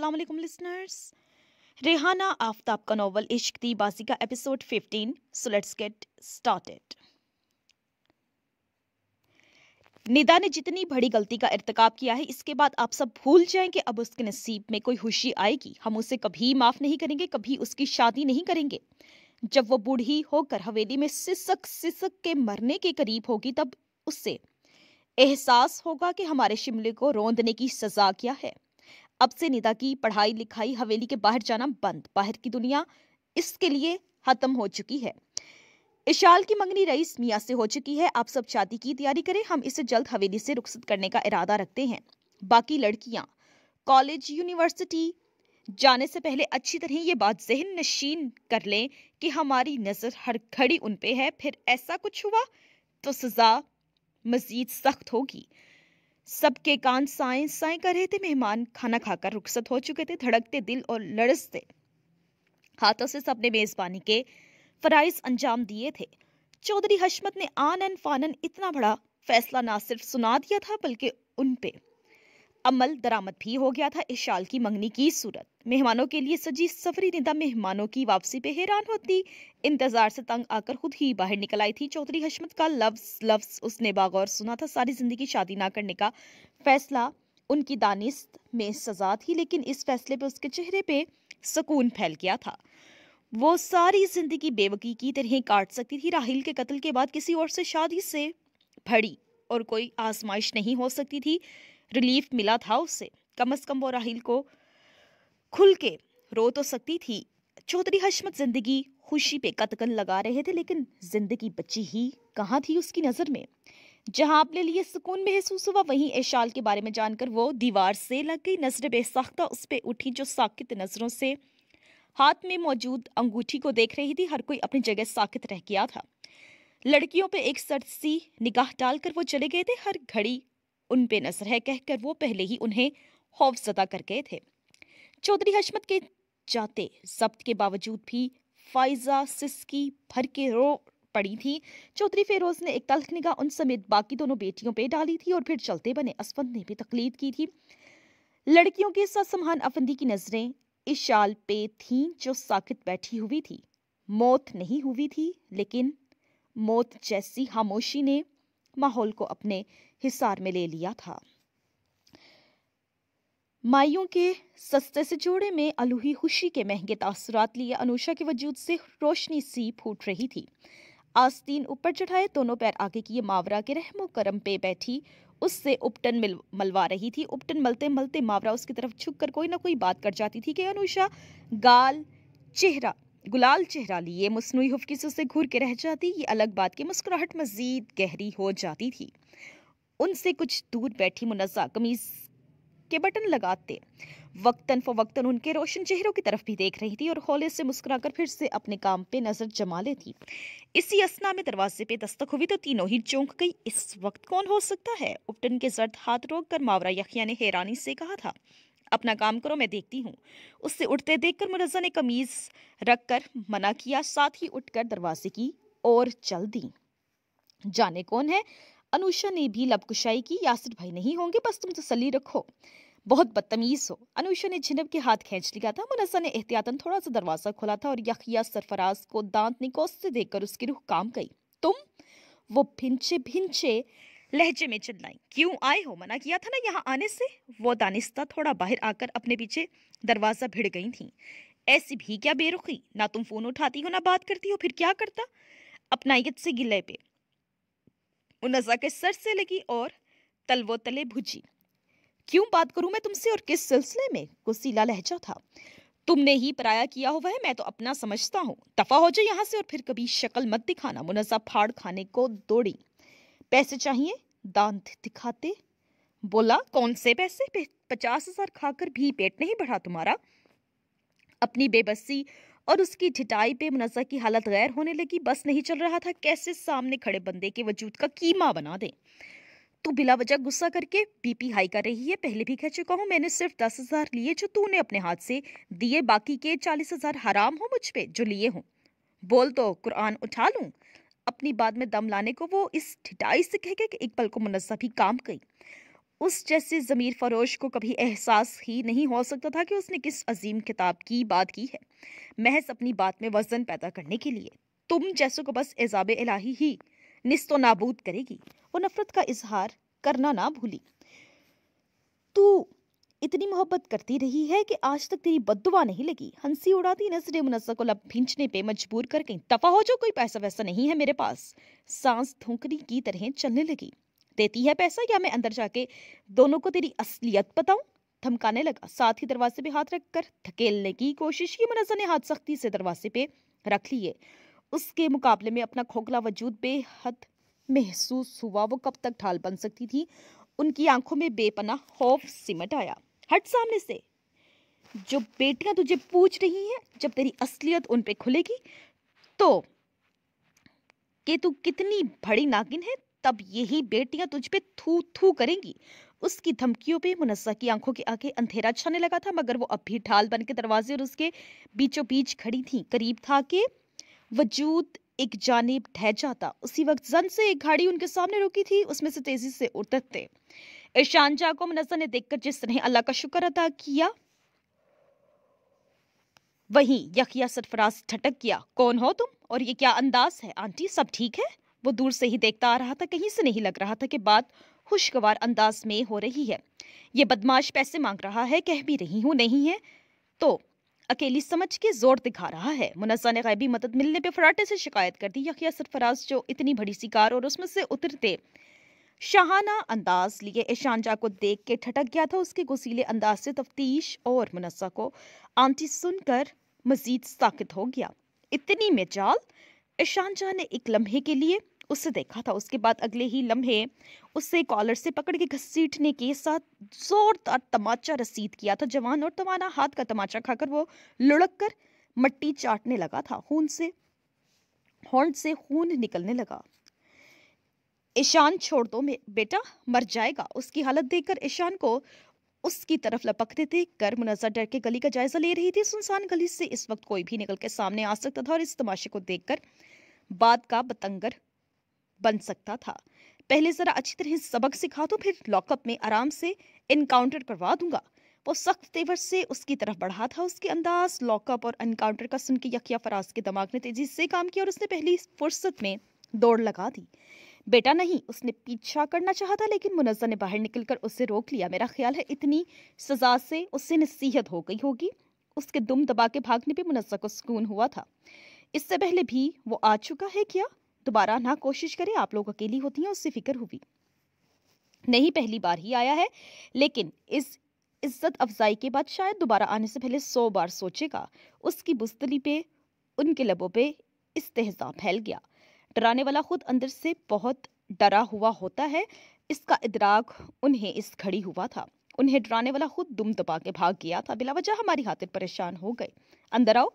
वालेकुम लिसनर्स रेहाना आफ्ताब का नोवेल इश्क दी बाजी का episode 15 so let's get started Nida ने जितनी बड़ी गलती का इरतकाब किया है इसके बाद आप सब भूल जाएं कि अब उसके नसीब में कोई खुशी आएगी हम उसे कभी माफ़ नहीं करेंगे कभी उसकी शादी नहीं करेंगे जब वो बूढ़ी होकर हवेली में सिसक सिसक के मरने के करीब होगी तब उससे एहसास होगा कि हमारे शिमले को रोंदने की सजा क्या है अब से नीता की पढ़ाई लिखाई हवेली के बाहर जाना बंद बाहर की दुनिया इसके लिए खत्म हो चुकी है इशाल की मंगनी रईस मियाँ से हो चुकी है आप सब शादी की तैयारी करें हम इसे जल्द हवेली से रुखसत करने का इरादा रखते हैं बाकी लड़कियां कॉलेज यूनिवर्सिटी जाने से पहले अच्छी तरह ये बात जहन नशीन कर लें कि हमारी नज़र हर घड़ी उन पे है फिर ऐसा कुछ हुआ तो सज़ा मज़ीद सख्त होगी सबके कान साए साए कर रहे थे मेहमान खाना खाकर रुखसत हो चुके थे धड़कते दिल और लड़सते हाथों से सबने मेजबानी के फराइज अंजाम दिए थे चौधरी हशमत ने आन एन फानन इतना बड़ा फैसला ना सिर्फ सुना दिया था बल्कि उन पे अमल दरामद भी हो गया था इस शाल की मंगनी की सूरत मेहमानों के लिए सजी सफरी निंदा मेहमानों की वापसी पे हैरान होती इंतजार से तंग आकर खुद ही बाहर निकल आई थी चौधरी हशमत का लफ्ज लफ्ज उसने बागौर सुना था सारी जिंदगी शादी ना करने का फैसला उनकी दानिस्त में सजा थी लेकिन इस फैसले पे उसके चेहरे पे सुकून फैल गया था वो सारी जिंदगी बेवकी की तरह काट सकती थी राहिल के कत्ल के बाद किसी और से शादी से भड़ी और कोई आजमाइश नहीं हो सकती थी रिलीफ मिला था उससे कम अज़ कम वो राहिल को खुल के रो तो सकती थी चौधरी हशमत ज़िंदगी खुशी पे कतकन लगा रहे थे लेकिन ज़िंदगी बची ही कहाँ थी उसकी नज़र में जहाँ अपने लिए सुकून महसूस हुआ वहीं ऐशाल के बारे में जानकर वो दीवार से लग गई नजर बेसाख्ता उस पर उठी जो साकित नज़रों से हाथ में मौजूद अंगूठी को देख रही थी हर कोई अपनी जगह साकित रह गया था लड़कियों पे एक सर्द सी निगाह डालकर वो चले गए थे हर घड़ी उन पे नजर है कहकर वो पहले ही उन्हें खौफजदा कर गए थे चौधरी हशमत के जाते जब्त के बावजूद भी फाइजा सिस्की भर के रो पड़ी थी चौधरी फेरोज ने एक तल्ख निगाह उन समेत बाकी दोनों बेटियों पे डाली थी और फिर चलते बने असवंत ने भी तकलीद की थी लड़कियों के साथ समहान अफंदी की नजरें इस शाल पे थीं जो साकित बैठी हुई थी मौत नहीं हुई थी लेकिन मौत जैसी खामोशी ने माहौल को अपने हिसार में ले लिया था माइयों के सस्ते से जोड़े में अलूही खुशी के महंगे तासरात लिए अनुषा के वजूद से रोशनी सी फूट रही थी आस्तीन ऊपर चढ़ाए दोनों पैर आगे किए मावरा के रहमो करम पे बैठी उससे उपटन मिल मलवा रही थी उपटन मलते मलते मावरा उसकी तरफ झुक कर कोई ना कोई बात कर जाती थी कि अनुषा गाल चेहरा गुलाल चेहरा लिए मसनू हुफकी से उसे घूर के रह जाती ये अलग बात की मुस्कुराहट मजीद गहरी हो जाती थी उनसे कुछ दूर बैठी मुनज़ा कमीज़ के बटन लगाते वक्तन फवक्तन उनके रोशन चेहरों की तरफ भी देख रही थी और हौले से मुस्कुराकर फिर से अपने काम पे नजर जमा लेती इसी असना में दरवाजे पे दस्तक हुई तो तीनों ही चौंक गई इस वक्त कौन हो सकता है उपटन के जर्द हाथ रोक कर मावरा यखिया ने हैरानी से कहा था अपना काम करो मैं देखती हूँ उससे उठते देखकर मुनजा ने कमीज रख कर मना किया साथ ही उठकर दरवाजे की ओर चल दी जाने कौन है अनुषा ने भी लबकुशाई की यासिर भाई नहीं होंगे बस तुम तसली रखो बहुत बदतमीज हो अनुषा ने झिनब के हाथ खींच लिया था मुनसा ने एहतियातन थोड़ा सा दरवाज़ा खोला था और यखिया सरफराज को दांत देख देखकर उसकी रूह काम गई तुम वो भिंचे भिंचे लहजे में चिल्लाई क्यों आए हो मना किया था ना यहाँ आने से वो दानिस्ता थोड़ा बाहर आकर अपने पीछे दरवाज़ा भिड़ गई थी ऐसी भी क्या बेरुखी ना तुम फ़ोन उठाती हो ना बात करती हो फिर क्या करता अपनाइत से गिले पे उन अजा के सर से लगी और तलवो तले भुजी क्यों बात करूं मैं तुमसे और किस सिलसिले में कुसीला लहजा था तुमने ही पराया किया हुआ है मैं तो अपना समझता हूँ दफा हो जाए यहाँ से और फिर कभी शक्ल मत दिखाना मुनजा फाड़ खाने को दौड़ी पैसे चाहिए दांत दिखाते बोला कौन से पैसे पचास हजार खाकर भी पेट नहीं बढ़ा तुम्हारा अपनी बेबसी और उसकी ढिटाई पे मुनज़ा की हालत गैर होने लगी बस नहीं चल रहा था कैसे सामने खड़े बंदे के वजूद का कीमा बना दें तू बिला वजह गुस्सा करके बीपी हाई कर रही है पहले भी कह चुका हूँ मैंने सिर्फ दस हज़ार लिए जो तूने अपने हाथ से दिए बाकी के चालीस हज़ार हराम हो मुझ पे जो लिए हों बोल तो कुरान उठा लूँ अपनी बात में दम लाने को वो इस ढिटाई से कह के कि इकबल को मुनजा भी काम गई उस जैसे ज़मीर फरोश को कभी एहसास ही नहीं हो सकता था कि उसने किस अजीम किताब की बात की है महज अपनी बात में वजन पैदा करने के लिए तुम जैसों को बस एजाब इलाही ही निस्तो नाबूद करेगी वो नफ़रत का इजहार करना ना भूली तू इतनी मोहब्बत करती रही है कि आज तक तेरी बदुआ नहीं लगी हंसी उड़ाती नजर मुनजर को लब भींचने पे मजबूर कर गई दफा हो जो कोई पैसा वैसा नहीं है मेरे पास सांस धोकरी की तरह चलने लगी देती है पैसा या मैं अंदर जाके दोनों को तेरी असलियत बताऊं धमकाने लगा साथ ही दरवाजे पे हाथ रखकर धकेलने की कोशिश की मुनजा ने हाथ सख्ती से दरवाजे पे रख लिए उसके मुकाबले में अपना खोखला वजूद बेहद महसूस हुआ वो कब तक ढाल बन सकती थी उनकी आंखों में बेपना खौफ सिमट आया हट सामने से जो बेटियां तुझे पूछ रही हैं जब तेरी असलियत उन पे खुलेगी तो के तू कितनी बड़ी नागिन है तब यही बेटियां तुझ पे थू थू करेंगी उसकी धमकियों पे मुनस्सा की आंखों के आगे अंधेरा छाने लगा था मगर वो अब भी ढाल बन के दरवाजे और उसके बीचों बीच खड़ी थी करीब था कि वजूद एक जानेब ढह जाता उसी वक्त जन से एक गाड़ी उनके सामने रुकी थी उसमें से तेजी से उतरते ईशान शाह को मुनस्सा ने देखकर जिस तरह अल्लाह का शुक्र अदा किया वहीं यखिया सरफराज ठटक गया कौन हो तुम और ये क्या अंदाज है आंटी सब ठीक है वो दूर से ही देखता आ रहा था कहीं से नहीं लग रहा था कि बात खुशगवार अंदाज में हो रही है ये बदमाश पैसे मांग रहा है कह भी रही हूँ नहीं है तो अकेली समझ के जोर दिखा रहा है मुनजा ने गैबी मदद मिलने पर फराटे से शिकायत कर दी यकिया सरफराज जो इतनी बड़ी सी कार और उसमें से उतरते शाहाना अंदाज लिए ऐशानजा को देख के ठटक गया था उसके गुसीले अंदाज से तफ्तीश और मुनसा को आंटी सुनकर मजीद साकित हो गया इतनी मिजाल ईशानजा ने एक लम्हे के लिए उससे देखा था उसके बाद अगले ही लम्हे उससे कॉलर से पकड़ के घसीटने के साथ जोरदार तमाचा रसीद किया था जवान और तवाना हाथ का तमाचा खाकर वो लुढ़क कर मट्टी चाटने लगा था खून से हॉर्न से खून निकलने लगा ईशान छोड़ दो बेटा मर जाएगा उसकी हालत देखकर ईशान को उसकी तरफ लपकते थे कर मुनजर डर के गली का जायजा ले रही थी सुनसान गली से इस वक्त कोई भी निकल के सामने आ सकता था और इस तमाशे को देखकर बाद का बतंगर बन सकता था पहले जरा अच्छी तरह सबक सिखा दो तो फिर लॉकअप में आराम से इनकाउंटर करवा दूंगा वो सख्त तेवर से उसकी तरफ बढ़ा था उसके अंदाज लॉकअप और इनकाउंटर का सुन के यकिया फराज के दिमाग ने तेजी से काम किया और उसने पहली फुर्सत में दौड़ लगा दी बेटा नहीं उसने पीछा करना चाहा था लेकिन मुनजा ने बाहर निकलकर उसे रोक लिया मेरा ख्याल है इतनी सजा से उससे नसीहत हो गई होगी उसके दुम दबा के भागने पे मुनजा को सुकून हुआ था इससे पहले भी वो आ चुका है क्या दोबारा ना कोशिश करें आप लोग अकेली होती हैं उससे फिक्र हुई नहीं पहली बार ही आया है लेकिन इस इज्जत अफजाई के बाद शायद दोबारा आने से पहले सौ बार सोचेगा उसकी बुस्तली पे उनके लबों पे इस्तेजा फैल गया डराने वाला खुद अंदर से बहुत डरा हुआ होता है इसका इदराक उन्हें इस खड़ी हुआ था उन्हें डराने वाला खुद दुम दबा के भाग गया था बिलावजह हमारी खातिर परेशान हो गए अंदर आओ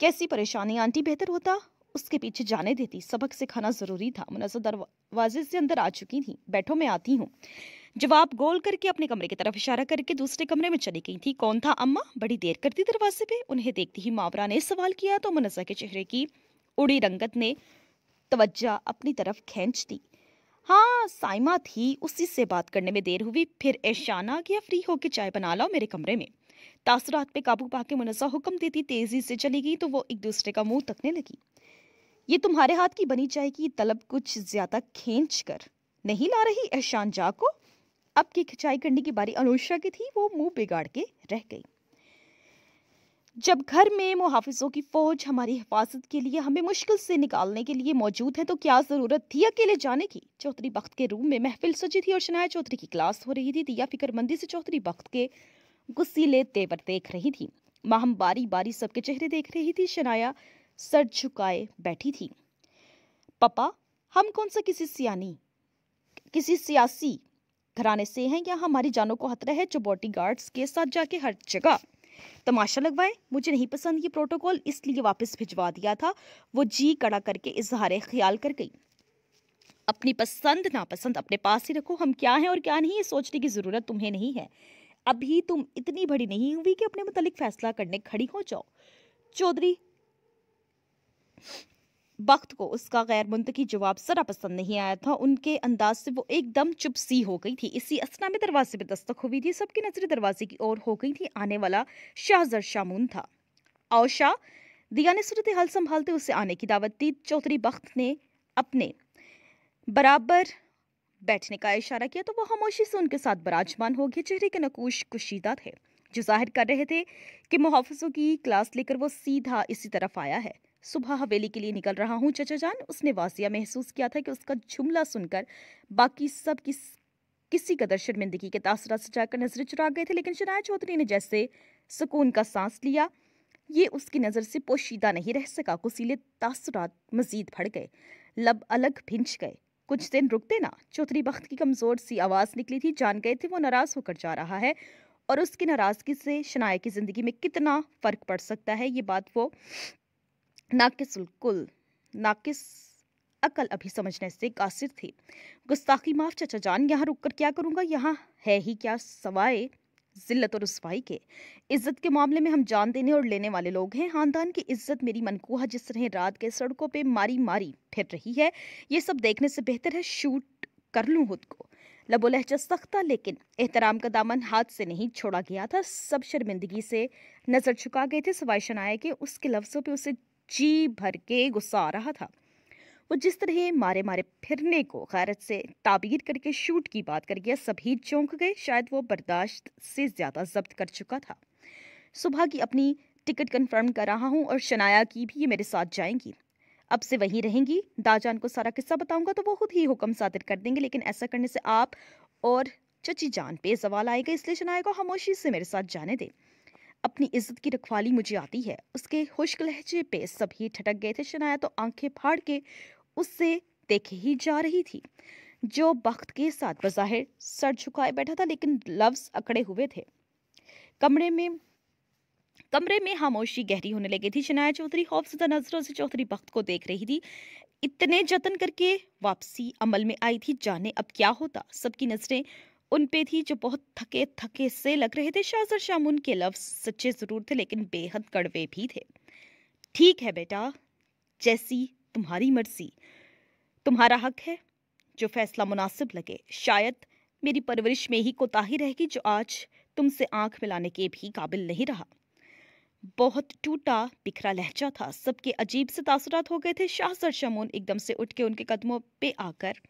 कैसी परेशानी आंटी बेहतर होता उसके पीछे जाने देती सबक सिखाना ज़रूरी था मुनसा दरवाजे से अंदर आ चुकी थी बैठो मैं आती हूँ जवाब गोल करके अपने कमरे की तरफ इशारा करके दूसरे कमरे में चली गई थी कौन था अम्मा बड़ी देर करती दरवाजे पे उन्हें देखती ही मावरा ने सवाल किया तो मुनजा के चेहरे की उड़ी रंगत ने तवज्जा अपनी तरफ खींच दी हाँ साइमा थी उसी से बात करने में देर हुई फिर ऐशाना गया फ्री होके चाय बना लाओ मेरे कमरे में तासरात पे काबू पाके मुनजा हुक्म देती तेजी से चली गई तो वो एक दूसरे का मुंह तकने लगी ये तुम्हारे हाथ की बनी चाय की तलब कुछ ज्यादा खींच कर नहीं ला रही एहसान जा को अब की खिंचाई करने की बारी अनुषा की थी वो मुंह बिगाड़ के रह गई जब घर में मुहाफिजों की फौज हमारी हिफाजत के लिए हमें मुश्किल से निकालने के लिए मौजूद है तो क्या ज़रूरत थी अकेले जाने की चौधरी बख्त के रूम में महफिल सजी थी और शनाया चौधरी की क्लास हो रही थी दिया फिक्रमंदी से चौधरी बख्त के गुस्सीले तेवर देख रही थी माह बारी बारी सबके चेहरे देख रही थी शनाया सर झुकाए बैठी थी पापा हम कौन सा किसी सियानी किसी सियासी घराने से हैं या हमारी जानों को खतरा है जो बॉडी गार्ड्स के साथ जाके हर जगह तमाशा लगवाए मुझे नहीं पसंद ये प्रोटोकॉल इसलिए वापस भिजवा दिया था वो जी कड़ा करके इजहार ख्याल कर गई अपनी पसंद नापसंद अपने पास ही रखो हम क्या हैं और क्या नहीं ये सोचने की ज़रूरत तुम्हें नहीं है अभी तुम इतनी बड़ी नहीं हुई कि अपने मुतलिक फ़ैसला करने खड़ी हो जाओ चौधरी वक्त को उसका गैर मुंतकी जवाब ज़रा पसंद नहीं आया था उनके अंदाज से वो एकदम चुप सी हो गई थी इसी असना में दरवाजे पर दस्तक हुई थी सबकी नज़रें दरवाजे की ओर हो गई थी आने वाला शाहजर शामून था औशा शाह दिया ने सूरत हाल संभालते उसे आने की दावत दी चौधरी बख्त ने अपने बराबर बैठने का इशारा किया तो वह खामोशी से उनके साथ बराजमान हो गए चेहरे के नकूश कुशीदा थे जो जाहिर कर रहे थे कि मुहाफ़ों की क्लास लेकर वो सीधा इसी तरफ आया है सुबह हवेली के लिए निकल रहा हूँ चचा जान उसने वासिया महसूस किया था कि उसका जुमला सुनकर बाकी सब किस किसी कदर शर्मिंदगी के तासरा से जाकर नजरें चुरा गए थे लेकिन शनाया चौधरी ने जैसे सुकून का सांस लिया ये उसकी नज़र से पोशीदा नहीं रह सका कुसीले तासरात मजीद भड़ गए लब अलग भिंच गए कुछ दिन रुकते ना चौधरी बख्त की कमज़ोर सी आवाज़ निकली थी जान गए थे वो नाराज़ होकर जा रहा है और उसकी नाराज़गी से शनाया की ज़िंदगी में कितना फ़र्क पड़ सकता है ये बात वो नाकिसुल कुल नाकिस अकल अभी समझने से कासिर थे गुस्ताखी माफ चचा जान यहाँ रुककर क्या करूँगा यहाँ है ही क्या सवाए जिल्लत और रसवाई के इज्जत के मामले में हम जान देने और लेने वाले लोग हैं खानदान की इज्जत मेरी मनकूहा जिस तरह रात के सड़कों पे मारी मारी फिर रही है ये सब देखने से बेहतर है शूट कर लूँ खुद को लबो लहजा सख्त था लेकिन एहतराम का दामन हाथ से नहीं छोड़ा गया था सब शर्मिंदगी से नज़र छुका गए थे सवाई शनाया के उसके लफ्ज़ों पे उसे जी भर के गुस्सा आ रहा था वो जिस तरह मारे मारे फिरने को गैरत से ताबीर करके शूट की बात कर गया सभी चौंक गए शायद वो बर्दाश्त से ज़्यादा जब्त कर चुका था सुबह की अपनी टिकट कंफर्म कर रहा हूँ और शनाया की भी ये मेरे साथ जाएंगी अब से वहीं रहेंगी दाजान को सारा किस्सा बताऊंगा तो वो खुद ही हुक्म सादिर कर देंगे लेकिन ऐसा करने से आप और चची जान पे सवाल आएगा इसलिए शनाया को खामोशी से मेरे साथ जाने दें अपनी इज्जत की रखवाली मुझे आती है उसके खुश्क लहजे पे सभी ठटक गए थे शनाया तो आंखें फाड़ के उससे देखे ही जा रही थी जो बख्त के साथ बज़ाहिर सर झुकाए बैठा था लेकिन लफ्ज़ अकड़े हुए थे कमरे में कमरे में खामोशी गहरी होने लगी थी शनाया चौधरी खौफजदा नजरों से चौधरी बख्त को देख रही थी इतने जतन करके वापसी अमल में आई थी जाने अब क्या होता सबकी नज़रें उन पे थी जो बहुत थके थके से लग रहे थे शाजर शाम उनके लफ्ज सच्चे ज़रूर थे लेकिन बेहद कड़वे भी थे ठीक है बेटा जैसी तुम्हारी मर्जी तुम्हारा हक है जो फैसला मुनासिब लगे शायद मेरी परवरिश में ही कोताही रहेगी जो आज तुमसे आंख मिलाने के भी काबिल नहीं रहा बहुत टूटा बिखरा लहजा था सबके अजीब से तासरात हो गए थे शाह सर शमून एकदम से उठ के उनके कदमों पे आकर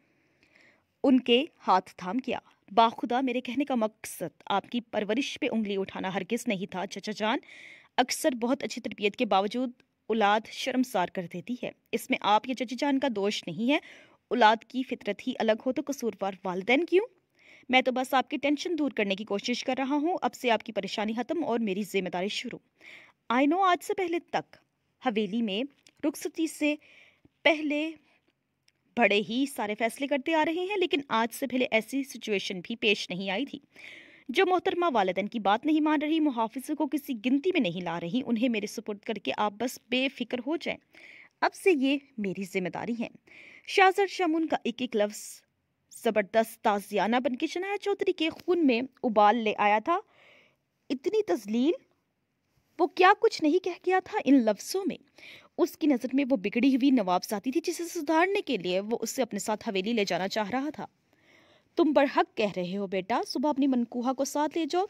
उनके हाथ थाम किया बाखुदा मेरे कहने का मकसद आपकी परवरिश पे उंगली उठाना हरगिज नहीं था चचा जान अक्सर बहुत अच्छी तरबियत के बावजूद औलाद शर्मसार कर देती है इसमें आप या चचा जान का दोष नहीं है औलाद की फितरत ही अलग हो तो कसूरवार वालदेन क्यों मैं तो बस आपकी टेंशन दूर करने की कोशिश कर रहा हूँ अब से आपकी परेशानी ख़त्म और मेरी जिम्मेदारी शुरू आई नो आज से पहले तक हवेली में रुखसती से पहले बड़े ही सारे फैसले करते आ रहे हैं लेकिन आज से पहले ऐसी सिचुएशन भी पेश नहीं आई थी जो मोहतरमा वालदन की बात नहीं मान रही मुहाफिज को किसी गिनती में नहीं ला रही उन्हें मेरे सुपुर्द करके आप बस बेफिक्र हो जाएं अब से ये मेरी जिम्मेदारी है शाजर शमुन का एक एक लफ्ज़ ज़बरदस्त ताजियाना बन के शनाया चौधरी के खून में उबाल ले आया था इतनी तजलील वो क्या कुछ नहीं कह गया था इन लफ्ज़ों में उसकी नज़र में वो बिगड़ी हुई नवाब साथी थी जिसे सुधारने के लिए वो उससे अपने साथ हवेली ले जाना चाह रहा था तुम बरहक कह रहे हो बेटा सुबह अपनी मनकूहा को साथ ले जाओ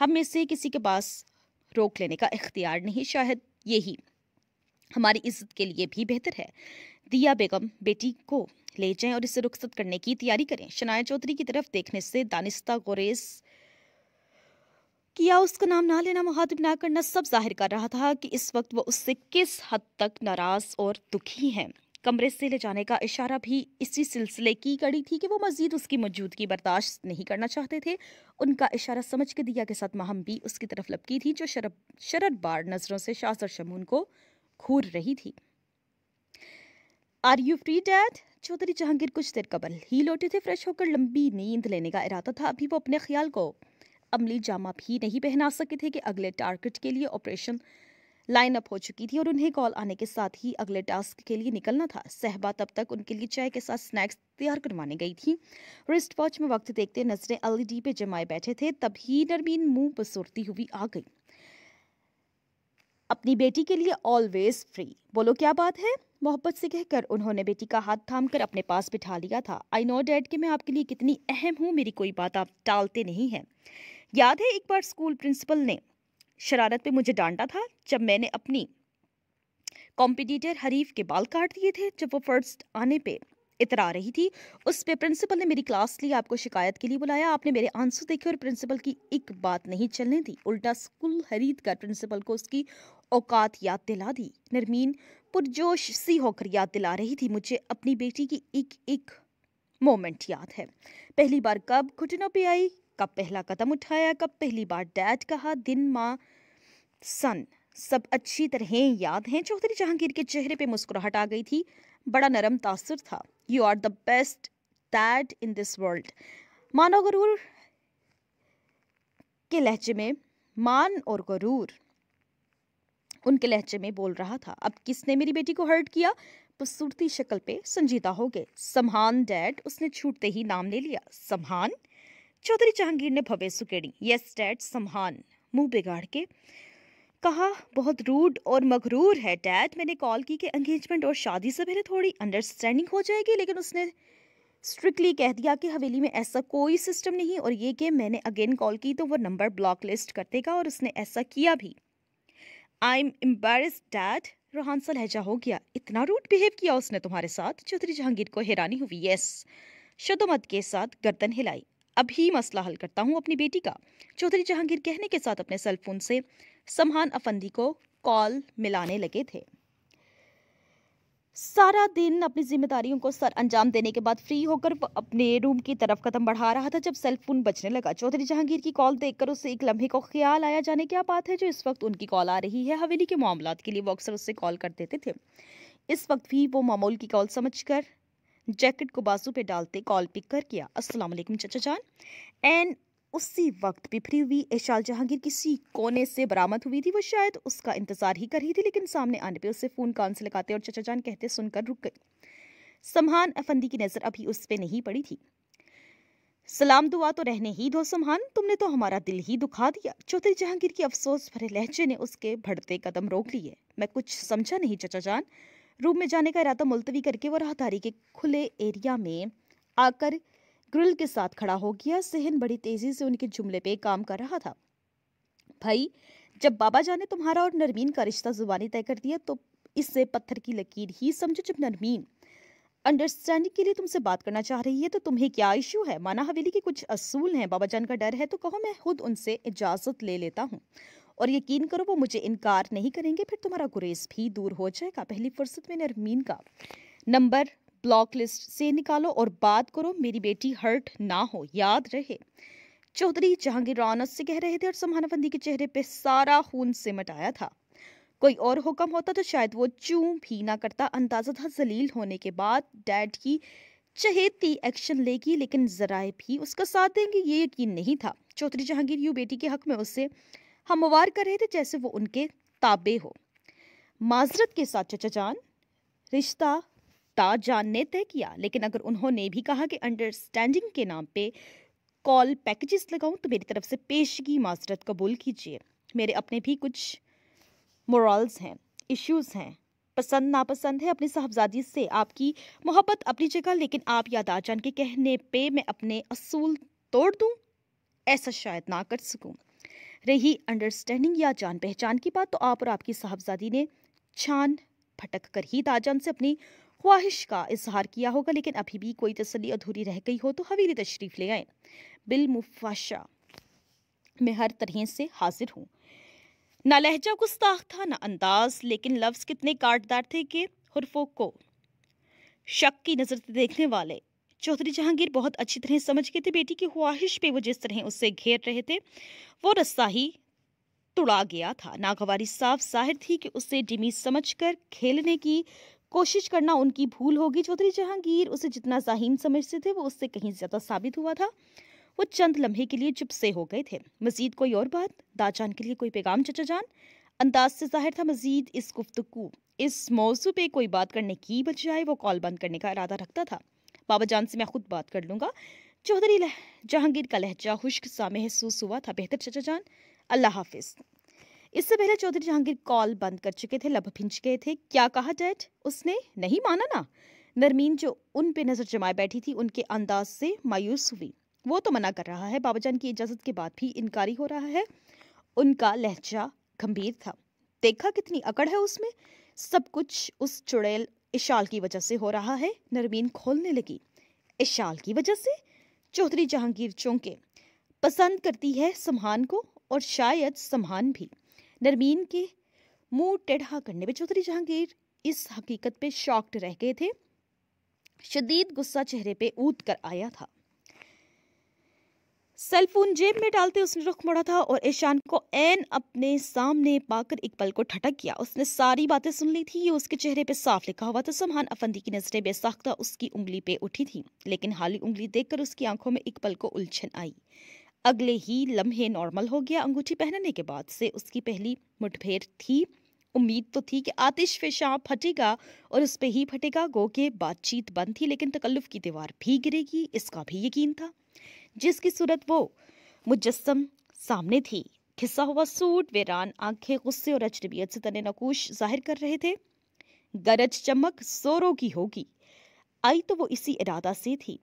हम में से किसी के पास रोक लेने का इख्तियार नहीं शायद यही हमारी इज्जत के लिए भी बेहतर है दिया बेगम बेटी को ले जाएं और इसे रुखसत करने की तैयारी करें शनाया चौधरी की तरफ देखने से दानिस्ता गोरेज किया उसका नाम ना लेना मुहातिब ना करना सब जाहिर कर रहा था कि इस वक्त वह उससे किस हद तक नाराज़ और दुखी हैं कमरे से ले जाने का इशारा भी इसी सिलसिले की कड़ी थी कि वो मज़ीद उसकी मौजूदगी बर्दाश्त नहीं करना चाहते थे उनका इशारा समझ के दिया के साथ माहम भी उसकी तरफ लपकी थी जो शरब शरद बार नज़रों से शास और शमून को घूर रही थी are you free dad Chaudhry Jahangir कुछ देर कबल ही लौटे थे फ्रेश होकर लंबी नींद लेने का इरादा था अभी वो अपने ख्याल को अमली जामा भी नहीं पहना सके थे कि अगले टारगेट के लिए ऑपरेशन लाइनअप हो चुकी थी और उन्हें कॉल आने के साथ ही अगले टास्क के लिए निकलना था सहबा तब तक उनके लिए चाय के साथ स्नैक्स तैयार करवाने गई थी रिस्ट वॉच में वक्त देखते नजरें एलईडी पे जमाए बैठे थे तभी नरमीन मुंह बसुरती हुई आ गई अपनी बेटी के लिए ऑलवेज फ्री बोलो क्या बात है मोहब्बत से कहकर उन्होंने बेटी का हाथ थाम कर अपने पास बिठा लिया था आई नो डैड कि मैं आपके लिए कितनी अहम हूँ मेरी कोई बात आप टालते नहीं हैं याद है एक बार स्कूल प्रिंसिपल ने शरारत पे मुझे डांटा था जब मैंने अपनी कॉम्पिटिटर हरीफ के बाल काट दिए थे जब वो फर्स्ट आने पे इतरा रही थी उस पे प्रिंसिपल ने मेरी क्लास ली आपको शिकायत के लिए बुलाया आपने मेरे आंसू देखे और प्रिंसिपल की एक बात नहीं चलने दी उल्टा स्कूल खरीद कर प्रिंसिपल को उसकी औकात याद दिला दी नरमीन पुरजोश सी होकर याद दिला रही थी मुझे अपनी बेटी की एक एक मोमेंट याद है पहली बार कब घुटनों पे आई कब पहला कदम उठाया कब पहली बार डैड कहा दिन माँ सन सब अच्छी तरह याद हैं चौधरी जहांगीर के चेहरे पे मुस्कुराहट आ गई थी बड़ा नरम तासर था you are the best dad in this world मानो गरूर के लहजे में मान और गरूर उनके लहजे में बोल रहा था अब किसने मेरी बेटी को हर्ट किया बसूरती शक्ल पे संजीदा हो गए समहान डैड उसने छूटते ही नाम ले लिया समहान चौधरी जहांगीर ने भवेसु केड़ी यस डैड समहान मुंह बिगाड़ के कहा बहुत रूड और मगरूर है डैड मैंने कॉल की कि एंगेजमेंट और शादी से पहले थोड़ी अंडरस्टैंडिंग हो जाएगी लेकिन उसने स्ट्रिक्टली कह दिया कि हवेली में ऐसा कोई सिस्टम नहीं और ये कि मैंने अगेन कॉल की तो वो नंबर ब्लॉक लिस्ट कर देगा और उसने ऐसा किया भी आई एम एम्बेस डैड रोहान सा लहजा हो गया इतना रूट बिहेव किया उसने तुम्हारे साथ चौधरी जहांगीर को हैरानी हुई यस शदोमत के साथ गर्दन हिलाई अभी मसला हल करता हूँ अपनी बेटी का चौधरी जहांगीर कहने के साथ अपने सेलफोन से समहान अफंदी को कॉल मिलाने लगे थे सारा दिन अपनी जिम्मेदारियों को सर अंजाम देने के बाद फ्री होकर वह अपने रूम की तरफ कदम बढ़ा रहा था जब सेल फोन बजने लगा चौधरी जहांगीर की कॉल देखकर उसे एक लम्हे को ख्याल आया जाने क्या बात है जो इस वक्त उनकी कॉल आ रही है हवेली के मामला के लिए वो अक्सर उससे कॉल कर देते थे इस वक्त भी वो मामूल की कॉल समझ कर जैकेट को बाजू पे डालते कॉल पिक कर किया अस्सलाम वालेकुम चचा जान एंड उसी वक्त बिफरी हुई एशाल जहांगीर किसी कोने से बरामद हुई थी वो शायद उसका इंतजार ही कर रही थी लेकिन सामने आने पे उसे फ़ोन कान से लगाते और चचा जान कहते सुनकर रुक गई समहान अफंदी की नज़र अभी उस पर नहीं पड़ी थी सलाम दुआ तो रहने ही दो समहान तुमने तो हमारा दिल ही दुखा दिया चौधरी जहांगीर की अफसोस भरे लहजे ने उसके भड़ते कदम रोक लिए मैं कुछ समझा नहीं चचा जान रूम में जाने का इरादा मुलतवी करके वह राहदारी के खुले एरिया में आकर ग्रिल के साथ खड़ा हो गया सहन बड़ी तेजी से उनके जुमले पे काम कर रहा था भाई जब बाबा जान ने तुम्हारा और नरमीन का रिश्ता जुबानी तय कर दिया तो इससे पत्थर की लकीर ही समझो जब नरमीन अंडरस्टैंडिंग के लिए तुमसे बात करना चाह रही है तो तुम्हें क्या इश्यू है माना हवेली के कुछ असूल हैं बाबा जान का डर है तो कहो मैं खुद उनसे इजाज़त ले लेता हूँ और यकीन करो वो मुझे इनकार नहीं करेंगे फिर तुम्हारा गुरेज भी दूर हो जाएगा पहली फुर्सत में नरमीन का नंबर ब्लॉक लिस्ट से निकालो और बात करो मेरी बेटी हर्ट ना हो याद रहे चौधरी जहांगीर रौनस से कह रहे थे और समानाबंदी के चेहरे पर सारा खून से मटाया था कोई और हुक्म होता तो शायद वो चूं भी ना करता अंदाजा था जलील होने के बाद डैड की चहेती एक्शन लेगी लेकिन जराए भी उसका साथ देंगे ये यकीन नहीं था चौधरी जहांगीर यू बेटी के हक में उससे हमवार कर रहे थे जैसे वो उनके ताबे हो माजरत के साथ चचा जान रिश्ता ता जान ने तय किया लेकिन अगर उन्होंने भी कहा कि अंडरस्टैंडिंग के नाम पे कॉल पैकेजेस लगाऊं तो मेरी तरफ से पेशगी माजरत कबूल कीजिए मेरे अपने भी कुछ मोरल्स हैं इश्यूज़ हैं पसंद नापसंद है अपनी साहबजादी से आपकी मोहब्बत अपनी जगह लेकिन आप आ जान के कहने पे मैं अपने असूल तोड़ दूं ऐसा शायद ना कर सकूं रही अंडरस्टैंडिंग या जान पहचान की बात तो आप और आपकी साहबजादी ने छान भटक कर ही ताजान से अपनी ख्वाहिश का इजहार किया होगा लेकिन अभी भी कोई तसली अधूरी रह गई हो तो हवेली तशरीफ ले आए बिल मुफाशा मैं हर तरह से हाजिर हूँ ना लहजा गुस्ताख था ना अंदाज लेकिन लफ्ज़ कितने काटदार थे कि हरफों को शक की नज़र से देखने वाले चौधरी जहांगीर बहुत अच्छी तरह समझ गए थे बेटी की ख्वाहिश पे वो जिस तरह उससे घेर रहे थे वो रस्सा ही तुड़ा गया था नागवारी साफ जाहिर थी कि उससे डिमी समझकर खेलने की कोशिश करना उनकी भूल होगी चौधरी जहांगीर उसे जितना जाहिम समझते थे वो उससे कहीं ज़्यादा साबित हुआ था वो चंद लम्हे के लिए चुप से हो गए थे मजीद कोई और बात दाचान के लिए कोई पैगाम चचा जान अंदाज से जाहिर था मजीद इस गुफ्तु इस मौजू पे कोई बात करने की बजाय वो कॉल बंद करने का इरादा रखता था बाबा जान से मैं खुद बात कर लूँगा चौधरी लह जहांगीर का लहजा खुश्क सा महसूस हुआ था बेहतर चचा जान अल्लाह हाफिज इससे पहले चौधरी जहांगीर कॉल बंद कर चुके थे लब भिंच गए थे क्या कहा डैड उसने नहीं माना ना नरमीन जो उन पे नज़र जमाए बैठी थी उनके अंदाज से मायूस हुई वो तो मना कर रहा है बाबा जान की इजाज़त के बाद भी इनकारी हो रहा है उनका लहजा गंभीर था देखा कितनी अकड़ है उसमें सब कुछ उस चुड़ैल इस शाल की वजह से हो रहा है नरमीन खोलने लगी इस शाल की वजह से चौधरी जहांगीर चौंके पसंद करती है समहान को और शायद समहान भी नरमीन के मुंह टेढ़ा करने पे चौधरी जहांगीर इस हकीकत पे शॉक्ड रह गए थे शदीद गुस्सा चेहरे पे ऊत कर आया था सेलफोन जेब में डालते उसने रुख मोड़ा था और ईशान को एन अपने सामने पाकर पल को ठटक गया उसने सारी बातें सुन ली थी ये उसके चेहरे पे साफ लिखा हुआ था समहान अफंदी की नजरें बेसाख्ता उसकी उंगली पे उठी थी लेकिन हाली उंगली देखकर उसकी आंखों में इकबल को उलझन आई अगले ही लम्हे नॉर्मल हो गया अंगूठी पहनने के बाद से उसकी पहली मुठभेड़ थी उम्मीद तो थी कि आतिश फिशा फटेगा और उस पर ही फटेगा गो के बातचीत बंद थी लेकिन तकल्लुफ की दीवार भी गिरेगी इसका भी यकीन था जिसकी सूरत वो मुजस्म सामने थी घिसा हुआ सूट वेरान आंखें गुस्से और अजनबियत से तने नकूश जाहिर कर रहे थे गरज चमक जोरों की होगी आई तो वो इसी इरादा से थी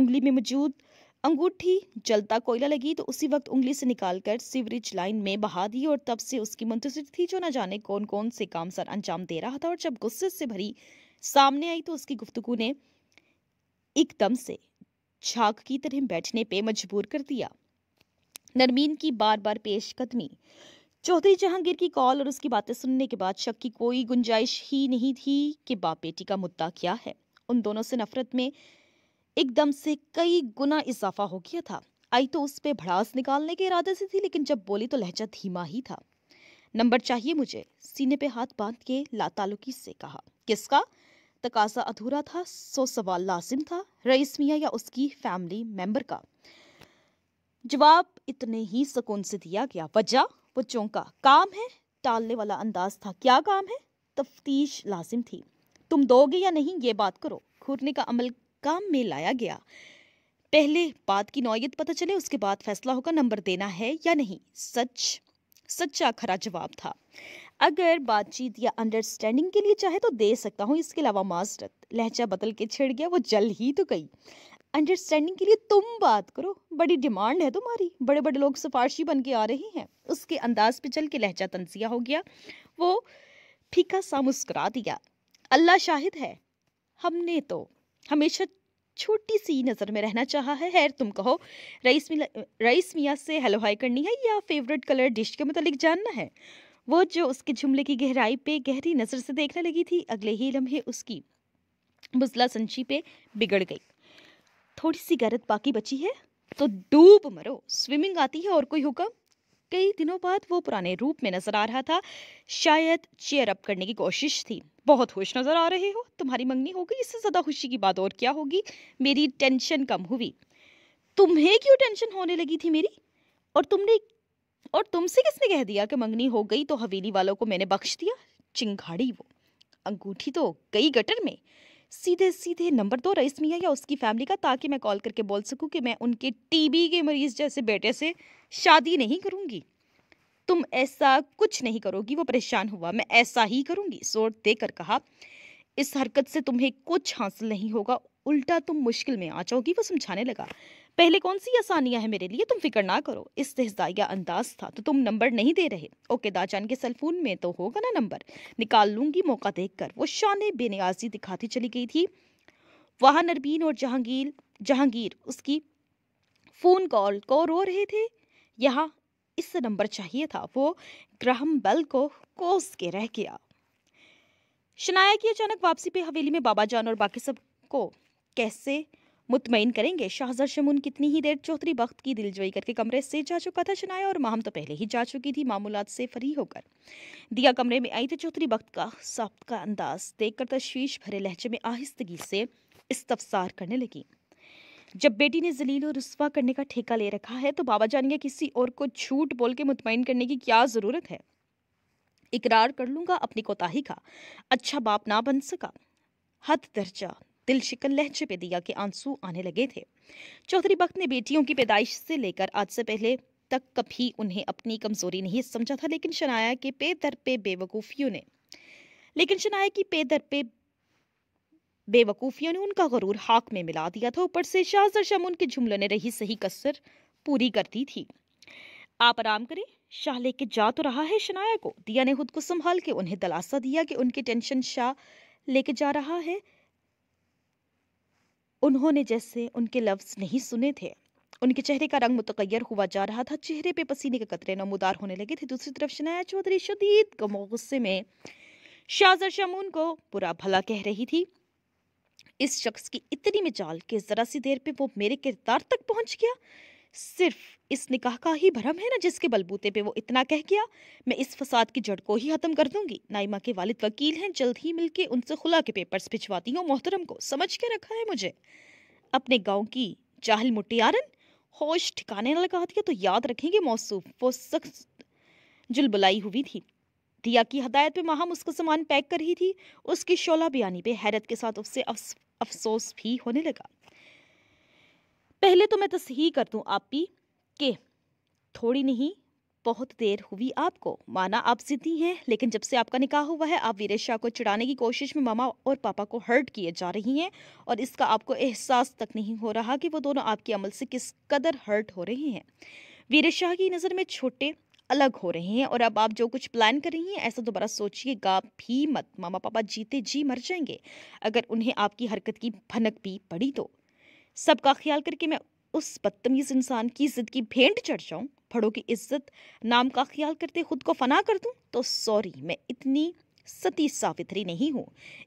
उंगली में मौजूद अंगूठी जलता कोयला लगी तो उसी वक्त उंगली से निकालकर सीवरेज लाइन में बहा दी और तब से उसकी मुंतजर थी जो न जाने कौन कौन से काम सर अंजाम दे रहा था और जब गुस्से से भरी सामने आई तो उसकी गुफ्तगु ने एकदम से झाग की तरह बैठने पे मजबूर कर दिया नरमीन की बार बार पेश कदमी चौधरी जहांगीर की कॉल और उसकी बातें सुनने के बाद शक की कोई गुंजाइश ही नहीं थी कि बाप बेटी का मुद्दा क्या है उन दोनों से नफरत में एकदम से कई गुना इजाफा हो गया था आई तो उस पर भड़ास निकालने के इरादे से थी लेकिन जब बोली तो लहजा धीमा ही था नंबर चाहिए मुझे सीने पे हाथ बांध के लातालुकी से कहा किसका तकाजा अधूरा था सो सवाल लाजिम था रईस मियाँ या उसकी फैमिली मेम्बर का जवाब इतने ही सुकून से दिया गया वजह वो चौंका काम है टालने वाला अंदाज था क्या काम है तफ्तीश लाजिम थी तुम दोगे या नहीं ये बात करो घूरने का अमल काम में लाया गया पहले बात की नौीयत पता चले उसके बाद फैसला होगा नंबर देना है या नहीं सच सच्चा खरा जवाब था अगर बातचीत या अंडरस्टैंडिंग के लिए चाहे तो दे सकता हूँ इसके अलावा मास्टर लहजा बदल के छिड़ गया वो जल ही तो गई अंडरस्टैंडिंग के लिए तुम बात करो बड़ी डिमांड है तुम्हारी बड़े बड़े लोग सिफारशी बन के आ रहे हैं उसके अंदाज पे चल के लहजा तनसिया हो गया वो फीका सा मुस्कुरा दिया अल्लाह शाहिद है हमने तो हमेशा छोटी सी नज़र में रहना चाहा है हैर तुम कहो रईस मिया रईस मियाँ से हेलो हाई करनी है या फेवरेट कलर डिश के मतलब जानना है वो जो उसके जुमले की गहराई पे गहरी नज़र से देखने लगी थी अगले ही लम्हे उसकी बुजला संची पे बिगड़ गई थोड़ी सी गरत बाकी बची है तो डूब मरो स्विमिंग आती है और कोई हुक्म कई दिनों बाद वो पुराने रूप में नजर आ रहा था शायद चेयर अप करने की कोशिश थी बहुत खुश नजर आ रहे हो तुम्हारी मंगनी हो गई इससे ज्यादा खुशी की बात और क्या होगी मेरी टेंशन कम हुई तुम्हें क्यों टेंशन होने लगी थी मेरी और तुमने और तुमसे किसने कह दिया कि मंगनी हो गई तो हवेली वालों को मैंने बख्श दिया चिंगाड़ी वो अंगूठी तो गई गटर में सीधे सीधे नंबर दो रईस मियाँ या उसकी फैमिली का ताकि मैं कॉल करके बोल सकूं कि मैं उनके टीबी के मरीज जैसे बेटे से शादी नहीं करूंगी तुम ऐसा कुछ नहीं करोगी वो परेशान हुआ मैं ऐसा ही करूंगी जोर देकर कहा इस हरकत से तुम्हें कुछ हासिल नहीं होगा उल्टा तुम मुश्किल में आ जाओगी वो समझाने लगा पहले कौन सी आसानियाँ हैं मेरे लिए तुम फिक्र ना करो इस इस्तेजा अंदाज था तो तुम नंबर नहीं दे रहे ओके दाचान के सेलफोन में तो होगा ना नंबर निकाल लूंगी मौका देखकर वो शान बेनियाजी दिखाती चली गई थी वहाँ नरबीन और जहांगीर जहांगीर उसकी फ़ोन कॉल को रो रहे थे यहाँ इस नंबर चाहिए था वो ग्राहम बल को कोस के रह गया शनाया की अचानक वापसी पे हवेली में बाबा जान और बाकी सब को कैसे मुतमिन करेंगे शाहजर शमून कितनी ही देर चौधरी बख्त की दिलजोई करके कमरे से जा चुका था शनाया और माहम तो पहले ही जा चुकी थी मामूलत से फरी होकर दिया कमरे में आई थी चौधरी बख्त का साफ का अंदाज देखकर तशवीश तो भरे लहजे में आहिस्तगी से इस्तफसार करने लगी जब बेटी ने जलील और रस्वा करने का ठेका ले रखा है तो बाबा जान या किसी और को झूठ बोल के मुतमिन करने की क्या ज़रूरत है इकरार कर लूंगा अपनी कोताही का अच्छा बाप ना बन सका हद दर्जा दिल शिकन लहजे पे दिया के आंसू आने लगे थे चौधरी बख्त ने बेटियों की पैदाइश से लेकर आज से पहले तक कभी उन्हें अपनी कमजोरी नहीं समझा था लेकिन शनाया के पे दर पे बेवकूफ़ियों ने लेकिन शनाया की पे दर पे बेवकूफ़ियों ने उनका गरूर हाक में मिला दिया था ऊपर से शाहजर शमून उनके जुमलों ने रही सही कसर पूरी कर दी थी आप आराम करें शाह लेके जा तो रहा है शनाया को दिया ने खुद को संभाल के उन्हें दलासा दिया कि उनकी टेंशन शाह लेके जा रहा है उन्होंने जैसे उनके लफ्ज़ नहीं सुने थे उनके चेहरे का रंग मुतगैर हुआ जा रहा था चेहरे पे पसीने के कतरे नमोदार होने लगे थे दूसरी तरफ शनाया चौधरी शदीद गमो गुस्से में शाजर शमून को बुरा भला कह रही थी इस शख्स की इतनी मिजाल के ज़रा सी देर पे वो मेरे किरदार तक पहुंच गया सिर्फ इस निकाह का ही भरम है ना जिसके बलबूते पे वो इतना कह गया मैं इस फसाद की जड़ को ही ख़त्म कर दूंगी नाइमा के वालिद वकील हैं जल्द ही मिलके उनसे खुला के पेपर्स भिजवाती हूँ मोहतरम को समझ के रखा है मुझे अपने गाँव की जाहिल मुटियारन होश ठिकाने न लगा दिया तो याद रखेंगे मौसू वो सख्त जुलबुलाई हुई थी दिया की हदायत पे माहम उसका सामान पैक कर रही थी उसकी शोला बयानी पे हैरत के साथ उससे अफसोस भी होने लगा पहले तो मैं तस्ही कर दूँ आप के थोड़ी नहीं बहुत देर हुई आपको माना आप जिद्दी हैं लेकिन जब से आपका निकाह हुआ है आप वीरेश शाह को चिढ़ाने की कोशिश में मामा और पापा को हर्ट किए जा रही हैं और इसका आपको एहसास तक नहीं हो रहा कि वो दोनों आपके अमल से किस कदर हर्ट हो रहे हैं वीरेश शाह की नज़र में छोटे अलग हो रहे हैं और अब आप जो कुछ प्लान कर रही हैं ऐसा दोबारा सोचिएगा भी मत मामा पापा जीते जी मर जाएंगे अगर उन्हें आपकी हरकत की भनक भी पड़ी तो सबका ख्याल करके मैं उस बदतमीज़ इंसान की इज्जत की भेंट चढ़ जाऊँ फड़ों की इज्जत नाम का ख्याल करते खुद को फना कर दूँ तो सॉरी मैं इतनी सती सावित्री नहीं हूँ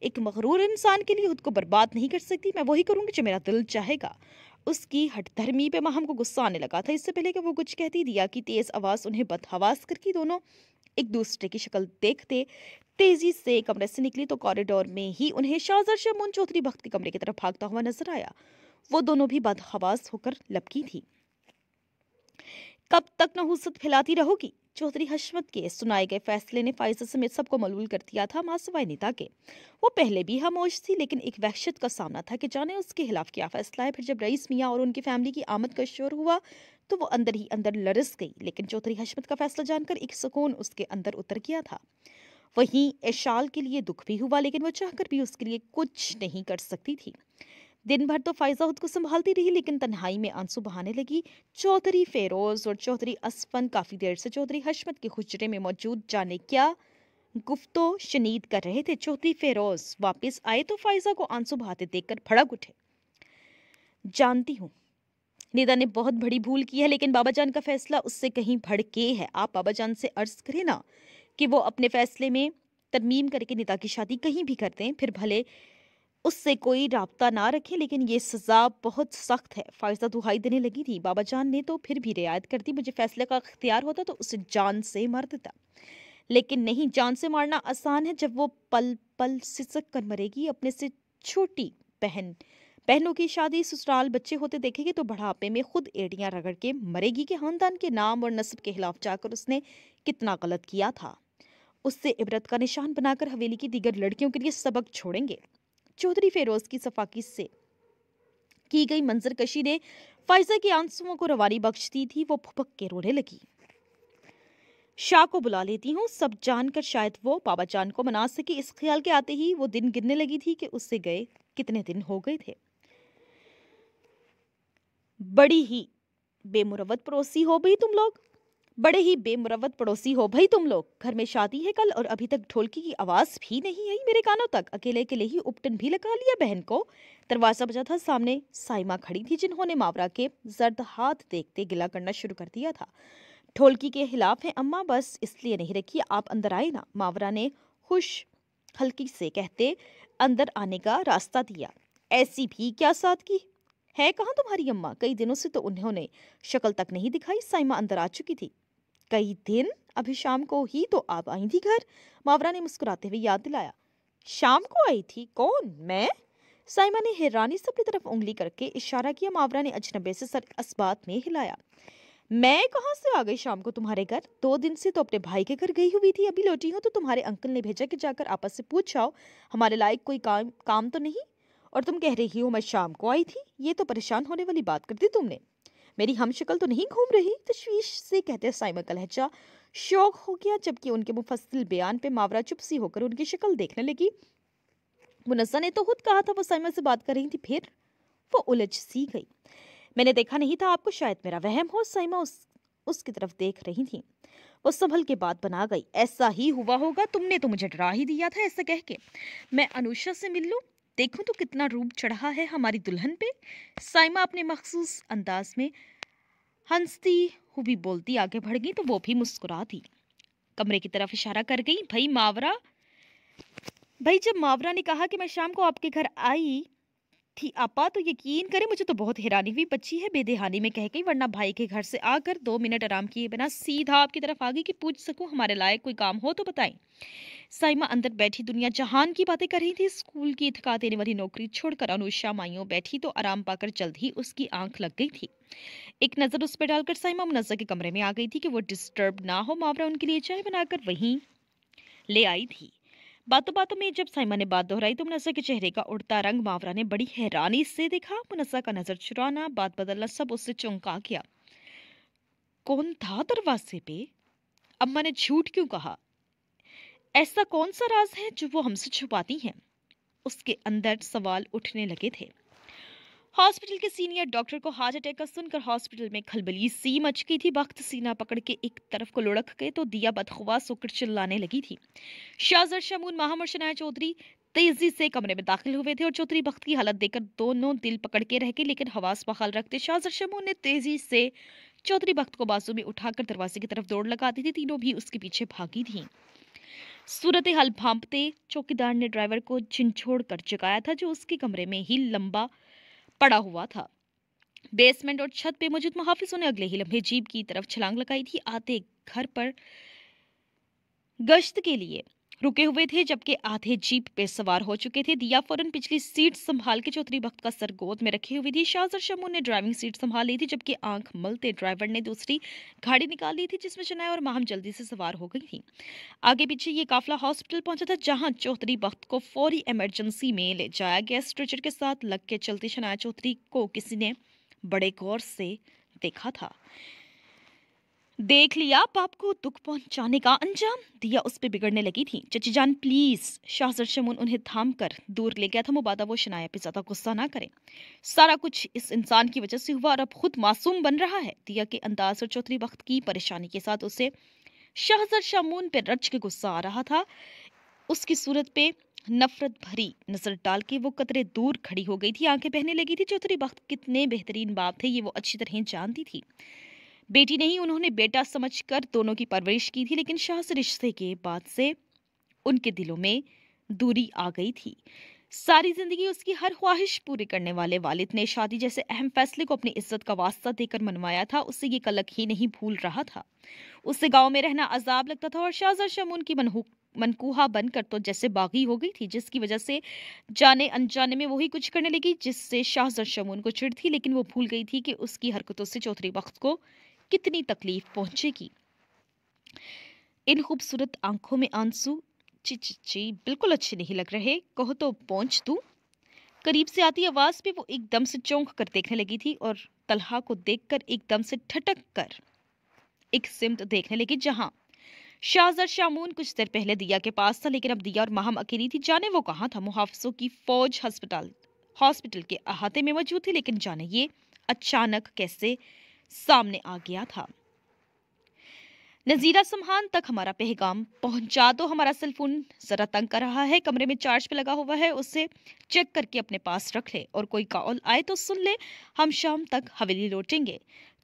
एक मकरूर इंसान के लिए खुद को बर्बाद नहीं कर सकती मैं वही करूँगी जो मेरा दिल चाहेगा उसकी हटधर्मी पे माँ हमको गुस्सा आने लगा था इससे पहले कि वो कुछ कहती दिया कि तेज़ आवाज़ उन्हें बदहवास करके दोनों एक दूसरे की शक्ल देखते तेज़ी से कमरे से निकली तो कॉरिडोर में ही उन्हें शाहजर शमून चौधरी भक्त के कमरे की तरफ भागता हुआ नजर आया वो दोनों भी बदहवास होकर लपकी थी कब तक नहुसत फैलाती रहोगी चौधरी हशमत के सुनाए गए फैसले ने फाइजल समेत सबको मलूल कर दिया था मासवाई नेता के वो पहले भी खामोश थी लेकिन एक वहशत का सामना था कि जाने उसके खिलाफ क्या फैसला है फिर जब रईस मियाँ और उनकी फैमिली की आमद का शोर हुआ तो वो अंदर ही अंदर लरस गई लेकिन चौधरी हशमत का फैसला जानकर एक सुकून उसके अंदर उतर गया था वहीं ऐशाल के लिए दुख भी हुआ लेकिन वो चाहकर भी उसके लिए कुछ नहीं कर सकती थी दिन भर तो फायजा खुद को संभालती रही लेकिन तन्हाई में आंसू बहाने लगी चौधरी फेरोज और चौधरी असफन काफ़ी देर से चौधरी हशमत के हुजरे में मौजूद जाने क्या गुफ्तो शनीद कर रहे थे चौधरी फेरोज वापस आए तो फायजा को आंसू बहाते देखकर भड़क उठे जानती हूँ निदा ने बहुत बड़ी भूल की है लेकिन बाबा जान का फैसला उससे कहीं भड़के है आप बाबा जान से अर्ज करें ना कि वो अपने फैसले में तरमीम करके निदा की शादी कहीं भी करते हैं फिर भले उससे कोई रबता ना रखे लेकिन ये सज़ा बहुत सख्त है फायजा दुहाई देने लगी थी बाबा जान ने तो फिर भी रियायत कर दी मुझे फैसले का अख्तियार होता तो उसे जान से मार देता लेकिन नहीं जान से मारना आसान है जब वो पल पल सिसक कर मरेगी अपने से छोटी बहन बहनों की शादी ससुराल बच्चे होते देखेगी तो बढ़ापे में खुद एड़ियाँ रगड़ के मरेगी कि खानदान के नाम और नस्ब के खिलाफ जाकर उसने कितना गलत किया था उससे इबरत का निशान बनाकर हवेली की दीगर लड़कियों के लिए सबक छोड़ेंगे चौधरी फेरोज की सफाकी से की गई मंजर कशी ने फाइजा के आंसुओं को रवानी बख्श दी थी वो भुपक के रोने लगी शाह को बुला लेती हूँ सब जानकर शायद वो बाबा जान को मना सके इस ख्याल के आते ही वो दिन गिरने लगी थी कि उससे गए कितने दिन हो गए थे बड़ी ही बेमुरवत पड़ोसी हो गई तुम लोग बड़े ही बेमुरवत पड़ोसी हो भाई तुम लोग घर में शादी है कल और अभी तक ढोलकी की आवाज़ भी नहीं आई मेरे कानों तक अकेले अकेले ही उपटन भी लगा लिया बहन को दरवाज़ा बजा था सामने साइमा खड़ी थी जिन्होंने मावरा के जर्द हाथ देखते गिला करना शुरू कर दिया था ढोलकी के खिलाफ है अम्मा बस इसलिए नहीं रखी आप अंदर आए ना मावरा ने खुश हल्की से कहते अंदर आने का रास्ता दिया ऐसी भी क्या साथ की है कहाँ तुम्हारी अम्मा कई दिनों से तो उन्होंने शक्ल तक नहीं दिखाई साइमा अंदर आ चुकी थी कई दिन अभी शाम को ही तो आप आई थी घर मावरा ने मुस्कुराते हुए याद दिलाया शाम को आई थी कौन मैं साइमा ने हैरानी से अपनी तरफ उंगली करके इशारा किया मावरा ने अजनबे से सर असबात में हिलाया मैं कहाँ से आ गई शाम को तुम्हारे घर दो दिन से तो अपने भाई के घर गई हुई थी अभी लौटी हूँ तो तुम्हारे अंकल ने भेजा कि जाकर आपस से पूछ आओ हमारे लायक कोई काम काम तो नहीं और तुम कह रही हो मैं शाम को आई थी ये तो परेशान होने वाली बात कर दी तुमने मेरी हमशक्ल तो नहीं घूम रही तशवीश से कहते साइमन कलहजा शौक हो गया जबकि उनके मुफसल बयान पे मावरा चुप सी होकर उनकी शक्ल देखने लगी मुनस्सा ने तो खुद कहा था वो साइमा से बात कर रही थी फिर वो उलझ सी गई मैंने देखा नहीं था आपको शायद मेरा वहम हो साइमा उस उसकी तरफ देख रही थी वो संभल के बाद बना गई ऐसा ही हुआ होगा तुमने तो मुझे डरा ही दिया था ऐसा कह के मैं अनुषा से मिल लूँ देखूं तो कितना रूप चढ़ा है हमारी दुल्हन पे साइमा अपने मखसूस अंदाज में हंसती हुई बोलती आगे बढ़ गई तो वो भी मुस्कुरा दी कमरे की तरफ इशारा कर गई भाई मावरा भाई जब मावरा ने कहा कि मैं शाम को आपके घर आई थी आपा तो यकीन करें मुझे तो बहुत हैरानी हुई बच्ची है बेदेहानी में कह गई वरना भाई के घर से आकर दो मिनट आराम किए बिना सीधा आपकी तरफ आ गई कि पूछ सकूं हमारे लायक कोई काम हो तो बताएं साइमा अंदर बैठी दुनिया जहान की बातें कर रही थी स्कूल की थका देने वाली नौकरी छोड़कर अनुषा माइयों बैठी तो आराम पाकर जल्द ही उसकी आंख लग गई थी एक नज़र उस पर डालकर साइमा मुनजा के कमरे में आ गई थी कि वो डिस्टर्ब ना हो मावरा उनके लिए चाय बनाकर वहीं ले आई थी बातों बातों में जब साइमा ने बात दोहराई तो मुनसा के चेहरे का उड़ता रंग मावरा ने बड़ी हैरानी से देखा मुनसा का नजर चुराना बात बदलना सब उससे चौंका गया कौन था दरवाजे पे अम्मा ने झूठ क्यों कहा ऐसा कौन सा राज है जो वो हमसे छुपाती हैं उसके अंदर सवाल उठने लगे थे हॉस्पिटल के सीनियर डॉक्टर को हार्ट अटैक का सुनकर हॉस्पिटल में खलबली सी मच गई थी वक्त सीना पकड़ के एक तरफ को लुढ़क गए तो दिया बदखवास होकर चिल्लाने लगी थी शाहजर शमून महाम और शनाया चौधरी तेजी से कमरे में दाखिल हुए थे और चौधरी वक्त की हालत देखकर दोनों दिल पकड़ के रह गए लेकिन हवास बहाल रखते शाहजर शमून ने तेजी से चौधरी वक्त को बाजू में उठाकर दरवाजे की तरफ दौड़ लगा दी थी तीनों भी उसके पीछे भागी थी सूरत हाल भांपते चौकीदार ने ड्राइवर को छिनछोड़ कर चुकाया था जो उसके कमरे में ही लंबा पड़ा हुआ था बेसमेंट और छत पे मौजूद मुहाफिजों ने अगले ही लम्हे जीप की तरफ छलांग लगाई थी आते घर पर गश्त के लिए रुके हुए थे जबकि आधे जीप पे सवार हो चुके थे दिया फौरन पिछली सीट संभाल के चौधरी भक्त का सर गोद में रखी हुई थी शाहजर शमू ने ड्राइविंग सीट संभाल ली थी जबकि आंख मलते ड्राइवर ने दूसरी गाड़ी निकाल ली थी जिसमें चनाया और माहम जल्दी से सवार हो गई थी आगे पीछे ये काफिला हॉस्पिटल पहुंचा था जहां चौधरी भक्त को फौरी इमरजेंसी में ले जाया गया स्ट्रेचर के साथ लग के चलते शनाया चौधरी को किसी ने बड़े गौर से देखा था देख लिया पाप को दुख पहुंचाने का अंजाम दिया उस पर बिगड़ने लगी थी चची जान प्लीज शाहजर शमून उन्हें थाम कर दूर ले गया था मुबादा वो शनाया पे ज्यादा गुस्सा ना करें सारा कुछ इस इंसान की वजह से हुआ और अब खुद मासूम बन रहा है दिया के अंदाज और चौथरी वक्त की परेशानी के साथ उसे शाहजर शमून पे रच के गुस्सा आ रहा था उसकी सूरत पे नफरत भरी नजर डाल के वो कतरे दूर खड़ी हो गई थी आंखें बहने लगी थी चौथरी वक्त कितने बेहतरीन बाप थे ये वो अच्छी तरह जानती थी बेटी नहीं उन्होंने बेटा समझकर दोनों की परवरिश की थी लेकिन शाह रिश्ते के बाद से उनके दिलों में दूरी आ गई थी सारी जिंदगी उसकी हर ख्वाहिश पूरी करने वाले वालिद ने शादी जैसे अहम फैसले को अपनी इज्जत का वास्ता देकर मनवाया था उससे ये कलक ही नहीं भूल रहा था उससे गांव में रहना अजाब लगता था और शाहजर शमून की मनहू मनकूहा बनकर तो जैसे बागी हो गई थी जिसकी वजह से जाने अनजाने में वही कुछ करने लगी जिससे शाहजर शमून को चिड़ थी लेकिन वो भूल गई थी कि उसकी हरकतों से चौधरी वक्त को कितनी तकलीफ पहुंचेगी इन खूबसूरत आंखों में आंसू ची ची ची बिल्कुल अच्छे नहीं लग रहे कहो तो पहुंच तू करीब से आती आवाज़ पे वो एकदम से चौंक कर देखने लगी थी और तलहा को देखकर एकदम से ठटक कर एक सिमत देखने लगी जहां शाहजर शामून कुछ देर पहले दिया के पास था लेकिन अब दिया और माहम अकेली थी जाने वो कहाँ था मुहाफजों की फौज हॉस्पिटल हॉस्पिटल के अहाते में मौजूद थी लेकिन जाने ये अचानक कैसे सामने आ गया था नज़ीरा सुमहान तक हमारा पैगाम पहुंचा दो हमारा सेलफोन ज़रा तंग कर रहा है कमरे में चार्ज पे लगा हुआ है उसे चेक करके अपने पास रख ले और कोई कॉल आए तो सुन ले हम शाम तक हवेली लौटेंगे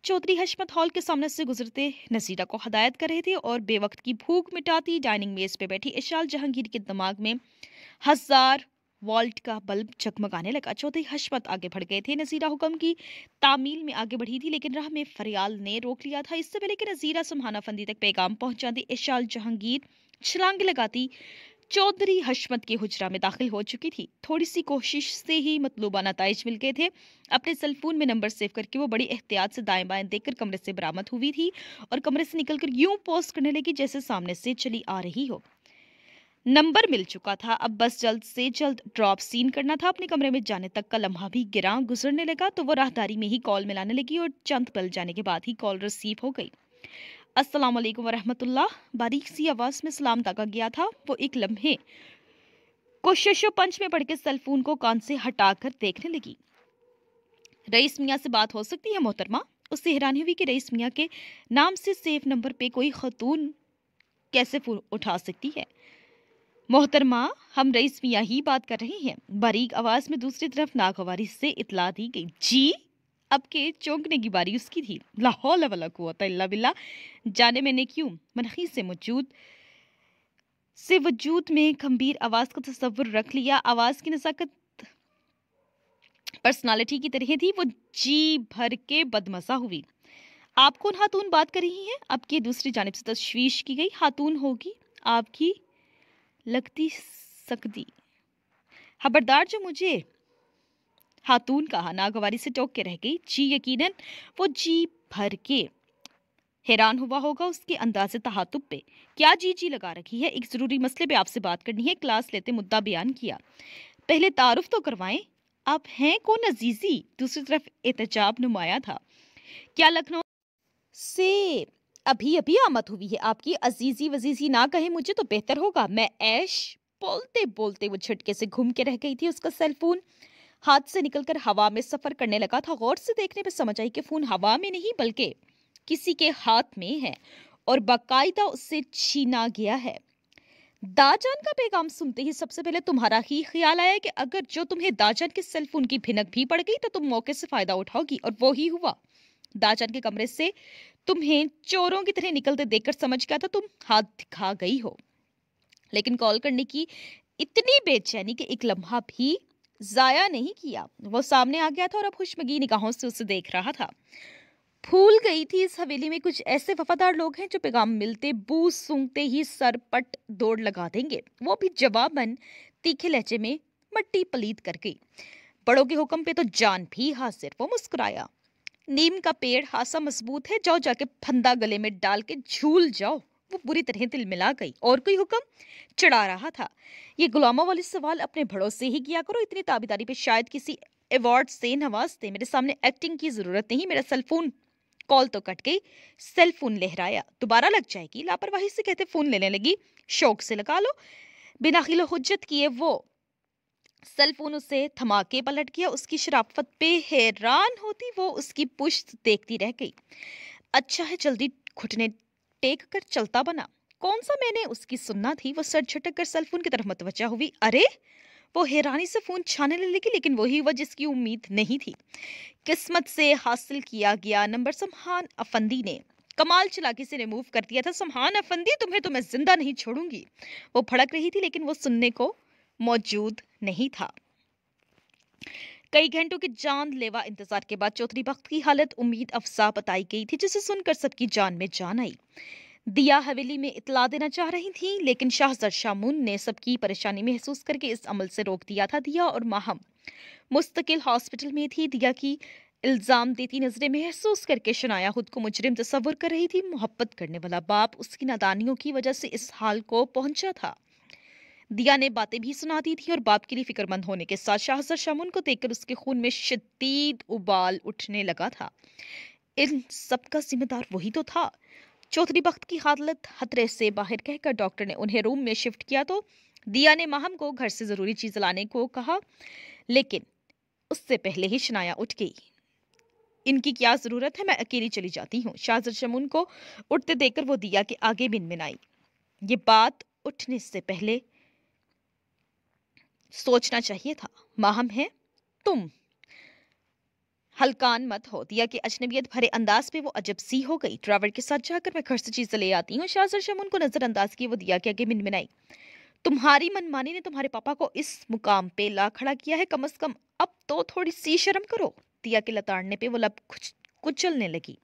चौधरी हशमत हॉल के सामने से गुजरते नज़ीरा को हदायत कर रहे थे और बेवक्त की भूख मिटाती डाइनिंग मेज़ पे बैठी इशाल जहांगीर के दिमाग में हज़ार वॉल्ट का बल्ब चकमकाने लगा चौधरी हशमत आगे बढ़ गए थे नजीरा हुक्म की तामील में आगे बढ़ी थी लेकिन राह में फरियाल ने रोक लिया था इससे पहले कि नजीरा सुमहाना फंदी तक पैगाम पहुंचाती इशाल जहांगीर छलांग लगाती चौधरी हशमत के हुजरा में दाखिल हो चुकी थी थोड़ी सी कोशिश से ही मतलूबा नतज मिल गए थे अपने सेलफोन में नंबर सेव करके वो बड़ी एहतियात से दाएं बाएं देखकर कमरे से बरामद हुई थी और कमरे से निकलकर यूं पोस्ट करने लगी जैसे सामने से चली आ रही हो नंबर मिल चुका था अब बस जल्द से जल्द ड्रॉप सीन करना था अपने कमरे में जाने तक का लम्हा भी गिरा गुजरने लगा तो वो राहदारी में ही कॉल मिलाने लगी और चंद पल जाने के बाद ही कॉल रिसीव हो गई अस्सलाम वालेकुम वरहमतुल्लाह बारीक सी आवाज़ में सलाम दागा गया था वो एक लम्हे कोशिशों पंच में पड़ के सेलफोन को कान से हटाकर देखने लगी रईस मियाँ से बात हो सकती है मोहतरमा उससे हैरानी हुई कि रईस मियाँ के नाम से सेफ नंबर पे कोई खतून कैसे फ़ोन उठा सकती है मोहतरमा हम रईस मियाँ ही बात कर रहे हैं बारीक आवाज में दूसरी तरफ नागवारी से इतला दी गई जी अब के चौंकने की बारी उसकी थी लाहौल वाला बिल्ला जाने मैंने क्यों मनखी से मौजूद से वजूद में गंभीर आवाज़ का तस्वुर रख लिया आवाज़ की नज़ाकत पर्सनालिटी की तरह थी वो जी भर के बदमसा हुई आप कौन हातून बात कर रही हैं आपकी दूसरी जानब से तशवीश की गई खातून होगी आपकी लगती सकती खबरदार हाँ, जो मुझे हातून कहा नागवारी से टोक के रह गई जी यकीनन वो जी भर के हैरान हुआ होगा उसके अंदाजे तहातुब पे क्या जी जी लगा रखी है एक ज़रूरी मसले पे आपसे बात करनी है क्लास लेते मुद्दा बयान किया पहले तारुफ तो करवाएं आप हैं कौन अजीज़ी दूसरी तरफ एहतजाब नुमाया था क्या लखनऊ से अभी अभी आमद हुई है आपकी अजीजी वजीजी ना कहे मुझे तो बेहतर होगा मैं ऐश बोलते बोलते वो झटके से घूम के रह गई थी उसका सेलफोन हाथ से निकलकर हवा में सफ़र करने लगा था गौर से देखने पर समझ आई कि फ़ोन हवा में नहीं बल्कि किसी के हाथ में है और बाकायदा उससे छीना गया है दाजान का पैगाम सुनते ही सबसे पहले तुम्हारा ही ख्याल आया कि अगर जो तुम्हें दाजान के सेलफोन की भिनक भी पड़ गई तो तुम मौके से फ़ायदा उठाओगी और वो ही हुआ दाजान के कमरे से तुम्हें चोरों की तरह निकलते देखकर समझ गया था तुम हाथ दिखा गई हो लेकिन कॉल करने की इतनी बेचैनी कि एक लम्हा भी जाया नहीं किया वो सामने आ गया था और अब खुशमगी निगाहों से उसे देख रहा था भूल गई थी इस हवेली में कुछ ऐसे वफादार लोग हैं जो पैगाम मिलते बू सूंघते ही सरपट दौड़ लगा देंगे वो भी जवाबन तीखे लहजे में मट्टी पलीद कर गई बड़ों के हुक्म पे तो जान भी हाजिर वो मुस्कुराया नीम का पेड़ हासा मजबूत है जाओ जाके फंदा गले में डाल के झूल जाओ वो बुरी तरह दिल मिला गई और कोई हुक्म चढ़ा रहा था ये गुलामों वाले सवाल अपने भड़ों से ही किया करो इतनी ताबेदारी पे शायद किसी अवार्ड से नवाजते मेरे सामने एक्टिंग की ज़रूरत नहीं मेरा सेल फोन कॉल तो कट गई सेल फोन लहराया दोबारा लग जाएगी लापरवाही से कहते फ़ोन लेने लगी शौक से लगा लो बिना खिलो हजत किए वो सेलफोन उसे धमाके पलट गया उसकी शराफत पे हैरान होती वो उसकी पुश्त देखती रह गई अच्छा है जल्दी घुटने टेक कर चलता बना कौन सा मैंने उसकी सुनना थी वो सर झटक कर सेलफोन की तरफ मतवजा हुई अरे वो हैरानी से फ़ोन छाने लगी लेकिन वही वह जिसकी उम्मीद नहीं थी किस्मत से हासिल किया गया नंबर समहान अफंदी ने कमाल चलाकी से रिमूव कर दिया था समहान अफंदी तुम्हें तो मैं जिंदा नहीं छोड़ूंगी वो भड़क रही थी लेकिन वो सुनने को मौजूद नहीं था कई घंटों के जानलेवा इंतजार के बाद चौधरी बख्त की हालत उम्मीद अफजा बताई गई थी जिसे सुनकर सबकी जान में जान आई दिया हवेली में इतला देना चाह रही थी लेकिन शाहजर शामून ने सबकी परेशानी महसूस करके इस अमल से रोक दिया था दिया और माहम मुस्तकिल हॉस्पिटल में थी दिया की इल्ज़ाम देती नजरें महसूस करके शनाया खुद को मुजरिम तस्वुर कर रही थी मोहब्बत करने वाला बाप उसकी नादानियों की वजह से इस हाल को पहुंचा था दिया ने बातें भी सुना दी थी और बाप के लिए फिक्रमंद होने के साथ शाहजर शमुन को देखकर उसके खून में शदीद उबाल उठने लगा था इन सब का जिम्मेदार वही तो था चौधरी बख्त की हालत खतरे से बाहर कहकर डॉक्टर ने उन्हें रूम में शिफ्ट किया तो दिया ने माहम को घर से ज़रूरी चीज़ लाने को कहा लेकिन उससे पहले ही शनाया उठ गई इनकी क्या ज़रूरत है मैं अकेली चली जाती हूँ शाहजर शमुन को उठते देखकर वो दिया के आगे बिन आई ये बात उठने से पहले सोचना चाहिए था माहम है तुम हल्कान मत हो दिया कि अजनबियत भरे अंदाज पे वो अजब सी हो गई ड्राइवर के साथ जाकर मैं घर से चीज़ें ले आती हूँ शाह शम उनको नज़रअंदाज किए वो दिया कि आगे मिनमिनाई तुम्हारी मनमानी ने तुम्हारे पापा को इस मुकाम पे ला खड़ा किया है कम अज़ कम अब तो थोड़ी सी शर्म करो दिया के लताड़ने पे वो लब कुछ कुचलने लगी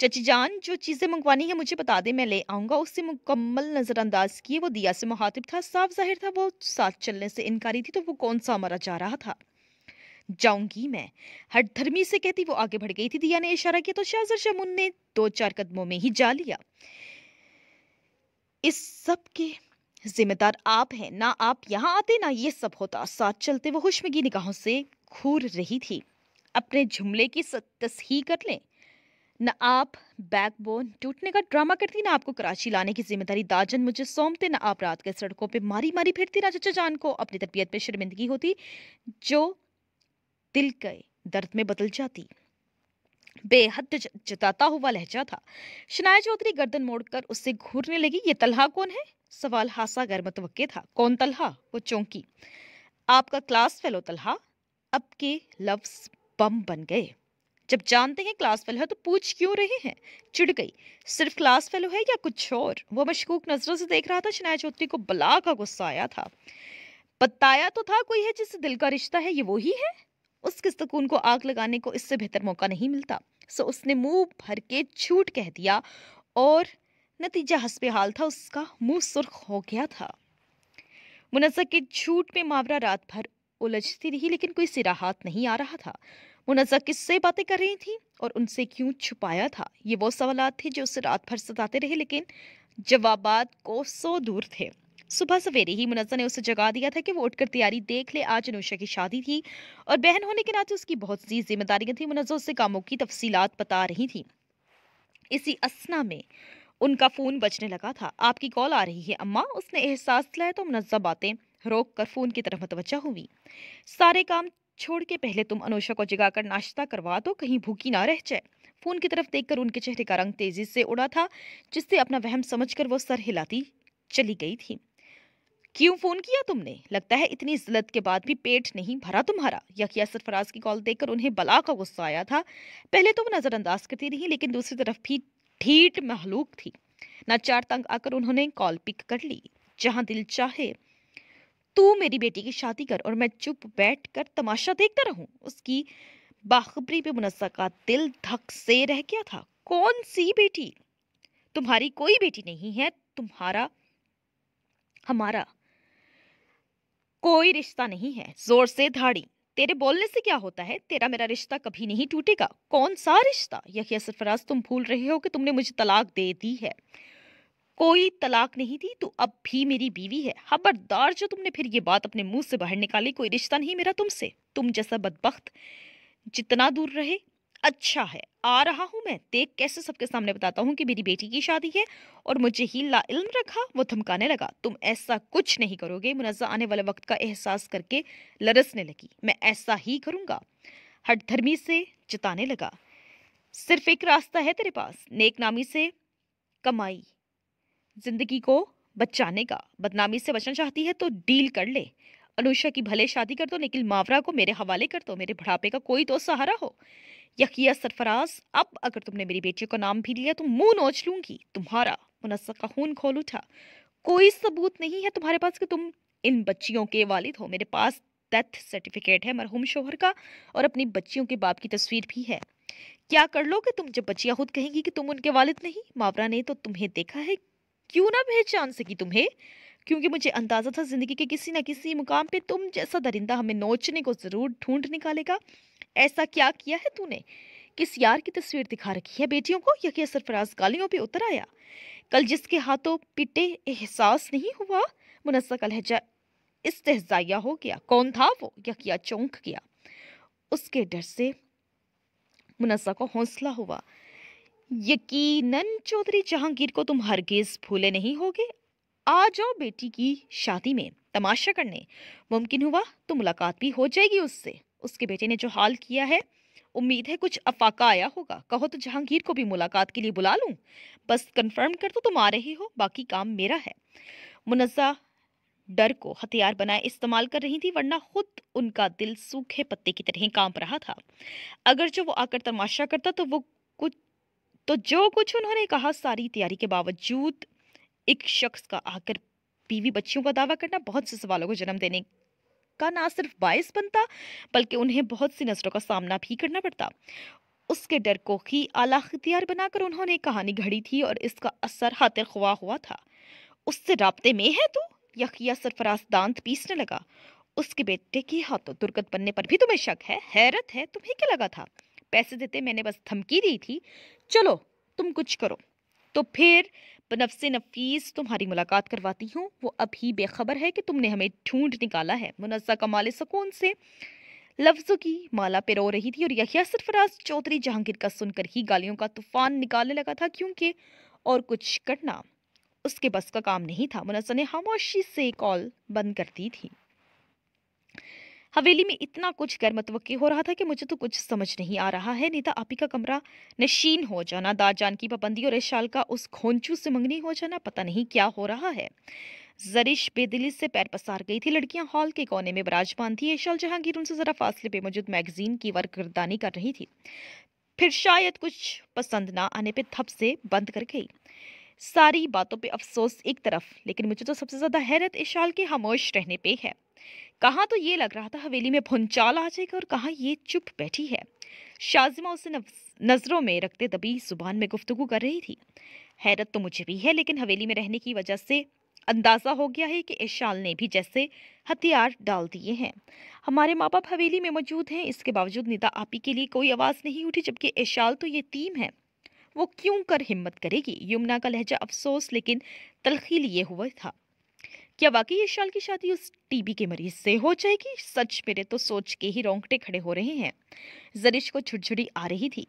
चची जान जो चीज़ें मंगवानी है मुझे बता दें मैं ले आऊँगा उससे मुकम्मल नज़रअंदाज किए वो दिया से मुहातिब था साफ जाहिर था वो साथ चलने से इनकारी थी तो वो कौन सा मरा जा रहा था जाऊंगी मैं हट धर्मी से कहती वो आगे बढ़ गई थी दिया ने इशारा किया तो शाहजर शमुन ने दो चार कदमों में ही जा लिया इस सब के जिम्मेदार आप हैं ना आप यहाँ आते ना ये सब होता साथ चलते वो खुशमगी निगाहों से घूर रही थी अपने जुमले की तस्ही कर लें न आप बैकबोन टूटने का ड्रामा करती ना आपको कराची लाने की जिम्मेदारी दाजन मुझे सौंपते ना आप रात के सड़कों पे मारी मारी फिरती ना चचा जान को अपनी तबीयत पे शर्मिंदगी होती जो दिल के दर्द में बदल जाती बेहद जताता हुआ लहजा था शनाया चौधरी गर्दन मोड़कर उससे घूरने लगी ये तलहा कौन है सवाल हासा गैर मतवक़ था कौन तलहा वो चौंकी आपका क्लास फेलो तलहा अब के लफ्स बम बन गए जब जानते हैं क्लास फेलो है तो पूछ क्यों रहे हैं चिड़ गई सिर्फ क्लास फेलो है या कुछ और वो मशकूक नज़रों से देख रहा था शनाया चौधरी को बला का गुस्सा आया था बताया तो था कोई है जिससे दिल का रिश्ता है ये वो ही है उस किस्तकून को आग लगाने को इससे बेहतर मौका नहीं मिलता सो उसने मुंह भर के छूट कह दिया और नतीजा हंसपे हाल था उसका मुंह सुर्ख हो गया था मुनजर के झूठ में मावरा रात भर उलझती रही लेकिन कोई सिराहत नहीं आ रहा था वो नजा किससे बातें कर रही थी और उनसे क्यों छुपाया था ये वो सवाल थे जो उसे रात भर सताते रहे लेकिन जवाब कोसों दूर थे सुबह सवेरे ही मुनजा ने उसे जगा दिया था कि वो उठकर तैयारी देख ले आज अनुषा की शादी थी और बहन होने के नाते उसकी बहुत सी जिम्मेदारियां थी मुनजा उससे कामों की तफसीलात बता रही थी इसी असना में उनका फ़ोन बजने लगा था आपकी कॉल आ रही है अम्मा उसने एहसास दिलाया तो मुनजा बातें रोक कर फ़ोन की तरफ मतवजा हुई सारे काम छोड़ के पहले तुम अनुषा को जगाकर नाश्ता करवा दो कहीं भूखी ना रह जाए फोन की तरफ देखकर उनके चेहरे का रंग तेजी से उड़ा था जिससे अपना वहम समझकर वो सर हिलाती चली गई थी क्यों फोन किया तुमने लगता है इतनी जिल्लत के बाद भी पेट नहीं भरा तुम्हारा यकिया सरफराज की कॉल देखकर उन्हें बला का गुस्सा आया था पहले तो वो नज़रअंदाज करती रही लेकिन दूसरी तरफ भी ठीठ महलूक थी ना चार तंग आकर उन्होंने कॉल पिक कर ली जहाँ दिल चाहे तू मेरी बेटी की शादी कर और मैं चुप बैठ कर तमाशा देखता रहूं उसकी बाखबरी पे मुनस्सा का दिल धक से रह गया था कौन सी बेटी तुम्हारी कोई बेटी नहीं है तुम्हारा हमारा कोई रिश्ता नहीं है जोर से धाड़ी तेरे बोलने से क्या होता है तेरा मेरा रिश्ता कभी नहीं टूटेगा कौन सा रिश्ता यही सरफराज तुम भूल रहे हो कि तुमने मुझे तलाक दे दी है कोई तलाक नहीं थी तू अब भी मेरी बीवी है खबरदार जो तुमने फिर ये बात अपने मुंह से बाहर निकाली कोई रिश्ता नहीं मेरा तुमसे तुम जैसा बदबخت जितना दूर रहे अच्छा है आ रहा हूँ मैं देख कैसे सबके सामने बताता हूँ कि मेरी बेटी की शादी है और मुझे ही ला इल्म रखा वो धमकाने लगा तुम ऐसा कुछ नहीं करोगे मुनजा आने वाले वक्त का एहसास करके लरसने लगी मैं ऐसा ही करूँगा धर्मी से चिताने लगा सिर्फ एक रास्ता है तेरे पास नेक नामी से कमाई जिंदगी को बचाने का बदनामी से बचना चाहती है तो डील कर ले अनुषा की भले शादी कर दो लेकिन मावरा को मेरे हवाले कर दो मेरे बुढ़ापे का कोई तो सहारा हो यकिया सरफराज अब अगर तुमने मेरी बेटी का नाम भी लिया तो मुंह नोच लूंगी तुम्हारा मुनस्सा का खून खोल उठा कोई सबूत नहीं है तुम्हारे पास कि तुम इन बच्चियों के वालिद हो मेरे पास डेथ सर्टिफिकेट है मरहूम शोहर का और अपनी बच्चियों के बाप की तस्वीर भी है क्या कर लो कि तुम जब बच्चियां खुद कहेंगी कि तुम उनके वालिद नहीं मावरा ने तो तुम्हें देखा है क्यों ना भेज पहचान सकी तुम्हें क्योंकि मुझे अंदाज़ा था ज़िंदगी के किसी न किसी मुकाम पे तुम जैसा दरिंदा हमें नोचने को ज़रूर ढूंढ निकालेगा ऐसा क्या किया है तूने किस यार की तस्वीर दिखा रखी है बेटियों को या क्या सरफराज गालियों पर उतर आया कल जिसके हाथों पिटे एहसास नहीं हुआ मुनसा का लहजा इस्तजाया हो गया कौन था वो या किया चौंक गया उसके डर से मुनसा को हौसला हुआ यकीनन चौधरी जहांगीर को तुम हरगिज भूले नहीं होगे आ जाओ बेटी की शादी में तमाशा करने मुमकिन हुआ तो मुलाकात भी हो जाएगी उससे उसके बेटे ने जो हाल किया है उम्मीद है कुछ अफाका आया होगा कहो तो जहांगीर को भी मुलाकात के लिए बुला लूँ बस कंफर्म कर दो तो तुम आ रही हो बाकी काम मेरा है मुनज़ा डर को हथियार बनाए इस्तेमाल कर रही थी वरना खुद उनका दिल सूखे पत्ते की तरह कांप रहा था अगर जो वो आकर तमाशा करता तो वो कुछ तो जो कुछ उन्होंने कहा सारी तैयारी के बावजूद एक शख्स का आकर बीवी बच्चियों का दावा करना बहुत से सवालों को जन्म देने का ना सिर्फ बायस बनता बल्कि उन्हें बहुत सी नज़रों का सामना भी करना पड़ता उसके डर को ही आला अख्तियार बनाकर उन्होंने कहानी घड़ी थी और इसका असर हाथिर खुआ हुआ था उससे रबते में है तो यकिया सरफराज दांत पीसने लगा उसके बेटे की हाथों दुर्गत बनने पर भी तुम्हें शक है हैरत है तुम्हें क्या लगा था पैसे देते मैंने बस धमकी दी थी चलो तुम कुछ करो तो फिर बनफ्स नफीस तुम्हारी मुलाकात करवाती हूँ वो अभी बेखबर है कि तुमने हमें ढूंढ निकाला है मुनज़ा कमाल सकून से लफ्ज़ों की माला पिरो रही थी और यखिया सरफराज चौधरी जहांगीर का सुनकर ही गालियों का तूफान निकालने लगा था क्योंकि और कुछ करना उसके बस का काम नहीं था मुनजा ने खामोशी से कॉल बंद कर दी थी हवेली में इतना कुछ गैर मतवक़ हो रहा था कि मुझे तो कुछ समझ नहीं आ रहा है नीता तो आपी का कमरा नशीन हो जाना दार जान की पाबंदी और इशाल का उस खोंचू से मंगनी हो जाना पता नहीं क्या हो रहा है जरिश बेदिली से पैर पसार गई थी लड़कियां हॉल के कोने में बराजमान थी ऐशाल जहांगीर उनसे ज़रा फासले पे मौजूद मैगजीन की वर्करदानी कर रही थी फिर शायद कुछ पसंद ना आने पर थप से बंद कर गई सारी बातों पे अफसोस एक तरफ लेकिन मुझे तो सबसे ज़्यादा हैरत इशाल के खामोश रहने पे है कहाँ तो ये लग रहा था हवेली में भुंचाल आ जाएगा और कहाँ ये चुप बैठी है शाजिमा उसे नज़रों में रखते दबी जुबान में गुफ्तगु कर रही थी हैरत तो मुझे भी है लेकिन हवेली में रहने की वजह से अंदाज़ा हो गया है कि ऐशाल ने भी जैसे हथियार डाल दिए हैं हमारे माँ बाप हवेली में मौजूद हैं इसके बावजूद निदा आपी के लिए कोई आवाज़ नहीं उठी जबकि ऐशाल तो ये टीम है वो क्यों कर हिम्मत करेगी यमुना का लहजा अफसोस लेकिन तलखी लिए हुआ था क्या वाकई इस साल की शादी उस टीबी के मरीज से हो जाएगी सच मेरे तो सोच के ही रोंगटे खड़े हो रहे हैं जरिश को छुटझुड़ी आ रही थी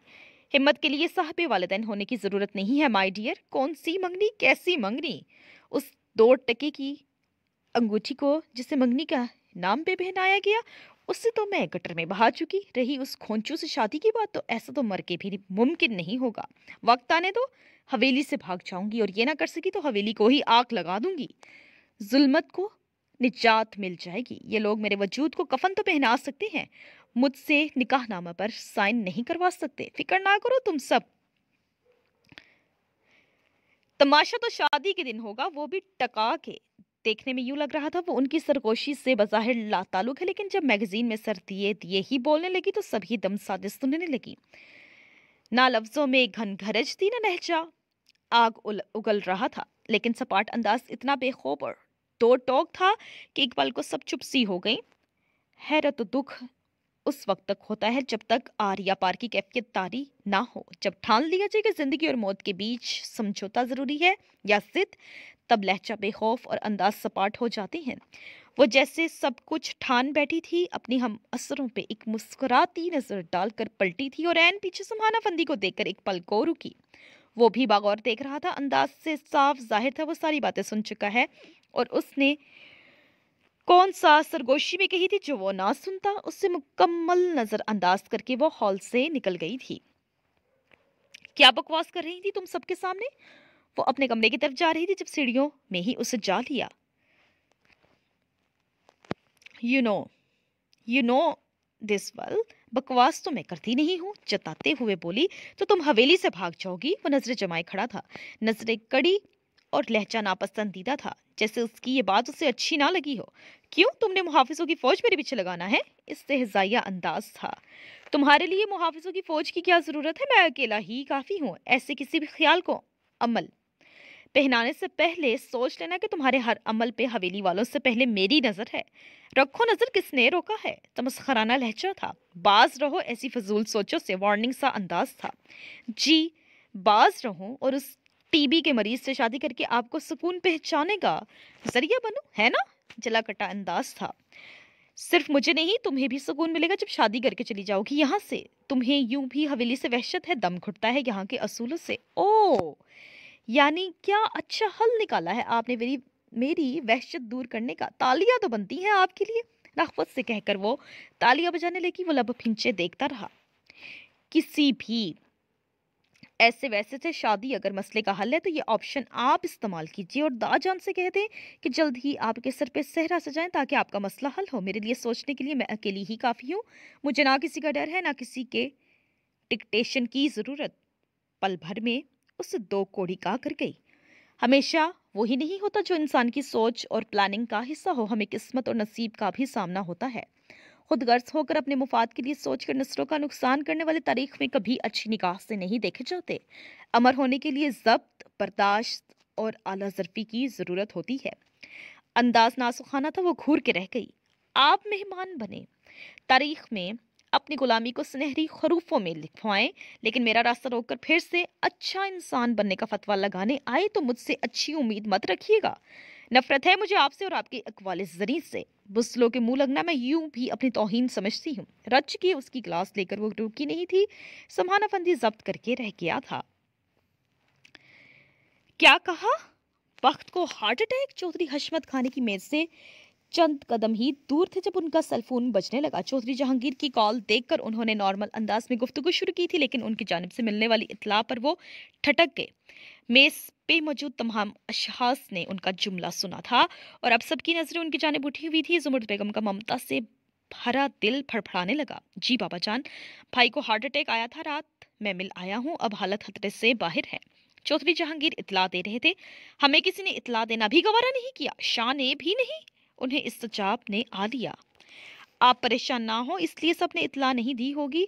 हिम्मत के लिए साहब वालदेन होने की ज़रूरत नहीं है माई डियर कौन सी मंगनी कैसी मंगनी उस दो टके की अंगूठी को जिसे मंगनी का नाम पे पहनाया गया उससे तो मैं गटर में बहा चुकी रही उस खोंचू से शादी की बात तो ऐसा तो मर के भी मुमकिन नहीं होगा वक्त आने दो तो हवेली से भाग जाऊंगी और ये ना कर सकी तो हवेली को ही आग लगा दूंगी जुल्मत को निजात मिल जाएगी ये लोग मेरे वजूद को कफन तो पहना सकते हैं मुझसे निकाहनामा पर साइन नहीं करवा सकते फिक्र ना करो तुम सब तमाशा तो शादी के दिन होगा वो भी टका के देखने में यूं लग रहा था वो उनकी सरगोशी से बज़ाहिर लातालुक है लेकिन जब मैगजीन में सर दिए दिए ही बोलने लगी तो सभी दम साजिश सुनने लगी ना लफ्ज़ों में घन घरज थी ना लहजा आग उगल रहा था लेकिन सपाट अंदाज इतना बेखौफ और दो टोक था कि इकबाल को सब चुप सी हो गई हैरत तो दुख उस वक्त तक होता है जब तक आर्या पार की कैफियत तारी ना हो जब ठान लिया जाए कि जिंदगी और मौत के बीच समझौता ज़रूरी है या जिद तब लहजा बेखौफ और अंदाज सपाट हो जाते हैं वो जैसे सब कुछ ठान बैठी थी अपनी हम असरों पे एक मुस्कुराती नज़र डालकर पलटी थी और एन पीछे समाना फंदी को देखकर एक पल को रुकी वो भी बागौर देख रहा था अंदाज से साफ जाहिर था वो सारी बातें सुन चुका है और उसने कौन सा सरगोशी में कही थी जो वो ना सुनता उससे मुकम्मल नज़रअंदाज करके वो हॉल से निकल गई थी क्या बकवास कर रही थी तुम सबके सामने वो अपने कमरे की तरफ जा रही थी जब सीढ़ियों में ही उसे जा लिया you know you know this world बकवास तो मैं करती नहीं हूँ जताते हुए बोली तो तुम हवेली से भाग जाओगी वो नजरे जमाए खड़ा था नजरे कड़ी और लहजा नापसंदीदा था जैसे उसकी ये बात उसे अच्छी ना लगी हो क्यों तुमने मुहाफिजों की फ़ौज मेरे पीछे लगाना है इससे हजाया अंदाज था तुम्हारे लिए मुहाफिजों की फ़ौज की क्या ज़रूरत है मैं अकेला ही काफ़ी हूँ ऐसे किसी भी ख्याल को अमल पहनाने से पहले सोच लेना कि तुम्हारे हर अमल पे हवेली वालों से पहले मेरी नज़र है रखो नज़र किसने रोका है तमस्खराना लहजा था बाज रहो ऐसी फजूल सोचों से वार्निंग सा अंदाज था जी बाज रहो और उस टीबी के मरीज से शादी करके आपको सुकून पहचानेगा जरिया बनो है ना जला कटा अंदाज था सिर्फ मुझे नहीं तुम्हें भी सुकून मिलेगा जब शादी करके चली जाओगी यहाँ से तुम्हें यूं भी हवेली से वहशत है दम घुटता है यहाँ के असूलों से ओ यानी क्या अच्छा हल निकाला है आपने मेरी मेरी वहशत दूर करने का तालियां तो बनती हैं आपके लिए रखवत से कहकर वो तालियां बजाने लगी वो लब फिंचे देखता रहा किसी भी ऐसे वैसे से शादी अगर मसले का हल है तो ये ऑप्शन आप इस्तेमाल कीजिए और दाजान से कह दें कि जल्द ही आपके सर पे सहरा सजाएं ताकि आपका मसला हल हो मेरे लिए सोचने के लिए मैं अकेली ही काफ़ी हूँ मुझे ना किसी का डर है ना किसी के डिक्टेशन की ज़रूरत पल भर में उस दो कोड़ी का कर गई हमेशा वो ही नहीं होता जो इंसान की सोच और प्लानिंग का हिस्सा हो हमें किस्मत और नसीब का भी सामना होता है खुद गर्ज होकर अपने मुफाद के लिए सोचकर नसरों का नुकसान करने वाले तारीख में कभी अच्छी निगाह से नहीं देखे जाते अमर होने के लिए जब्त बर्दाश्त और आला जरफी की ज़रूरत होती है अंदाज नासुखाना था वो घूर के रह गई आप मेहमान बने तारीख में अपनी गुलामी को सुनहरी खरूफों में लिखवाएं लेकिन मेरा रास्ता रोककर फिर से अच्छा इंसान बनने का फतवा लगाने आए तो मुझसे अच्छी उम्मीद मत रखिएगा नफरत है मुझे आपसे और आपके अकवाल जरी से बुसलों के मुंह लगना मैं यूं भी अपनी तोहिन समझती हूँ रच की उसकी गिलास लेकर वो रुकी नहीं थी समाना फंदी जब्त करके रह गया था क्या कहा वक्त को हार्ट अटैक चौधरी हशमत खाने की मेज से चंद कदम ही दूर थे जब उनका सेलफोन बजने लगा चौधरी जहांगीर की कॉल देखकर उन्होंने नॉर्मल अंदाज में गुफ्तु शुरू की थी लेकिन उनकी जानब से मिलने वाली इतला पर वो ठटक गए मेस पे मौजूद तमाम अशहास ने उनका जुमला सुना था और अब सबकी नज़रें उनकी जानब उठी हुई थी जुमर बेगम का ममता से भरा दिल फड़फड़ाने लगा जी बाबा जान भाई को हार्ट अटैक आया था रात मैं मिल आया हूँ अब हालत खतरे से बाहर है चौधरी जहांगीर इतला दे रहे थे हमें किसी ने इतला देना भी गवारा नहीं किया शाह ने भी नहीं उन्हें इस इस्तजाब ने आ लिया आप परेशान ना हो इसलिए सबने इतला नहीं दी होगी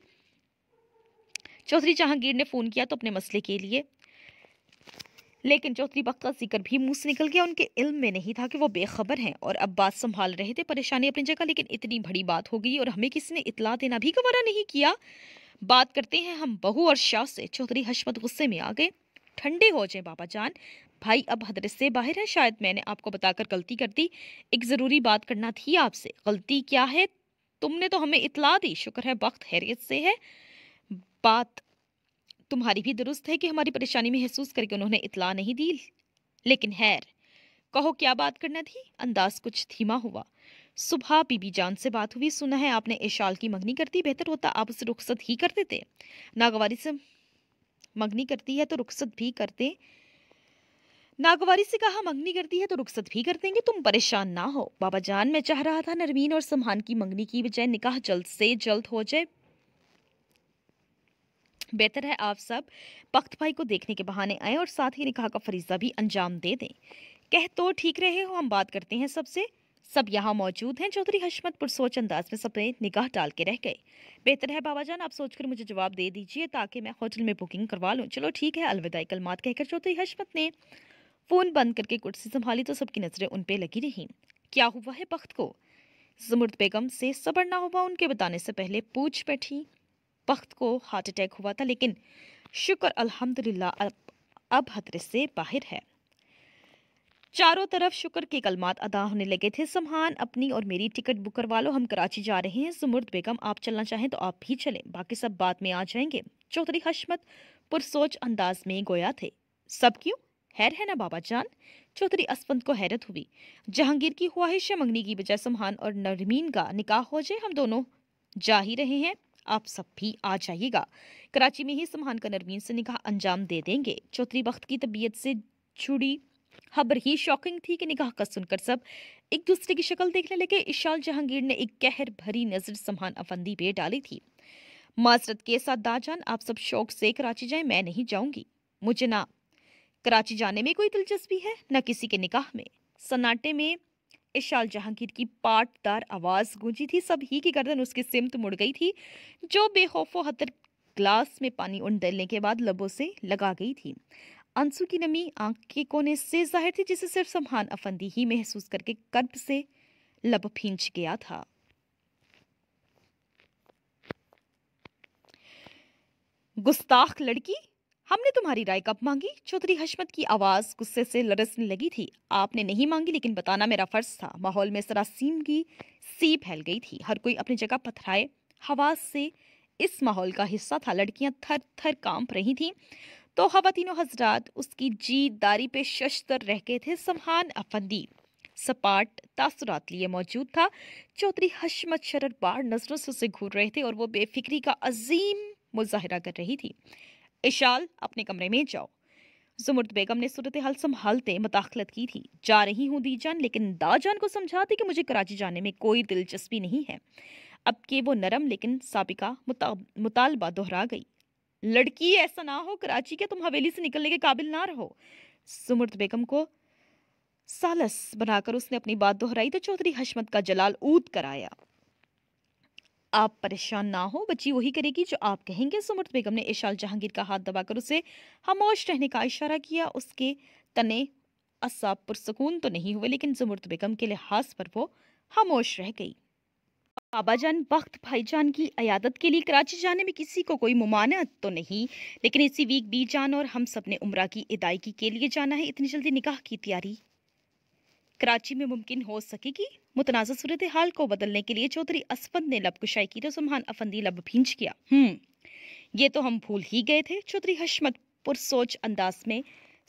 चौधरी जहांगीर ने फ़ोन किया तो अपने मसले के लिए लेकिन चौधरी बक का जिक्र भी मुंह से निकल गया उनके इल्म में नहीं था कि वो बेखबर हैं और अब बात संभाल रहे थे परेशानी अपनी जगह लेकिन इतनी बड़ी बात हो गई और हमें किसी ने इतला देना भी गवारा नहीं किया बात करते हैं हम बहू और शाह से चौधरी हशमत गुस्से में आ गए ठंडे हो जाए बाबा जान भाई अब हदरत से बाहर है शायद मैंने आपको बताकर गलती कर दी एक ज़रूरी बात करना थी आपसे गलती क्या है तुमने तो हमें इतला दी शुक्र है वक्त हैरियत से है बात तुम्हारी भी दुरुस्त है कि हमारी परेशानी महसूस करके उन्होंने इतला नहीं दी लेकिन हैर कहो क्या बात करना थी अंदाज कुछ धीमा हुआ सुबह बीबी जान से बात हुई सुना है आपने इशाल की मंगनी कर दी बेहतर होता आप उसे रुखसत ही कर देते नागवारी से मंगनी करती है तो रुखसत भी करते दें नागवारी से कहा मंगनी करती है तो रुखसत भी कर देंगे तुम परेशान ना हो बाबा जान मैं चाह रहा था नरवीन और समहान की मंगनी की बजाय निकाह जल्द से जल्द हो जाए बेहतर है आप सब पख्त भाई को देखने के बहाने आए और साथ ही निकाह का फरीजा भी अंजाम दे दें कह तो ठीक रहे हो हम बात करते हैं सबसे सब यहाँ मौजूद हैं चौधरी हशमत पुरसोच अंदाज में सबने निगाह डाल के रह गए बेहतर है बाबा जान आप सोचकर मुझे जवाब दे दीजिए ताकि मैं होटल में बुकिंग करवा लूँ चलो ठीक है अलविदा कलमात कहकर चौधरी हशमत ने फ़ोन बंद करके कुर्सी संभाली तो सबकी नज़रें उन पर लगी रही क्या हुआ है पख्त को जमुर्द बेगम से सबर ना हुआ उनके बताने से पहले पूछ बैठी पख्त को हार्ट अटैक हुआ था लेकिन शुक्र अल्हम्दुलिल्लाह अब अब खतरे से बाहर है चारों तरफ शुक्र के कलमात अदा होने लगे थे समहान अपनी और मेरी टिकट बुक करवा लो हम कराची जा रहे हैं जुमर्द बेगम आप चलना चाहें तो आप भी चलें बाकी सब बाद में आ जाएंगे चौधरी हशमत पुरसोच अंदाज में गोया थे सब क्यों हैर है ना बाबा जान चौधरी असवंत को हैरत हुई जहांगीर की ख्वाहिश है मंगनी की बजाय सुमहान और नरमीन का निकाह हो जाए हम दोनों जा ही रहे हैं आप सब भी आ जाइएगा कराची में ही सुमहान का नरमीन से निकाह अंजाम दे देंगे चौधरी वक्त की तबीयत से जुड़ी खबर ही शॉकिंग थी कि निकाह का सुनकर सब एक दूसरे की शक्ल देखने लगे इशाल जहांगीर ने एक कहर भरी नजर सुमहान अफंदी पे डाली थी माजरत के साथ दाजान आप सब शौक से कराची जाए मैं नहीं जाऊंगी मुझे ना कराची जाने में कोई दिलचस्पी है न किसी के निकाह में सन्नाटे में इशाल जहांगीर की पाटदार आवाज़ गूंजी थी सब ही की गर्दन उसकी सिमत मुड़ गई थी जो बेखौफो हतर ग्लास में पानी उन डलने के बाद लबों से लगा गई थी आंसू की नमी आंख के कोने से जाहिर थी जिसे सिर्फ समहान अफंदी ही महसूस करके कर्ब से लब फींच गया था गुस्ताख लड़की हमने तुम्हारी राय कब मांगी चौधरी हशमत की आवाज़ गुस्से से लरसने लगी थी आपने नहीं मांगी लेकिन बताना मेरा फ़र्ज था माहौल में सरासीम की सी फैल गई थी हर कोई अपनी जगह पथराए हवा से इस माहौल का हिस्सा था लड़कियां थर थर कांप रही थीं तो खातिनों हजरात उसकी दारी पे शशतर रह गए थे सम्हान अफंदी सपाट तासरात लिए मौजूद था चौधरी हशमत शररबार नज़रों से उसे घूर रहे थे और वो बेफिक्री का अजीम मुजाहरा कर रही थी इशाल अपने कमरे में जाओ जुमर्द बेगम ने सूरत हाल संभालते मुदाखलत की थी जा रही हूँ दी जान लेकिन दा जान को समझाती कि मुझे कराची जाने में कोई दिलचस्पी नहीं है अब के वो नरम लेकिन सबका मुतालबा दोहरा गई लड़की ऐसा ना हो कराची के तुम हवेली से निकलने के काबिल ना रहो सुमर्द बेगम को सालस बनाकर उसने अपनी बात दोहराई तो चौधरी हशमत का जलाल ऊद कराया आप परेशान ना हो बच्ची वही करेगी जो आप कहेंगे सुमृत बेगम ने इशाल जहांगीर का हाथ दबाकर उसे खामोश रहने का इशारा किया उसके तने असाब पुरसकून तो नहीं हुए लेकिन सुमृत बेगम के लिहाज पर वो खामोश रह गई बाबा जान बख्त भाईजान की अयादत के लिए कराची जाने में किसी को कोई मुमानत तो नहीं लेकिन इसी वीक बी जान और हम सब ने उम्र की अदायगी के लिए जाना है इतनी जल्दी निकाह की तैयारी कराची में मुमकिन हो सकेगी मुतनाज़ सूरत हाल को बदलने के लिए चौधरी असफंद ने लब कुशाई की तो सुमहान अफंदी लब भींच किया हम्म ये तो हम भूल ही गए थे चौधरी हशमत पुरसोच अंदाज में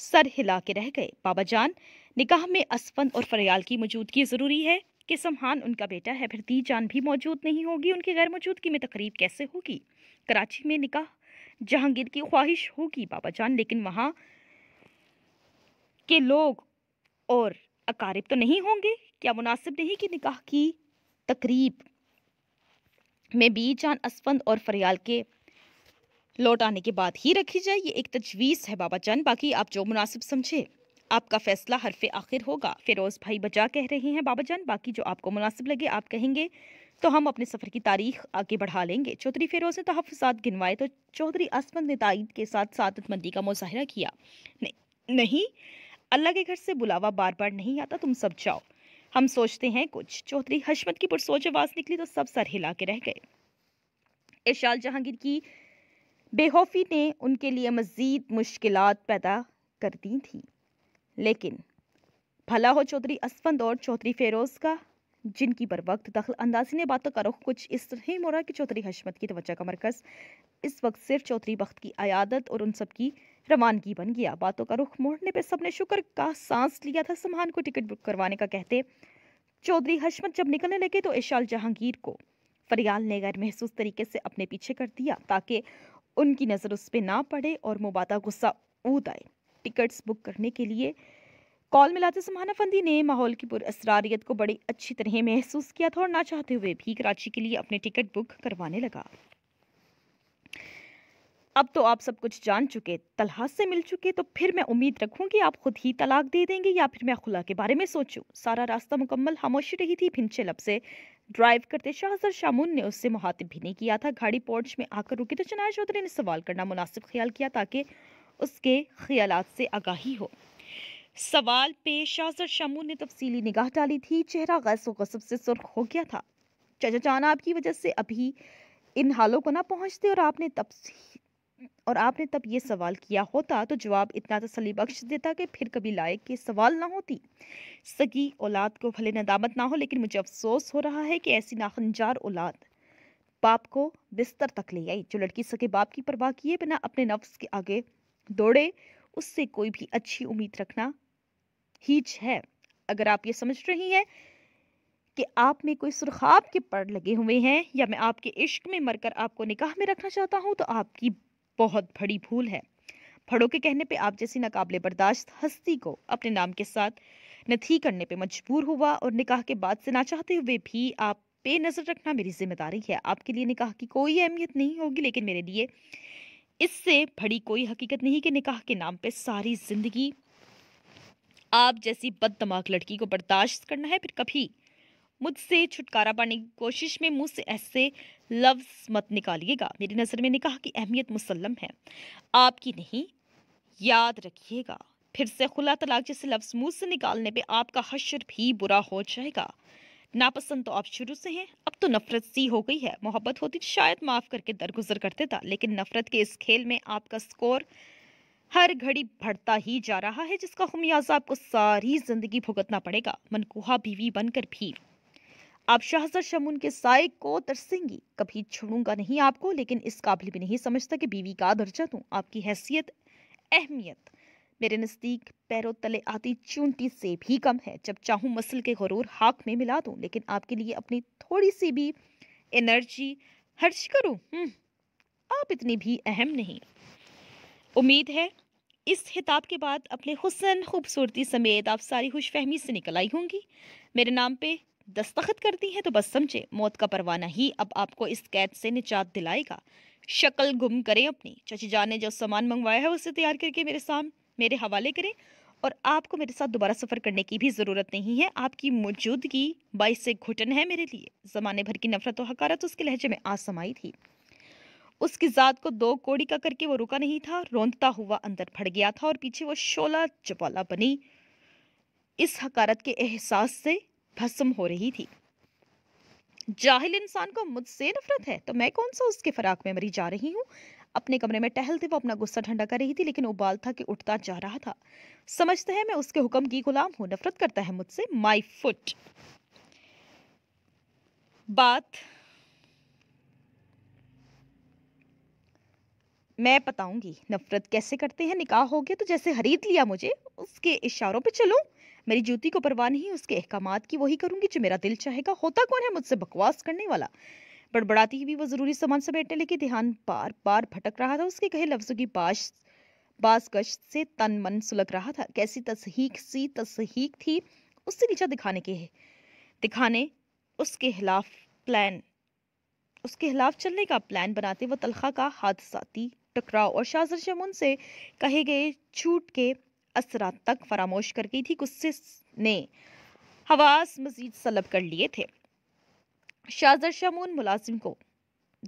सर हिला के रह गए बाबा जान निकाह में असफंद और फरियाल की मौजूदगी ज़रूरी है कि सुमहान उनका बेटा है फिर दी जान भी मौजूद नहीं होगी उनकी गैर मौजूदगी में तकरीब कैसे होगी कराची में निकाह जहांगीर की ख्वाहिश होगी बाबा जान लेकिन वहाँ के लोग और अकारिब तो नहीं होंगे क्या मुनासिब नहीं कि निकाह की तकरीब में बी जान असफंद और फरियाल के लौट आने के बाद ही रखी जाए ये एक तजवीज़ है बाबा जान बाकी आप जो मुनासिब समझे आपका फैसला हरफ आखिर होगा फिरोज़ भाई बजा कह रहे हैं बाबा जान बाकी जो आपको मुनासिब लगे आप कहेंगे तो हम अपने सफ़र की तारीख आगे बढ़ा लेंगे चौधरी फिरोज ने तहफ़ात गिनवाए तो चौधरी असमंद ने ताइद के साथ सादतमंदी का मुजाहरा किया नहीं अल्लाह के घर से बुलावा बार बार नहीं आता तुम सब जाओ हम सोचते हैं कुछ चौधरी हशमत की पुरसोच आवाज़ निकली तो सब सर हिला के रह गए इरशाल जहांगीर की बेहोफी ने उनके लिए मज़ीद मुश्किल पैदा कर दी थी लेकिन भला हो चौधरी असफंद और चौधरी फेरोज़ का जिनकी बर वक्त दखल अंदाजी ने बातों का रुख कुछ इस तरह मोड़ा कि चौधरी हशमत की तवज्जा का मरकज़ इस वक्त सिर्फ चौधरी वक्त की अयादत और उन सब की रवानगी बन गया बातों का रुख मोड़ने पर सबने शुक्र का सांस लिया था समहान को टिकट बुक करवाने का कहते चौधरी हशमत जब निकलने लगे तो इशाल जहांगीर को फरियाल ने गैर महसूस तरीके से अपने पीछे कर दिया ताकि उनकी नज़र उस पर ना पड़े और मुबादा गुस्सा ऊद आए टिकट्स बुक करने के लिए कॉल मिलाते तो समाना फंदी ने माहौल की पुरअसरारियत को बड़ी अच्छी तरह महसूस किया था और ना चाहते हुए भी कराची के लिए अपने टिकट बुक करवाने लगा अब तो आप सब कुछ जान चुके तलहा से मिल चुके तो फिर मैं उम्मीद रखूं कि आप खुद ही तलाक दे देंगे या फिर मैं खुला के बारे में सोचूं सारा रास्ता मुकम्मल खामोशी रही थी भिनचे लब से ड्राइव करते शाहजर शामून ने उससे मुहातिब भी नहीं किया था गाड़ी पोर्च में आकर रुकी तो चनाया चौधरी ने सवाल करना मुनासिब ख्याल किया ताकि उसके ख्याल से आगाही हो सवाल पे शाजर शमू ने तफसीली निगाह डाली थी चेहरा गैस गसब से सुर्ख हो गया था चचा चान आपकी वजह से अभी इन हालों को ना पहुंचते और आपने तब और आपने तब ये सवाल किया होता तो जवाब इतना तसली बख्श देता कि फिर कभी लायक के सवाल ना होती सगी औलाद को भले नदामत ना हो लेकिन मुझे अफसोस हो रहा है कि ऐसी नाखनजार औलाद बाप को बिस्तर तक ले आई जो लड़की सके बाप की परवाह किए बिना अपने नफ्स के आगे दौड़े उससे कोई भी अच्छी उम्मीद रखना हीच है अगर आप ये समझ रही हैं कि आप में कोई सुरखाब के पड़ लगे हुए हैं या मैं आपके इश्क में मरकर आपको निकाह में रखना चाहता हूँ तो आपकी बहुत बड़ी भूल है फड़ों के कहने पे आप जैसी नाकाबले बर्दाश्त हस्ती को अपने नाम के साथ नथी करने पे मजबूर हुआ और निकाह के बाद से ना चाहते हुए भी आप पे नज़र रखना मेरी जिम्मेदारी है आपके लिए निकाह की कोई अहमियत नहीं होगी लेकिन मेरे लिए इससे बड़ी कोई हकीकत नहीं कि निकाह के नाम पे सारी ज़िंदगी आप जैसी बदतमाक लड़की को बर्दाश्त करना है फिर कभी मुझसे छुटकारा पाने की कोशिश में मुझसे ऐसे लफ्ज़ मत निकालिएगा मेरी नज़र में निकाह की अहमियत मुसलम है आपकी नहीं याद रखिएगा फिर से खुला तलाक जैसे लफ्ज़ मुँह से निकालने पे आपका हशर भी बुरा हो जाएगा नापसंद तो आप शुरू से हैं अब तो नफरत सी हो गई है मोहब्बत होती तो शायद माफ़ करके दरगुजर करते था लेकिन नफरत के इस खेल में आपका स्कोर हर घड़ी बढ़ता ही जा रहा है जिसका खुमियाजा आपको सारी जिंदगी भुगतना पड़ेगा मनकुहा बीवी बनकर भी आप शाहजा शमून के साय को तरसेंगी कभी छोड़ूंगा नहीं आपको लेकिन इस काबिल भी नहीं समझता कि बीवी का दर्जा दूँ आपकी हैसियत अहमियत मेरे नज़दीक पैरों तले आती चूंटी से भी कम है जब चाहूँ मसल के गरूर हाक में मिला दूँ लेकिन आपके लिए अपनी थोड़ी सी भी एनर्जी खर्च करूँ आप इतनी भी अहम नहीं उम्मीद है इस खिताब के बाद अपने हुसन खूबसूरती समेत आप सारी खुश फहमी से निकल आई होंगी मेरे नाम पे दस्तखत करती हैं तो बस समझे मौत का परवाना ही अब आपको इस कैद से निजात दिलाएगा शक्ल गुम करें अपनी चची जान ने जो सामान मंगवाया है उसे तैयार करके मेरे साम मेरे हवाले करें और आपको मेरे साथ दोबारा सफ़र करने की भी ज़रूरत नहीं है आपकी मौजूदगी बाईस से घुटन है मेरे लिए ज़माने भर की नफरत और हकारत उसके लहजे में आसमाई थी उसकी जात को दो कोड़ी का करके वो रुका नहीं था रोंदता हुआ अंदर फट गया था और पीछे वो शोला चपौला बनी इस हकारत के एहसास से भस्म हो रही थी जाहिल इंसान को मुझसे नफरत है तो मैं कौन सा उसके फराक में मरी जा रही हूँ अपने कमरे में टहलते वो अपना गुस्सा ठंडा कर रही थी लेकिन उबाल था कि उठता जा रहा था समझते हैं मैं उसके हुक्म की गुलाम हूँ नफरत करता है मुझसे माई फुट बात मैं बताऊंगी नफरत कैसे करते हैं निकाह हो गया तो जैसे खरीद लिया मुझे उसके इशारों पे चलूं मेरी जूती को परवाह नहीं उसके अहकाम की वही करूंगी जो मेरा दिल चाहेगा होता कौन है मुझसे बकवास करने वाला बड़बड़ाती हुई वो ज़रूरी सामान समेटने लेकिन ध्यान बार बार भटक रहा था उसके कहे लफ्ज़ों की बाश बाजगश से तन मन सुलग रहा था कैसी तसहीक सी तसहीक थी उससे नीचा दिखाने के है दिखाने उसके खिलाफ प्लान उसके खिलाफ चलने का प्लान बनाते वो तलखा का हादसाती टकराव और शाजर शमून से कहे गए छूट के असरा तक फरामोश कर गई थी गुस्से ने हवास मजीद सलब कर लिए थे शाजर शमून मुलाजिम को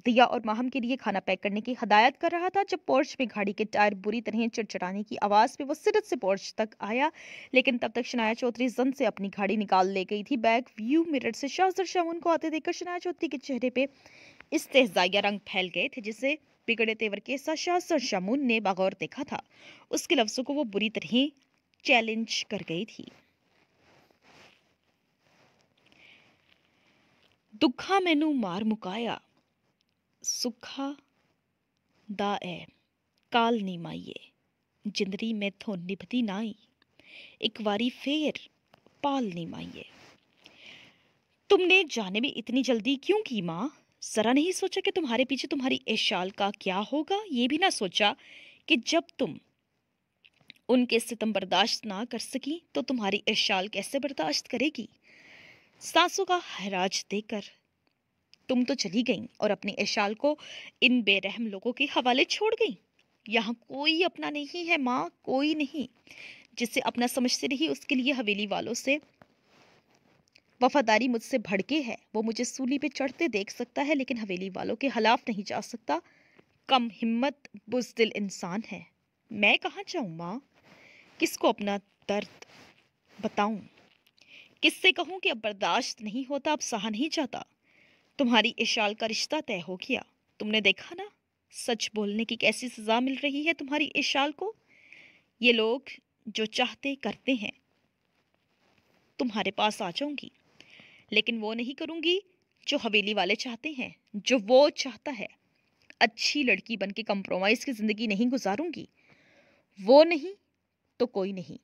दिया और माहम के लिए खाना पैक करने की हदायत कर रहा था जब पोर्च में गाड़ी के टायर बुरी तरह चिड़चिड़ाने की आवाज़ में वो सिरत से पोर्च तक आया लेकिन तब तक शनाया चौधरी जन से अपनी गाड़ी निकाल ले गई थी बैक व्यू मिरर से शाहजर शामुन को आते देखकर शनाया चौधरी के चेहरे पे इस रंग फैल गए थे जिसे बिगड़े तेवर के सशासर शमून ने बगौर देखा था उसके लफ्जों को वो बुरी तरह चैलेंज कर गई थी दुखा मैनू मार मुकाया सुखा दा ਦਾ ਐ ਕਾਲ ਨੀ ਮਾਈਏ ਜਿੰਦਰੀ ਮੈਥੋਂ ਨਿਭਦੀ ਨਾਈ एक बारी फेर पाल ਨੀ माइए तुमने जाने भी इतनी जल्दी क्यों की माँ जरा नहीं सोचा कि तुम्हारे पीछे तुम्हारी ऐशाल का क्या होगा ये भी ना सोचा कि जब तुम उनके सितम बर्दाश्त ना कर सकी तो तुम्हारी ऐशाल कैसे बर्दाश्त करेगी सासों का हराज देकर तुम तो चली गई और अपनी ऐशाल को इन बेरहम लोगों के हवाले छोड़ गई यहाँ कोई अपना नहीं है माँ कोई नहीं जिसे अपना समझते रही उसके लिए हवेली वालों से वफादारी मुझसे भड़के है वो मुझे सूली पे चढ़ते देख सकता है लेकिन हवेली वालों के खिलाफ नहीं जा सकता कम हिम्मत बुजदिल इंसान है मैं कहाँ जाऊँ माँ किसको अपना दर्द बताऊँ किससे कहूँ कि अब बर्दाश्त नहीं होता अब सहा नहीं जाता तुम्हारी इशाल का रिश्ता तय हो गया तुमने देखा ना सच बोलने की कैसी सज़ा मिल रही है तुम्हारी इशाल को ये लोग जो चाहते करते हैं तुम्हारे पास आ जाऊंगी लेकिन वो नहीं करूँगी जो हवेली वाले चाहते हैं जो वो चाहता है अच्छी लड़की बन के कंप्रोमाइज़ की ज़िंदगी नहीं गुजारूंगी वो नहीं तो कोई नहीं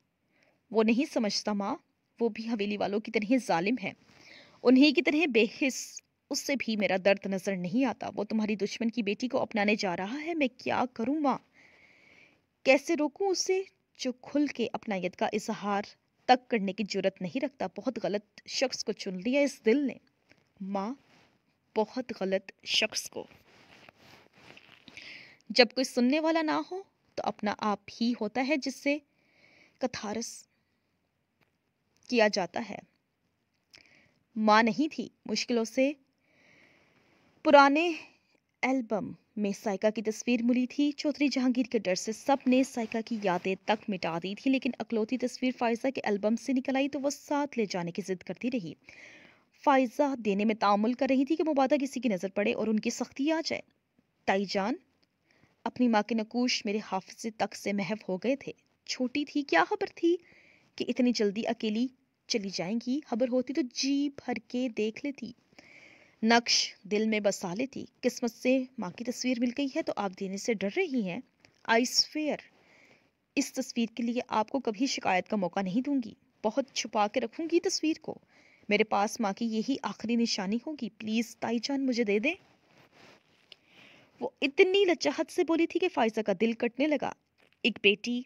वो नहीं समझता माँ वो भी हवेली वालों की तरह जालिम है उन्हीं की तरह बेहिस उससे भी मेरा दर्द नज़र नहीं आता वो तुम्हारी दुश्मन की बेटी को अपनाने जा रहा है मैं क्या करूँ माँ कैसे रोकूँ उसे जो खुल के यद का इजहार तक करने की जरूरत नहीं रखता बहुत गलत शख्स को चुन लिया इस दिल ने माँ बहुत गलत शख्स को जब कोई सुनने वाला ना हो तो अपना आप ही होता है जिससे कथारस किया जाता है माँ नहीं थी मुश्किलों से पुराने एल्बम में सायका की तस्वीर मिली थी चौधरी जहांगीर के डर से सब ने सायका की यादें तक मिटा दी थी लेकिन अकलौती तस्वीर फायजा के एल्बम से निकल आई तो वह साथ ले जाने की जिद करती रही फायजा देने में तामुल कर रही थी कि मुबादा किसी की नज़र पड़े और उनकी सख्ती आ जाए ताईजान अपनी माँ के नकूश मेरे हाफजे तक से महव हो गए थे छोटी थी क्या खबर थी कि इतनी जल्दी अकेली चली जाएंगी खबर होती तो जी भर के देख लेती नक्श दिल में बसा लेती किस्मत से माँ की तस्वीर मिल गई है तो आप देने से डर रही हैं आई स्वेयर इस तस्वीर के लिए आपको कभी शिकायत का मौका नहीं दूंगी बहुत छुपा के रखूंगी तस्वीर को मेरे पास माँ की यही आखिरी निशानी होगी प्लीज़ ताई जान मुझे दे दें वो इतनी लचाहत से बोली थी कि फायजा का दिल कटने लगा एक बेटी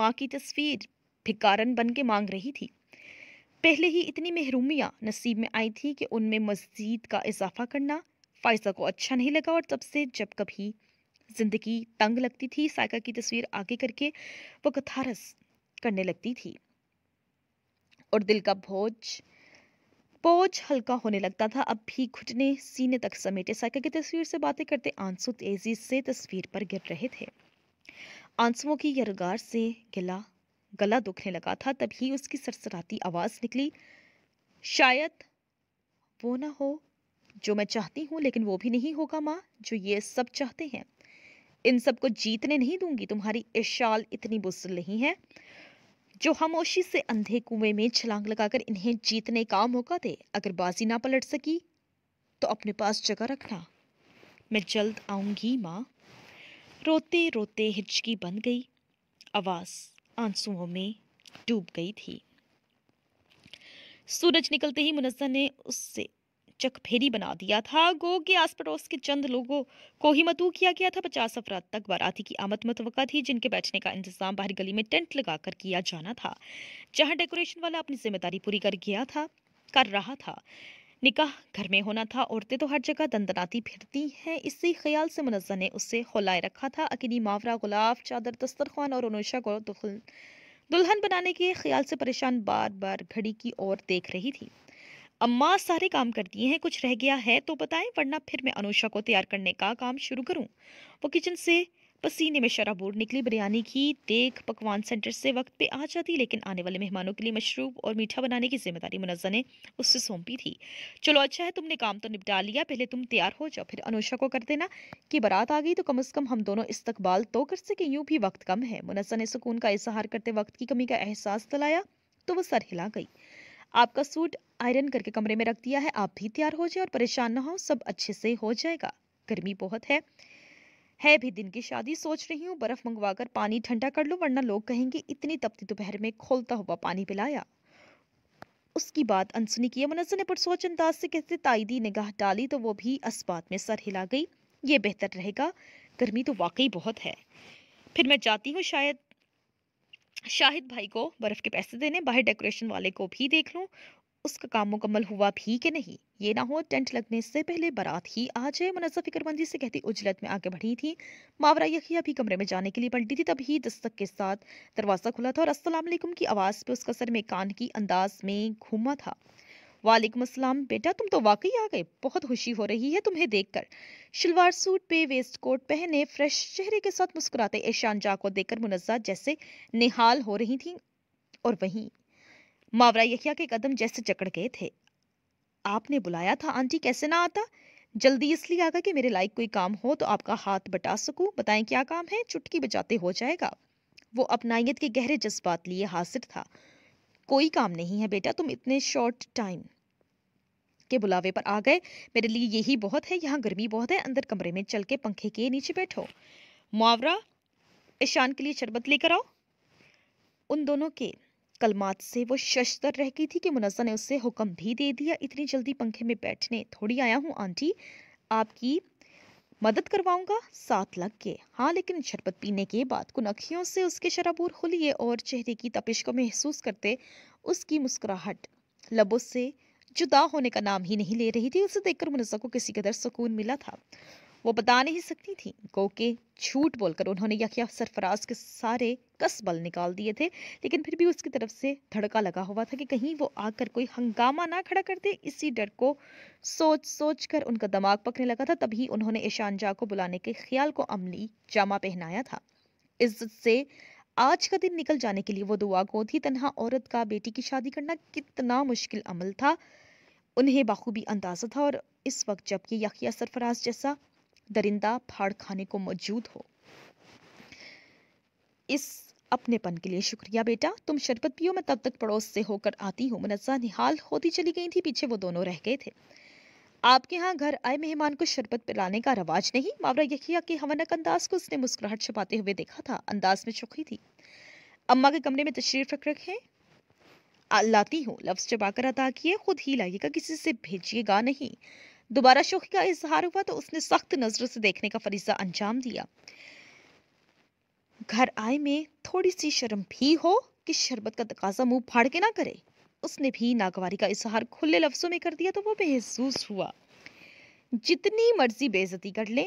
माँ की तस्वीर भिकारन बन के मांग रही थी पहले ही इतनी महरूमियाँ नसीब में आई थी कि उनमें मजीद का इजाफा करना फायजा को अच्छा नहीं लगा और तब से जब कभी ज़िंदगी तंग लगती थी सायका की तस्वीर आगे करके वो कथारस करने लगती थी और दिल का बोझ बोझ हल्का होने लगता था अब भी घुटने सीने तक समेटे सायका की तस्वीर से बातें करते आंसू तेजी से तस्वीर पर गिर रहे थे आंसुओं की यरगार से गिला गला दुखने लगा था तभी उसकी सरसराती आवाज़ निकली शायद वो ना हो जो मैं चाहती हूँ लेकिन वो भी नहीं होगा माँ जो ये सब चाहते हैं इन सबको जीतने नहीं दूंगी तुम्हारी इशाल इतनी बुजल नहीं है जो खामोशी से अंधे कुएं में छलांग लगाकर इन्हें जीतने का मौका दे अगर बाजी ना पलट सकी तो अपने पास जगह रखना मैं जल्द आऊंगी माँ रोते रोते हिचकी बन गई आवाज़ आंसुओं में डूब गई थी सूरज निकलते ही मुनजा ने उससे चकफेरी बना दिया था गो के आस पड़ोस के चंद लोगों को ही मतू किया गया था पचास अफराद तक बाराती की आमद मतवक़ा थी जिनके बैठने का इंतजाम बाहर गली में टेंट लगाकर किया जाना था जहां डेकोरेशन वाला अपनी जिम्मेदारी पूरी कर गया था कर रहा था निकाह घर में होना था औरतें तो हर जगह दंदनाती फिरती हैं इसी ख्याल से मुनजा ने उससे खुलाए रखा था अकीनी मावरा गुलाब चादर दस्तरखान और अनुषा को दुल्हन बनाने के ख्याल से परेशान बार बार घड़ी की ओर देख रही थी अम्मा सारे काम कर दिए हैं कुछ रह गया है तो बताएं वरना फिर मैं अनुषा को तैयार करने का काम शुरू करूं वो किचन से पसीने में शराबोर निकली बिरयानी की देख पकवान सेंटर से वक्त पे आ जाती लेकिन आने वाले मेहमानों के लिए मशरूब और मीठा बनाने की जिम्मेदारी मुनजा ने उससे सौंपी थी चलो अच्छा है तुमने काम तो निपटा लिया पहले तुम तैयार हो जाओ फिर अनुषा को कर देना कि बारात आ गई तो कम अज़ कम हम दोनों इस्तकबाल तो कर सके यूँ भी वक्त कम है मुनजा ने सुकून का इजहार करते वक्त की कमी का एहसास दिलाया तो वह सर हिला गई आपका सूट आयरन करके कमरे में रख दिया है आप भी तैयार हो जाए और परेशान ना हो सब अच्छे से हो जाएगा गर्मी बहुत है है भी दिन की शादी सोच रही हूँ बर्फ मंगवाकर पानी ठंडा कर लो वरना लोग कहेंगे इतनी तपती दोपहर में खोलता हुआ पानी पिलाया उसकी बात अनसुनी की मुनजर ने पुरसोच अंदाज से कहते ताइदी निगाह डाली तो वो भी इस में सर हिला गई ये बेहतर रहेगा गर्मी तो वाकई बहुत है फिर मैं जाती हूँ शायद शाहिद भाई को बर्फ़ के पैसे देने बाहर डेकोरेशन वाले को भी देख लूँ उसका काम मुकम्मल हुआ भी कि नहीं ये ना हो टेंट लगने से पहले बारात ही आज मुनजर फिक्रमंदी से कहती उजलत में आगे बढ़ी थी मावरा यखिया भी कमरे में जाने के लिए पलटी थी तभी दस्तक के साथ दरवाज़ा खुला था और असलम की आवाज़ पे उसका सर में कान की अंदाज में घूमा था वालेकुम असलम बेटा तुम तो वाकई आ गए बहुत खुशी हो रही है तुम्हें देखकर शलवार सूट पे वेस्ट कोट पहने फ्रेश चेहरे के साथ मुस्कुराते ऐशान जा को देखकर मुनजा जैसे निहाल हो रही थी और वहीं मावरा यहिया के कदम जैसे जकड़ गए थे आपने बुलाया था आंटी कैसे ना आता जल्दी इसलिए आगा कि मेरे लायक कोई काम हो तो आपका हाथ बटा सकूं बताएं क्या काम है चुटकी बजाते हो जाएगा वो अपनाइत के गहरे जज्बात लिए हासिर था कोई काम नहीं है बेटा तुम इतने शॉर्ट टाइम के बुलावे पर आ गए मेरे लिए यही बहुत है यहाँ गर्मी बहुत है अंदर कमरे में चल के पंखे के नीचे बैठो मुआवरा ईशान के लिए शरबत लेकर आओ उन दोनों के कलमात से वो शशतर रह गई थी कि मुनज़ा ने उससे हुक्म भी दे दिया इतनी जल्दी पंखे में बैठने थोड़ी आया हूँ आंटी आपकी मदद करवाऊंगा साथ लग के हाँ लेकिन शरबत पीने के बाद कुनखियों से उसके शराबूर खुलिए और चेहरे की तपिश को महसूस करते उसकी मुस्कुराहट लबों से जुदा होने का नाम ही नहीं ले रही थी उसे देखकर मुनजा को किसी कदर सुकून मिला था वो बता नहीं सकती थी गो के झूठ बोलकर उन्होंने यकिया सरफराज के सारे कसबल निकाल दिए थे लेकिन फिर भी उसकी तरफ से धड़का लगा हुआ था कि कहीं वो आकर कोई हंगामा ना खड़ा कर दे इसी डर को सोच सोच कर उनका दिमाग पकने लगा था तभी उन्होंने ईशान ईशानजा को बुलाने के ख्याल को अमली जामा पहनाया था इज्जत से आज का दिन निकल जाने के लिए वो दुआ को थी तनहा औरत का बेटी की शादी करना कितना मुश्किल अमल था उन्हें बाखूबी अंदाजा था और इस वक्त जबकि यकिया सरफराज जैसा दरिंदा फाड़ खाने को मौजूद हो इस अपनेपन के लिए शुक्रिया बेटा तुम शरबत पियो मैं तब तक पड़ोस से होकर आती हूँ मुनजा निहाल होती चली गई थी पीछे वो दोनों रह गए थे आपके यहाँ घर आए मेहमान को शरबत पिलाने का रवाज नहीं मावरा यखिया के हवनक अंदाज को उसने मुस्कुराहट छुपाते हुए देखा था अंदाज में चुखी थी अम्मा के कमरे में तशरीफ रख रखे लाती हूँ लफ्ज़ चबाकर अदा किए खुद ही लाइएगा किसी से भेजिएगा नहीं दोबारा शोखी का इजहार हुआ तो उसने सख्त नजरों से देखने का फरीजा अंजाम दिया घर आए में थोड़ी सी शर्म भी हो कि शरबत का तकाजा मुंह फाड़ के ना करे उसने भी नागवारी का इजहार खुले लफ्जों में कर दिया तो वो बेहसूस हुआ जितनी मर्जी बेजती कर ले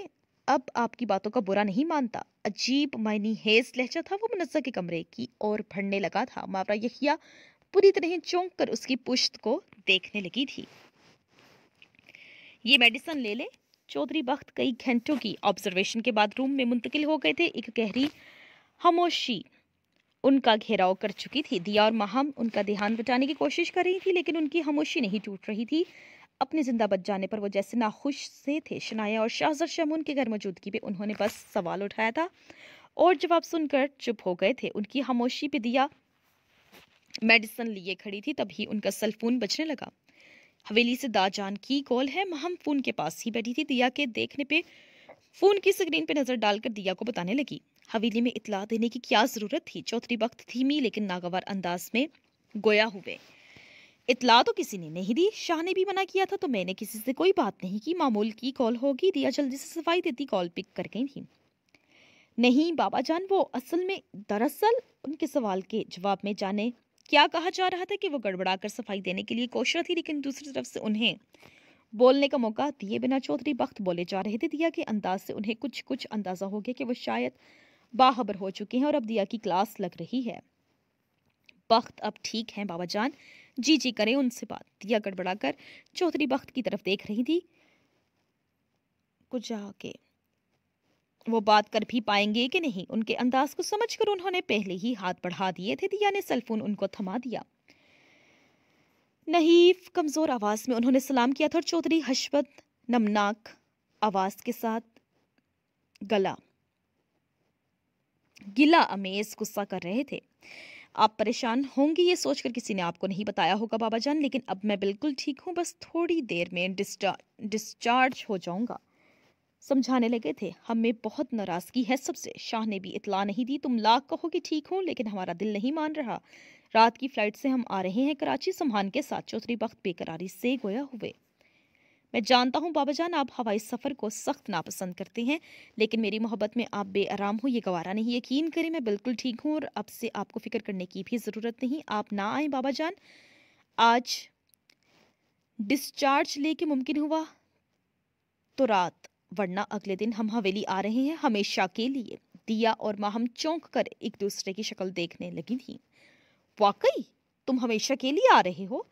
अब आपकी बातों का बुरा नहीं मानता अजीब मायनी हेज लहजा था वो मुनजा के कमरे की ओर भरने लगा था मावरा यहिया पूरी तरह चौंक कर उसकी पुश्त को देखने लगी थी ये मेडिसन ले ले चौधरी बख्त कई घंटों की ऑब्जर्वेशन के बाद रूम में मुंतकिल हो गए थे एक गहरी खामोशी उनका घेराव कर चुकी थी दिया और माहम उनका ध्यान बचाने की कोशिश कर रही थी लेकिन उनकी खामोशी नहीं टूट रही थी अपने जिंदा बच जाने पर वो जैसे नाखुश से थे शनाया और शाहजर शमून के घर मौजूदगी पे उन्होंने बस सवाल उठाया था और जवाब सुनकर चुप हो गए थे उनकी खामोशी पे दिया मेडिसन लिए खड़ी थी तभी उनका सेलफोन बजने लगा हवेली से दाजान की कॉल है महम फ़ोन के पास ही बैठी थी दिया के देखने पे फ़ोन की स्क्रीन पे नज़र डालकर दिया को बताने लगी हवेली में इतला देने की क्या ज़रूरत थी चौथरी वक्त धीमी लेकिन नागवार अंदाज में गोया हुए इतला तो किसी ने नहीं दी शाह ने भी मना किया था तो मैंने किसी से कोई बात नहीं की मामूल की कॉल होगी दिया जल्दी से सफाई देती कॉल पिक कर गई थी नहीं बाबा जान वो असल में दरअसल उनके सवाल के जवाब में जाने क्या कहा जा रहा था कि वो गड़बड़ाकर सफाई देने के लिए कोशिश थी लेकिन दूसरी तरफ से उन्हें बोलने का मौका दिए बिना चौधरी वक्त बोले जा रहे थे दिया के अंदाज से उन्हें कुछ कुछ अंदाज़ा हो गया कि वो शायद बाहबर हो चुके हैं और अब दिया की क्लास लग रही है बख्त अब ठीक हैं बाबा जान जी जी करें उनसे बात दिया गड़बड़ाकर चौधरी बख्त की तरफ देख रही थी कुछ जाके वो बात कर भी पाएंगे कि नहीं उनके अंदाज को समझकर उन्होंने पहले ही हाथ बढ़ा दिए थे दिया ने सेलफोन उनको थमा दिया नहीफ कमज़ोर आवाज़ में उन्होंने सलाम किया था और चौधरी हशवत नमनाक आवाज़ के साथ गला गिला अमेज गुस्सा कर रहे थे आप परेशान होंगे ये सोचकर किसी ने आपको नहीं बताया होगा बाबा जान लेकिन अब मैं बिल्कुल ठीक हूँ बस थोड़ी देर में डिस्चार्ज हो जाऊंगा समझाने लगे थे हमें बहुत नाराज़गी है सबसे शाह ने भी इतला नहीं दी तुम लाख कहो कि ठीक हो लेकिन हमारा दिल नहीं मान रहा रात की फ़्लाइट से हम आ रहे हैं कराची सम्हान के साथ चौधरी वक्त बेकरारी से गोया हुए मैं जानता हूँ बाबा जान आप हवाई सफ़र को सख्त नापसंद करते हैं लेकिन मेरी मोहब्बत में आप बेआराम हो ये गवारा नहीं यकीन करें मैं बिल्कुल ठीक हूँ और अब से आपको फ़िक्र करने की भी ज़रूरत नहीं आप ना आए बाबा जान आज डिस्चार्ज लेके मुमकिन हुआ तो रात वरना अगले दिन हम हवेली आ रहे हैं हमेशा के लिए दिया और माहम चौंक कर एक दूसरे की शक्ल देखने लगी थी वाकई तुम हमेशा के लिए आ रहे हो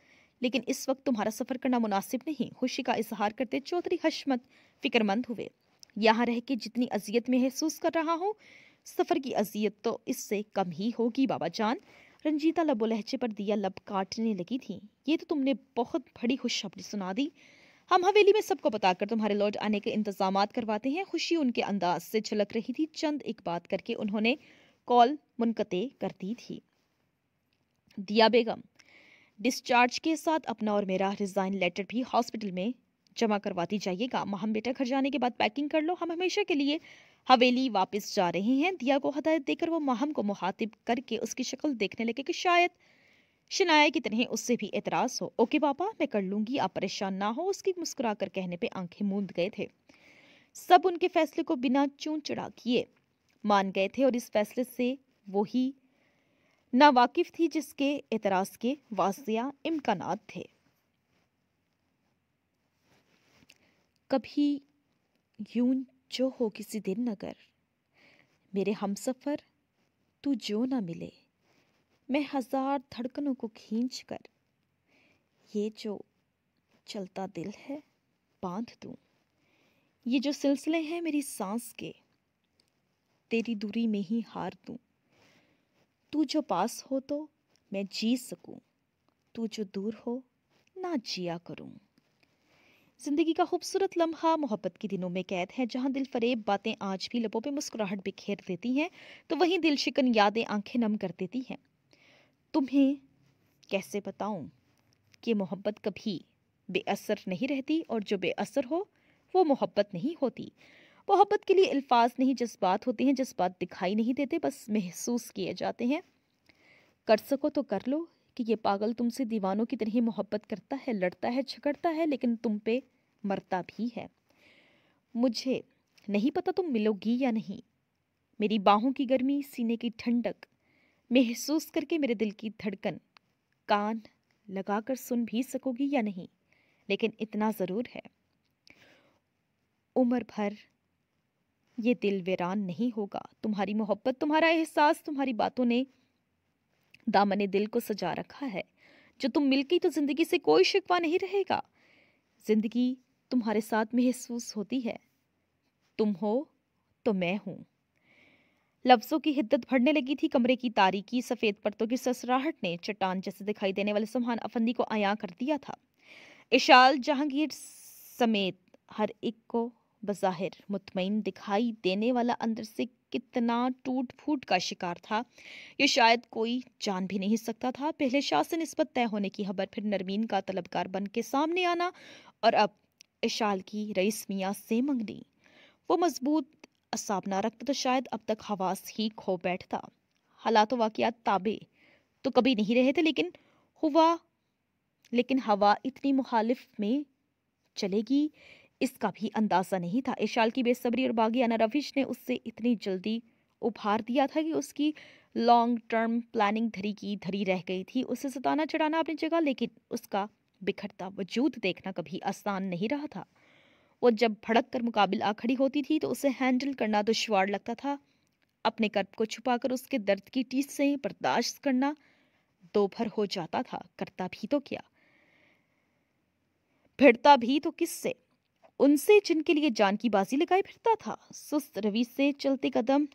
लेकिन इस वक्त तुम्हारा सफ़र करना मुनासिब नहीं खुशी का इजहार करते चौधरी हशमत फिक्रमंद हुए यहाँ रह के जितनी अजियत में महसूस कर रहा हूँ सफ़र की अजियत तो इससे कम ही होगी बाबा जान रंजीता लबो लहजे पर दिया लब काटने लगी थी ये तो तुमने बहुत बड़ी खुशखबरी सुना दी हम हवेली में सबको बताकर तुम्हारे लौट आने के इंतजाम करवाते हैं खुशी उनके अंदाज से झलक रही थी चंद एक बात करके उन्होंने कॉल मुनकते कर दी थी दिया बेगम डिस्चार्ज के साथ अपना और मेरा रिजाइन लेटर भी हॉस्पिटल में जमा करवाती जाइएगा महम बेटा घर जाने के बाद पैकिंग कर लो हम हमेशा के लिए हवेली वापस जा रहे हैं दिया को हदायत देकर वो महम को मुहातिब करके उसकी शक्ल देखने लगे कि शायद शनाया की तरह उससे भी एतराज़ हो ओके पापा मैं कर लूँगी आप परेशान ना हो उसकी मुस्कुरा कर कहने पर आंखें मूंद गए थे सब उनके फैसले को बिना चूं चढ़ा किए मान गए थे और इस फैसले से वो ही नावाकिफ थी जिसके एतराज़ के वाजिया इम्कान थे कभी यूं जो हो किसी दिन नगर मेरे हमसफ़र तू जो ना मिले मैं हज़ार धड़कनों को खींच कर ये जो चलता दिल है बांध दूं ये जो सिलसिले हैं मेरी सांस के तेरी दूरी में ही हार दूं तू जो पास हो तो मैं जी सकूं तू जो दूर हो ना जिया करूं ज़िंदगी का खूबसूरत लम्हा मोहब्बत के दिनों में कैद है जहां दिल फरेब बातें आज भी लबों पे मुस्कुराहट बिखेर देती हैं तो वहीं दिल शिकन यादें आंखें नम कर देती हैं तुम्हें कैसे बताऊं कि मोहब्बत कभी बेअसर नहीं रहती और जो बेअसर हो वो मोहब्बत नहीं होती मोहब्बत के लिए अल्फाज नहीं जज्बात होते हैं जज्बात दिखाई नहीं देते बस महसूस किए जाते हैं कर सको तो कर लो कि ये पागल तुमसे दीवानों की तरह मोहब्बत करता है लड़ता है झगड़ता है लेकिन तुम पे मरता भी है मुझे नहीं पता तुम मिलोगी या नहीं मेरी बाहों की गर्मी सीने की ठंडक महसूस करके मेरे दिल की धड़कन कान लगाकर सुन भी सकोगी या नहीं लेकिन इतना ज़रूर है उम्र भर ये दिल वीरान नहीं होगा तुम्हारी मोहब्बत तुम्हारा एहसास तुम्हारी बातों ने दामने दिल को सजा रखा है जो तुम मिल गई तो ज़िंदगी से कोई शिकवा नहीं रहेगा ज़िंदगी तुम्हारे साथ महसूस होती है तुम हो तो मैं हूँ लफ्जों की हिद्दत भरने लगी थी कमरे की तारीकी सफ़ेद परतों की ससराहट ने चट्टान जैसे दिखाई देने वाले सुहान अफंदी को आया कर दिया था इशाल जहांगीर समेत हर एक को बज़ाहिर मुतमिन दिखाई देने वाला अंदर से कितना टूट फूट का शिकार था ये शायद कोई जान भी नहीं सकता था पहले शाह से नस्बत तय होने की खबर फिर नरमीन का तलबकार बन के सामने आना और अब इशाल की रईस मियाँ से मंगनी वो मजबूत असाब ना रखता तो शायद अब तक हवास ही खो बैठता हालात वाक़ात ताबे तो कभी नहीं रहे थे लेकिन हुआ लेकिन हवा इतनी मुखालिफ में चलेगी इसका भी अंदाज़ा नहीं था इशाल की बेसब्री और बागियाना रविश ने उससे इतनी जल्दी उभार दिया था कि उसकी लॉन्ग टर्म प्लानिंग धरी की धरी रह गई थी उसे सताना चढ़ाना अपनी जगह लेकिन उसका बिखरता वजूद देखना कभी आसान नहीं रहा था वो जब भड़क कर मुकाबिल आ खड़ी होती थी तो उसे हैंडल करना दुशवार तो लगता था अपने कर्ब को छुपाकर उसके दर्द की टीस से बर्दाश्त करना दोपहर तो हो जाता था करता भी तो क्या फिरता भी तो किससे उनसे जिनके लिए जान की बाजी लगाए फिरता था सुस्त रवि से चलते कदम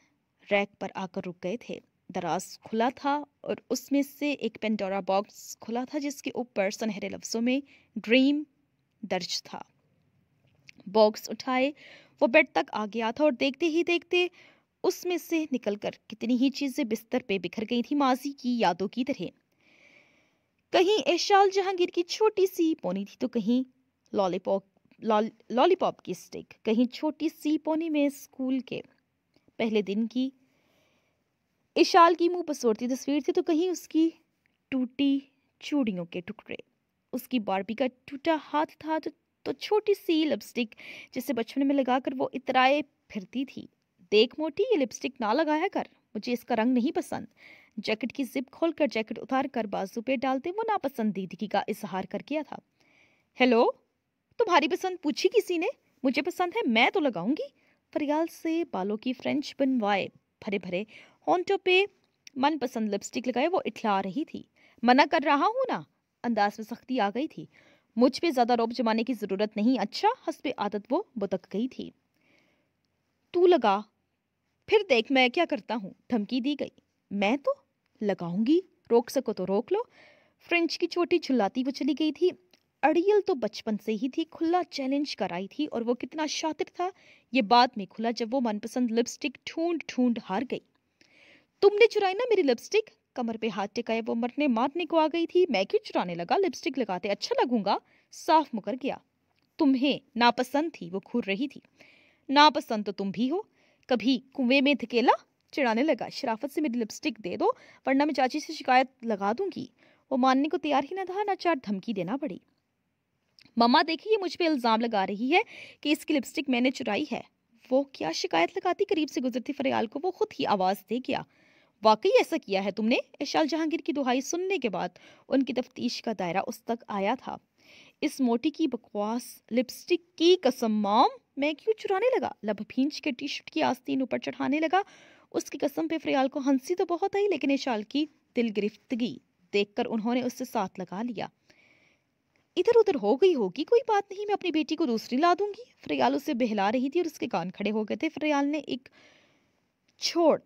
रैक पर आकर रुक गए थे दराज खुला था और उसमें से एक पेंडोरा बॉक्स खुला था जिसके ऊपर सुनहरे लफ्ज़ों में ड्रीम दर्ज था बॉक्स उठाए वो बेड तक आ गया था और देखते ही देखते उसमें से निकलकर कितनी ही चीज़ें बिस्तर पे बिखर गई थी माजी की यादों की तरह कहीं ऐशाल जहांगीर की छोटी सी पोनी थी तो कहीं लॉलीपॉप लॉलीपॉप की स्टिक कहीं छोटी सी पोनी में स्कूल के पहले दिन की इशाल की मुंह पसोरती तस्वीर थी तो कहीं उसकी टूटी चूड़ियों के टुकड़े उसकी बारबी का टूटा हाथ था तो तो छोटी सी लिपस्टिक जिसे बचपन में लगाकर वो इतराए फिरती थी देख मोटी ये लिपस्टिक ना लगाया कर मुझे इसका रंग नहीं पसंद जैकेट की जिप खोलकर जैकेट उतार कर बाजू पे डालते वो नापसंदीदगी का इजहार कर किया था हेलो तुम्हारी पसंद पूछी किसी ने मुझे पसंद है मैं तो लगाऊंगी फरियाल से बालों की फ्रेंच बनवाए भरे भरे होंटों पे मनपसंद लिपस्टिक लगाए वो इठला रही थी मना कर रहा हूँ ना अंदाज में सख्ती आ गई थी मुझ पे ज़्यादा रोब जमाने की ज़रूरत नहीं अच्छा पे आदत वो बुतक गई थी तू लगा फिर देख मैं क्या करता हूँ धमकी दी गई मैं तो लगाऊंगी रोक सको तो रोक लो फ्रेंच की चोटी झुल्लाती वो चली गई थी अड़ियल तो बचपन से ही थी खुला चैलेंज कराई थी और वो कितना शातिर था ये बाद में खुला जब वो मनपसंद लिपस्टिक ढूंढ ढूंढ हार गई तुमने चुराई ना मेरी लिपस्टिक कमर पे हाथ टिकाए वो मरने मारने को आ गई थी मैं क्यों चुराने लगा लिपस्टिक लगाते अच्छा लगूंगा साफ मुकर गया तुम्हें नापसंद थी वो घूर रही थी नापसंद तो तुम भी हो कभी कुएं में धकेला चिड़ाने लगा शराफत से मेरी लिपस्टिक दे दो वरना मैं चाची से शिकायत लगा दूंगी वो मानने को तैयार ही ना था ना चार धमकी देना पड़ी मम्मा देखिए मुझ पर इल्ज़ाम लगा रही है कि इसकी लिपस्टिक मैंने चुराई है वो क्या शिकायत लगाती करीब से गुजरती फरियाल को वो खुद ही आवाज़ दे गया वाकई ऐसा किया है तुमने इशाल जहांगीर की दुहाई सुनने के बाद उनकी तफ्तीश का दायरा उस तक आया था इस मोटी की बकवास लिपस्टिक की कसम माम मैं क्यों चुराने लगा लब भींच के टी शर्ट की आस्तीन ऊपर चढ़ाने लगा उसकी कसम पे फ्रियाल को हंसी तो बहुत आई लेकिन इशाल की दिल गिरफ्तगी देखकर उन्होंने उससे साथ लगा लिया इधर उधर हो गई होगी कोई बात नहीं मैं अपनी बेटी को दूसरी ला दूंगी फ्रियाल उसे बहला रही थी और उसके कान खड़े हो गए थे फ्रियाल ने एक छोड़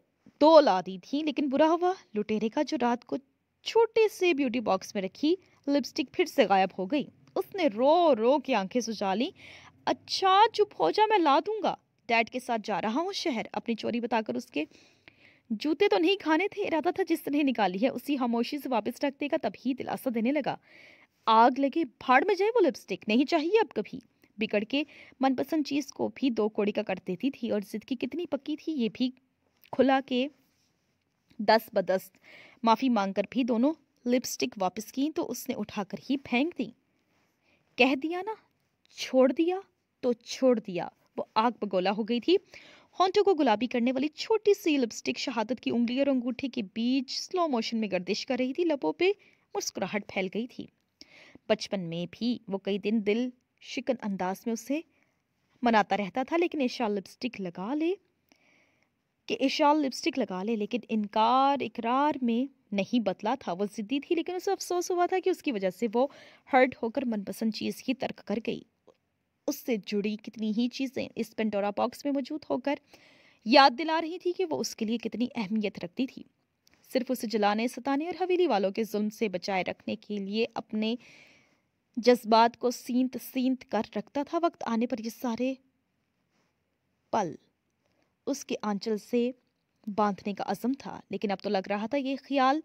तो ला दी थी लेकिन बुरा हुआ लुटेरे का जो रात को छोटे से ब्यूटी बॉक्स में रखी लिपस्टिक फिर से गायब हो गई उसने रो रो के आंखें सुझा ली अच्छा चुप हो जा मैं ला दूंगा डैड के साथ जा रहा हूँ शहर अपनी चोरी बताकर उसके जूते तो नहीं खाने थे इरादा था जिस तरह निकाली है उसी खामोशी से वापस रख देगा तभी दिलासा देने लगा आग लगे भाड़ में जाए वो लिपस्टिक नहीं चाहिए अब कभी बिगड़ के मनपसंद चीज़ को भी दो कोड़ी का कर देती थी और जिद की कितनी पक्की थी ये भी खुला के दस बदस्त माफ़ी मांगकर भी दोनों लिपस्टिक वापस की तो उसने उठाकर ही फेंक दी कह दिया ना छोड़ दिया तो छोड़ दिया वो आग बगोला हो गई थी हॉन्टो को गुलाबी करने वाली छोटी सी लिपस्टिक शहादत की उंगली और अंगूठे के बीच स्लो मोशन में गर्दिश कर रही थी लबों पे मुस्कुराहट फैल गई थी बचपन में भी वो कई दिन दिल शिकन अंदाज में उसे मनाता रहता था लेकिन ऐशा लिपस्टिक लगा ले कि इशाल लिपस्टिक लगा ले लेकिन इनकार इकरार में नहीं बदला था वो ज़िद्दी थी लेकिन उसे अफसोस हुआ था कि उसकी वजह से वो हर्ट होकर मनपसंद चीज़ की तर्क कर गई उससे जुड़ी कितनी ही चीज़ें इस पेंडोरा बॉक्स में मौजूद होकर याद दिला रही थी कि वो उसके लिए कितनी अहमियत रखती थी सिर्फ उसे जलाने सताने और हवेली वालों के जुल्म से बचाए रखने के लिए अपने जज्बात को सींत सींत कर रखता था वक्त आने पर ये सारे पल उसके आंचल से बांधने का अज़म था लेकिन अब तो लग रहा था ये ख्याल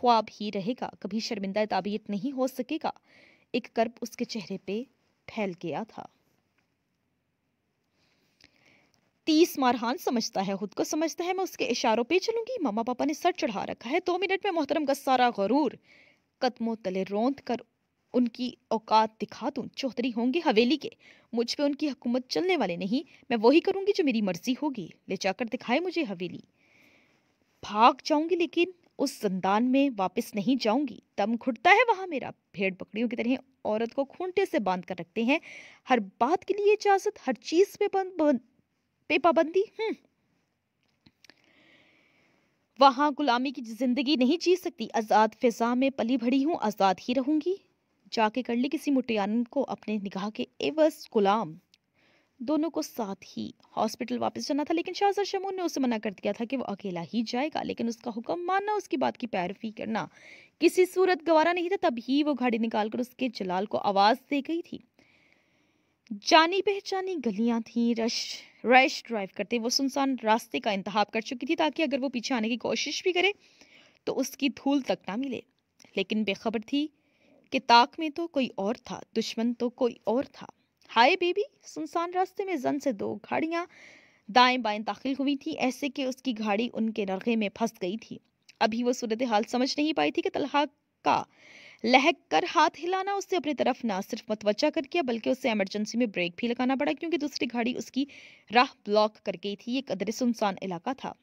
ख्वाब ही रहेगा कभी शर्मिंदा ताबीत नहीं हो सकेगा एक कर्ब उसके चेहरे पे फैल गया था तीस मारहान समझता है खुद को समझता है मैं उसके इशारों पे चलूंगी मामा पापा ने सर चढ़ा रखा है दो मिनट में मोहतरम का सारा गरूर कदमों तले रोंद कर उनकी औकात दिखा दूँ चौधरी होंगे हवेली के मुझ पे उनकी हुकूमत चलने वाले नहीं मैं वही करूँगी जो मेरी मर्जी होगी ले जाकर दिखाए मुझे हवेली भाग जाऊँगी लेकिन उस संदान में वापस नहीं जाऊंगी दम घुटता है वहाँ मेरा भेड़ बकरियों की तरह औरत को खूंटे से बांध कर रखते हैं हर बात के लिए इजाजत हर चीज पे बंद पे पाबंदी हम्म। वहाँ गुलामी की जिंदगी नहीं जी सकती आज़ाद फिजा में पली भड़ी हूँ आज़ाद ही रहूंगी जाके कर ली किसी मुटियान को अपने निगाह के एवस गुलाम दोनों को साथ ही हॉस्पिटल वापस जाना था लेकिन शाहजा शमून ने उसे मना कर दिया था कि वो अकेला ही जाएगा लेकिन उसका हुक्म मानना उसकी बात की पैरवी करना किसी सूरत गवारा नहीं था तभी वो गाड़ी निकालकर उसके जलाल को आवाज़ दे गई थी जानी पहचानी गलियां थीं रश रश ड्राइव करते वो सुनसान रास्ते का इंतहाब कर चुकी थी ताकि अगर वो पीछे आने की कोशिश भी करे तो उसकी धूल तक ना मिले लेकिन बेखबर थी कि ताक में तो कोई और था दुश्मन तो कोई और था हाय बेबी सुनसान रास्ते में जन से दो गाड़ियां दाएं बाएं दाखिल हुई थी ऐसे कि उसकी घाड़ी उनके नरगे में फंस गई थी अभी वो सूरत हाल समझ नहीं पाई थी कि तलहा का लहक कर हाथ हिलाना उससे अपनी तरफ ना सिर्फ मतवजा कर किया बल्कि उसे इमरजेंसी में ब्रेक भी लगाना पड़ा क्योंकि दूसरी घाड़ी उसकी राह ब्लॉक कर गई थी ये कदर सुनसान इलाका था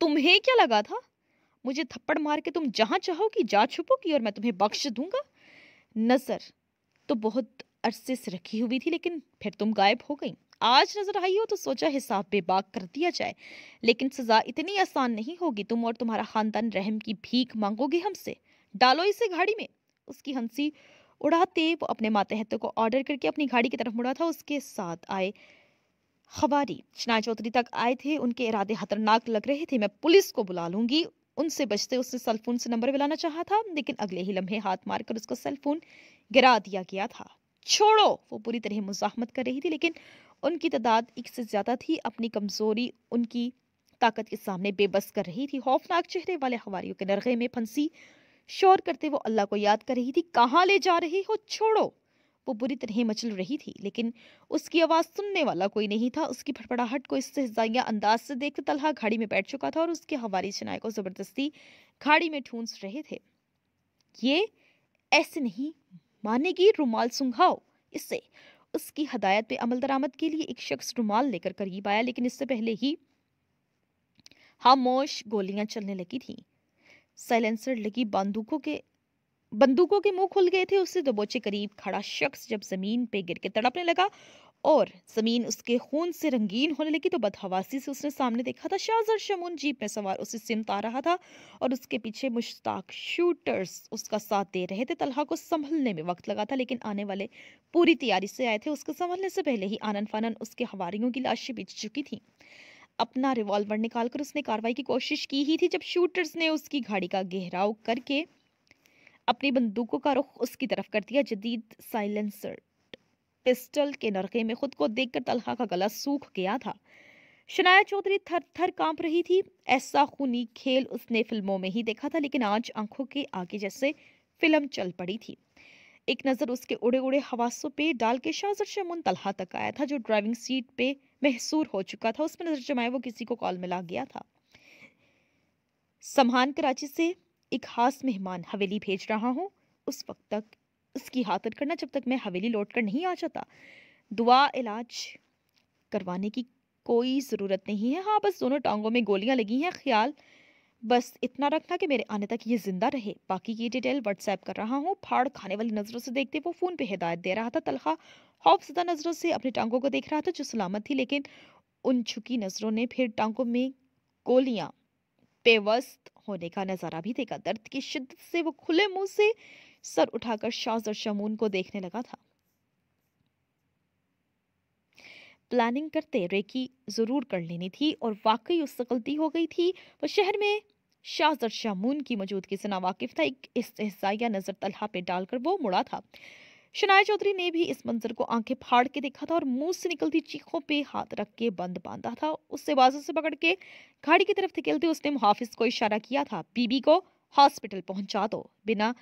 तुम्हें क्या लगा था मुझे थप्पड़ मार के तुम जहाँ चाहोगी जा छुपोगी और मैं तुम्हें बख्श दूंगा नज़र तो बहुत अरसे से रखी हुई थी लेकिन फिर तुम गायब हो गई आज नजर आई हो तो सोचा हिसाब बेबाक कर दिया जाए लेकिन सजा इतनी आसान नहीं होगी तुम और तुम्हारा खानदान रहम की भीख मांगोगे हमसे डालो इसे घाड़ी में उसकी हंसी उड़ाते वो अपने मातहत को ऑर्डर करके अपनी घाड़ी की तरफ मुड़ा था उसके साथ आए खबारी चना चौधरी तक आए थे उनके इरादे खतरनाक लग रहे थे मैं पुलिस को बुला लूंगी उनसे बचते उसने सेलफोन से नंबर मिलाना चाहा था लेकिन अगले ही लम्हे हाथ मारकर उसका सेलफोन गिरा दिया गया था छोड़ो वो पूरी तरह मुजाहमत कर रही थी लेकिन उनकी तादाद एक से ज़्यादा थी अपनी कमज़ोरी उनकी ताकत के सामने बेबस कर रही थी खौफनाक चेहरे वाले हवारियों के नरगे में फंसी शोर करते वो अल्लाह को याद कर रही थी कहाँ ले जा रही हो छोड़ो वो बुरी तरह मचल रही थी लेकिन उसकी आवाज़ सुनने वाला कोई नहीं था उसकी फटफड़ाहट को इससे हिजाइया अंदाज से देखते तलहा घाड़ी में बैठ चुका था और उसके हवारी शनाई को ज़बरदस्ती घाड़ी में ठूंस रहे थे ये ऐसे नहीं मानेगी रुमाल सुंघाओ इससे उसकी हदायत पे अमल दरामद के लिए एक शख्स रुमाल लेकर करीब आया लेकिन इससे पहले ही खामोश गोलियां चलने लगी थी साइलेंसर लगी बंदूकों के बंदूकों के मुंह खुल गए थे उससे दबोचे तो करीब खड़ा शख्स जब जमीन पे गिर के तड़पने लगा और जमीन उसके खून से रंगीन होने लगी तो बदहवासी से उसने सामने देखा था शाहजर शमून जीप में सवार उसे सिमत आ रहा था और उसके पीछे मुश्ताक शूटर्स उसका साथ दे रहे थे तलहा को संभलने में वक्त लगा था लेकिन आने वाले पूरी तैयारी से आए थे उसके संभलने से पहले ही आनंद फानन उसके हवारियों की लाशें बिछ चुकी थी अपना रिवॉल्वर निकालकर उसने कार्रवाई की कोशिश की ही थी जब शूटर्स ने उसकी घाड़ी का गहराव करके अपनी बंदूकों का रुख उसकी तरफ कर दिया जदीद साइलेंसर पिस्टल के नरखे में खुद को देखकर तलहा का गला सूख गया था शनाया चौधरी थर थर कांप रही थी ऐसा खूनी खेल उसने फिल्मों में ही देखा था लेकिन आज आंखों के आगे जैसे फिल्म चल पड़ी थी एक नज़र उसके उड़े उड़े हवासों पे डाल के शाजर शमून तलहा तक आया था जो ड्राइविंग सीट पे महसूर हो चुका था उसमें नज़र जमाए वो किसी को कॉल मिला गया था समहान कराची से एक खास मेहमान हवेली भेज रहा हूँ उस वक्त तक उसकी हाथर करना जब तक मैं हवेली लौट कर नहीं आ जाता दुआ इलाज करवाने की कोई ज़रूरत नहीं है हाँ बस दोनों टांगों में गोलियाँ लगी हैं ख्याल बस इतना रखना कि मेरे आने तक ये ज़िंदा रहे बाकी ये डिटेल व्हाट्सएप कर रहा हूँ फाड़ खाने वाली नज़रों से देखते वो फ़ोन पे हिदायत दे रहा था तलखा खौफजदा नज़रों से अपने टांगों को देख रहा था जो सलामत थी लेकिन उन छुकी नज़रों ने फिर टांगों में गोलियाँ बेवस्त होने का नज़ारा भी देखा दर्द की शिद्दत से वो खुले मुंह से सर उठाकर शाज और शमून को देखने लगा था प्लानिंग करते रेकी ज़रूर कर लेनी थी और वाकई उससे गलती हो गई थी वो शहर में शाहजर शामून की मौजूदगी से नावाकिफ था एक इस नज़र तलहा पे डालकर वो मुड़ा था शनाया चौधरी ने भी इस मंजर को आंखें फाड़ के देखा था और मुंह से निकलती चीखों पे हाथ रख के बंद बांधा था उससे बाजू से पकड़ के गाड़ी की तरफ थकेलते उसने मुहाफिज को इशारा किया था बीबी को हॉस्पिटल पहुंचा दो बिना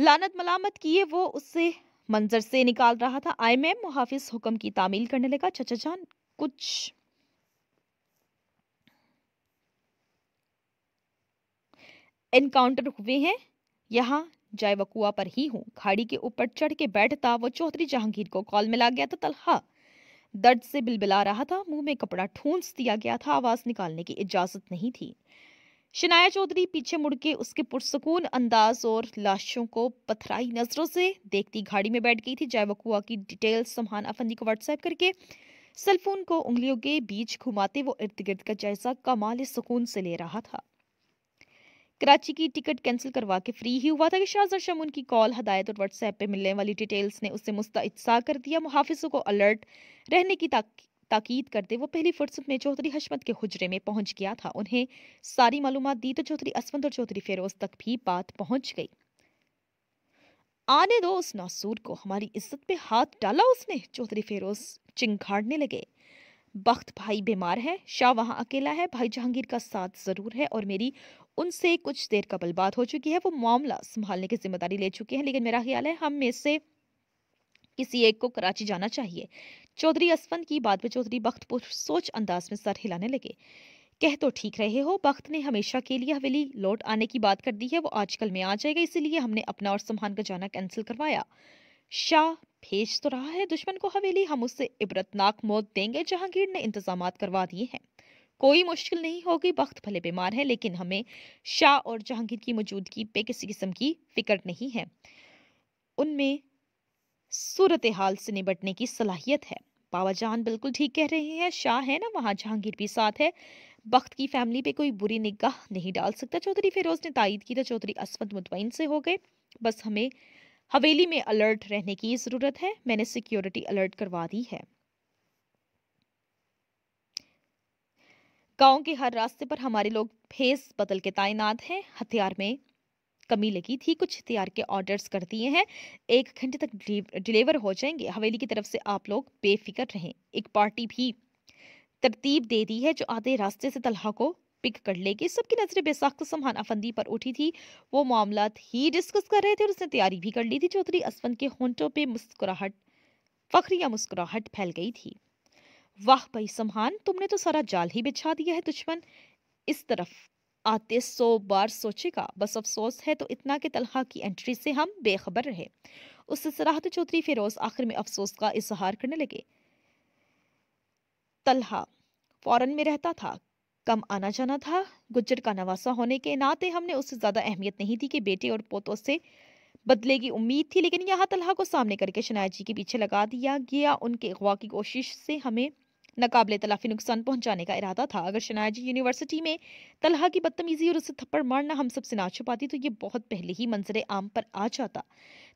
लानत मलामत किए वो उससे मंजर से निकाल रहा था आई मैम मुहाफिज हुक्म की तामील करने लगा चचा जान कुछ इनकाउंटर हुए हैं यहाँ जाए जायवकुआ पर ही हूँ खाड़ी के ऊपर चढ़ के बैठता वो चौधरी जहांगीर को कॉल में ला गया था तलहा दर्द से बिलबिला रहा था मुंह में कपड़ा ठूंस दिया गया था आवाज निकालने की इजाजत नहीं थी शनाया चौधरी पीछे मुड़ के उसके पुरसकून अंदाज और लाशों को पथराई नजरों से देखती घाड़ी में बैठ गई थी जय वकुआ की डिटेल समहान अफंदी को व्हाट्सएप करके सेलफोन को उंगलियों के बीच घुमाते वो इर्द गिर्द का जायजा कमाल सुकून से ले रहा था कराची की टिकट कैंसिल करवा के फ्री ही हुआ था कि शाहजर शमून की कॉल हदायत और व्हाट्सएप पे मिलने वाली डिटेल्स ने उसे मुस्तसा कर दिया मुहाफिजों को अलर्ट रहने की ताकी ताकीद करते वो पहली फुर्सत में चौधरी हशमत के हजरे में पहुंच गया था उन्हें सारी मालूम दी तो चौधरी असफंद और चौधरी फेरोज तक भी बात पहुंच गई आने दो उस नासूर को हमारी इज्जत पे हाथ डाला उसने चौधरी फेरोज चिंगाड़ने लगे बख्त भाई बीमार है शाह वहां अकेला है भाई जहांगीर का साथ ज़रूर है और मेरी उनसे कुछ देर कबल बात हो चुकी है वो मामला संभालने की जिम्मेदारी ले चुके हैं लेकिन मेरा ख्याल है हम में से किसी एक को कराची जाना चाहिए चौधरी असवंत की बात पर चौधरी बख्तपुर सोच अंदाज में सर हिलाने लगे कह तो ठीक रहे हो बख्त ने हमेशा के लिए हवेली लौट आने की बात कर दी है वो आजकल में आ जाएगा इसीलिए हमने अपना और समहान का जाना कैंसिल करवाया शाह भेज तो रहा है दुश्मन को हवेली हम उससे इबरतनाक मौत देंगे जहांगीर ने इंतजाम करवा दिए हैं कोई मुश्किल नहीं होगी वक्त भले बीमार है लेकिन हमें शाह और जहांगीर की मौजूदगी पे किसी किस्म की फिक्र नहीं है उनमें सूरत हाल से निपटने की सलाहियत है बाबा जान बिल्कुल ठीक कह रहे हैं शाह है ना वहाँ जहांगीर भी साथ है वक्त की फैमिली पे कोई बुरी निगाह नहीं डाल सकता चौधरी फिरोज ने तायद की तो चौधरी असमत मुतमिन से हो गए बस हमें हवेली में अलर्ट रहने की ज़रूरत है मैंने सिक्योरिटी अलर्ट करवा दी है गांव के हर रास्ते पर हमारे लोग फेस बदल के तैनात हैं हथियार में कमी लगी थी कुछ हथियार के ऑर्डर्स कर दिए हैं एक घंटे तक डिलीवर हो जाएंगे हवेली की तरफ से आप लोग बेफिक्र रहें एक पार्टी भी तरतीब दे दी है जो आधे रास्ते से तलहा को पिक कर लेगी सबकी नजरें बेसाख्त समान अफंदी पर उठी थी वो मामला ही डिस्कस कर रहे थे और उसने तैयारी भी कर ली थी चौधरी असवंत के होंटों पर मुस्कुराहट फखरिया मुस्कुराहट फैल गई थी वाह भाई समहान तुमने तो सारा जाल ही बिछा दिया है दुश्मन इस तरफ आते सौ बार सोचेगा बस अफसोस है तो इतना के तलहा की एंट्री से हम बेखबर रहे उससे सराहत चौधरी फिरोज आखिर में अफसोस का इजहार करने लगे तलहा फौरन में रहता था कम आना जाना था गुज्जर का नवासा होने के नाते हमने उससे ज़्यादा अहमियत नहीं दी कि बेटे और पोतों से बदले की उम्मीद थी लेकिन यहाँ तलहा को सामने करके शनाया जी के पीछे लगा दिया गया उनके अगवा की कोशिश से हमें नाकबले तलाफी नुकसान पहुंचाने का इरादा था अगर शनाजी यूनिवर्सिटी में तलहा की बदतमीजी और उसे थप्पड़ मारना हम सबसे ना छुपाती तो ये बहुत पहले ही मंजर आम पर आ जाता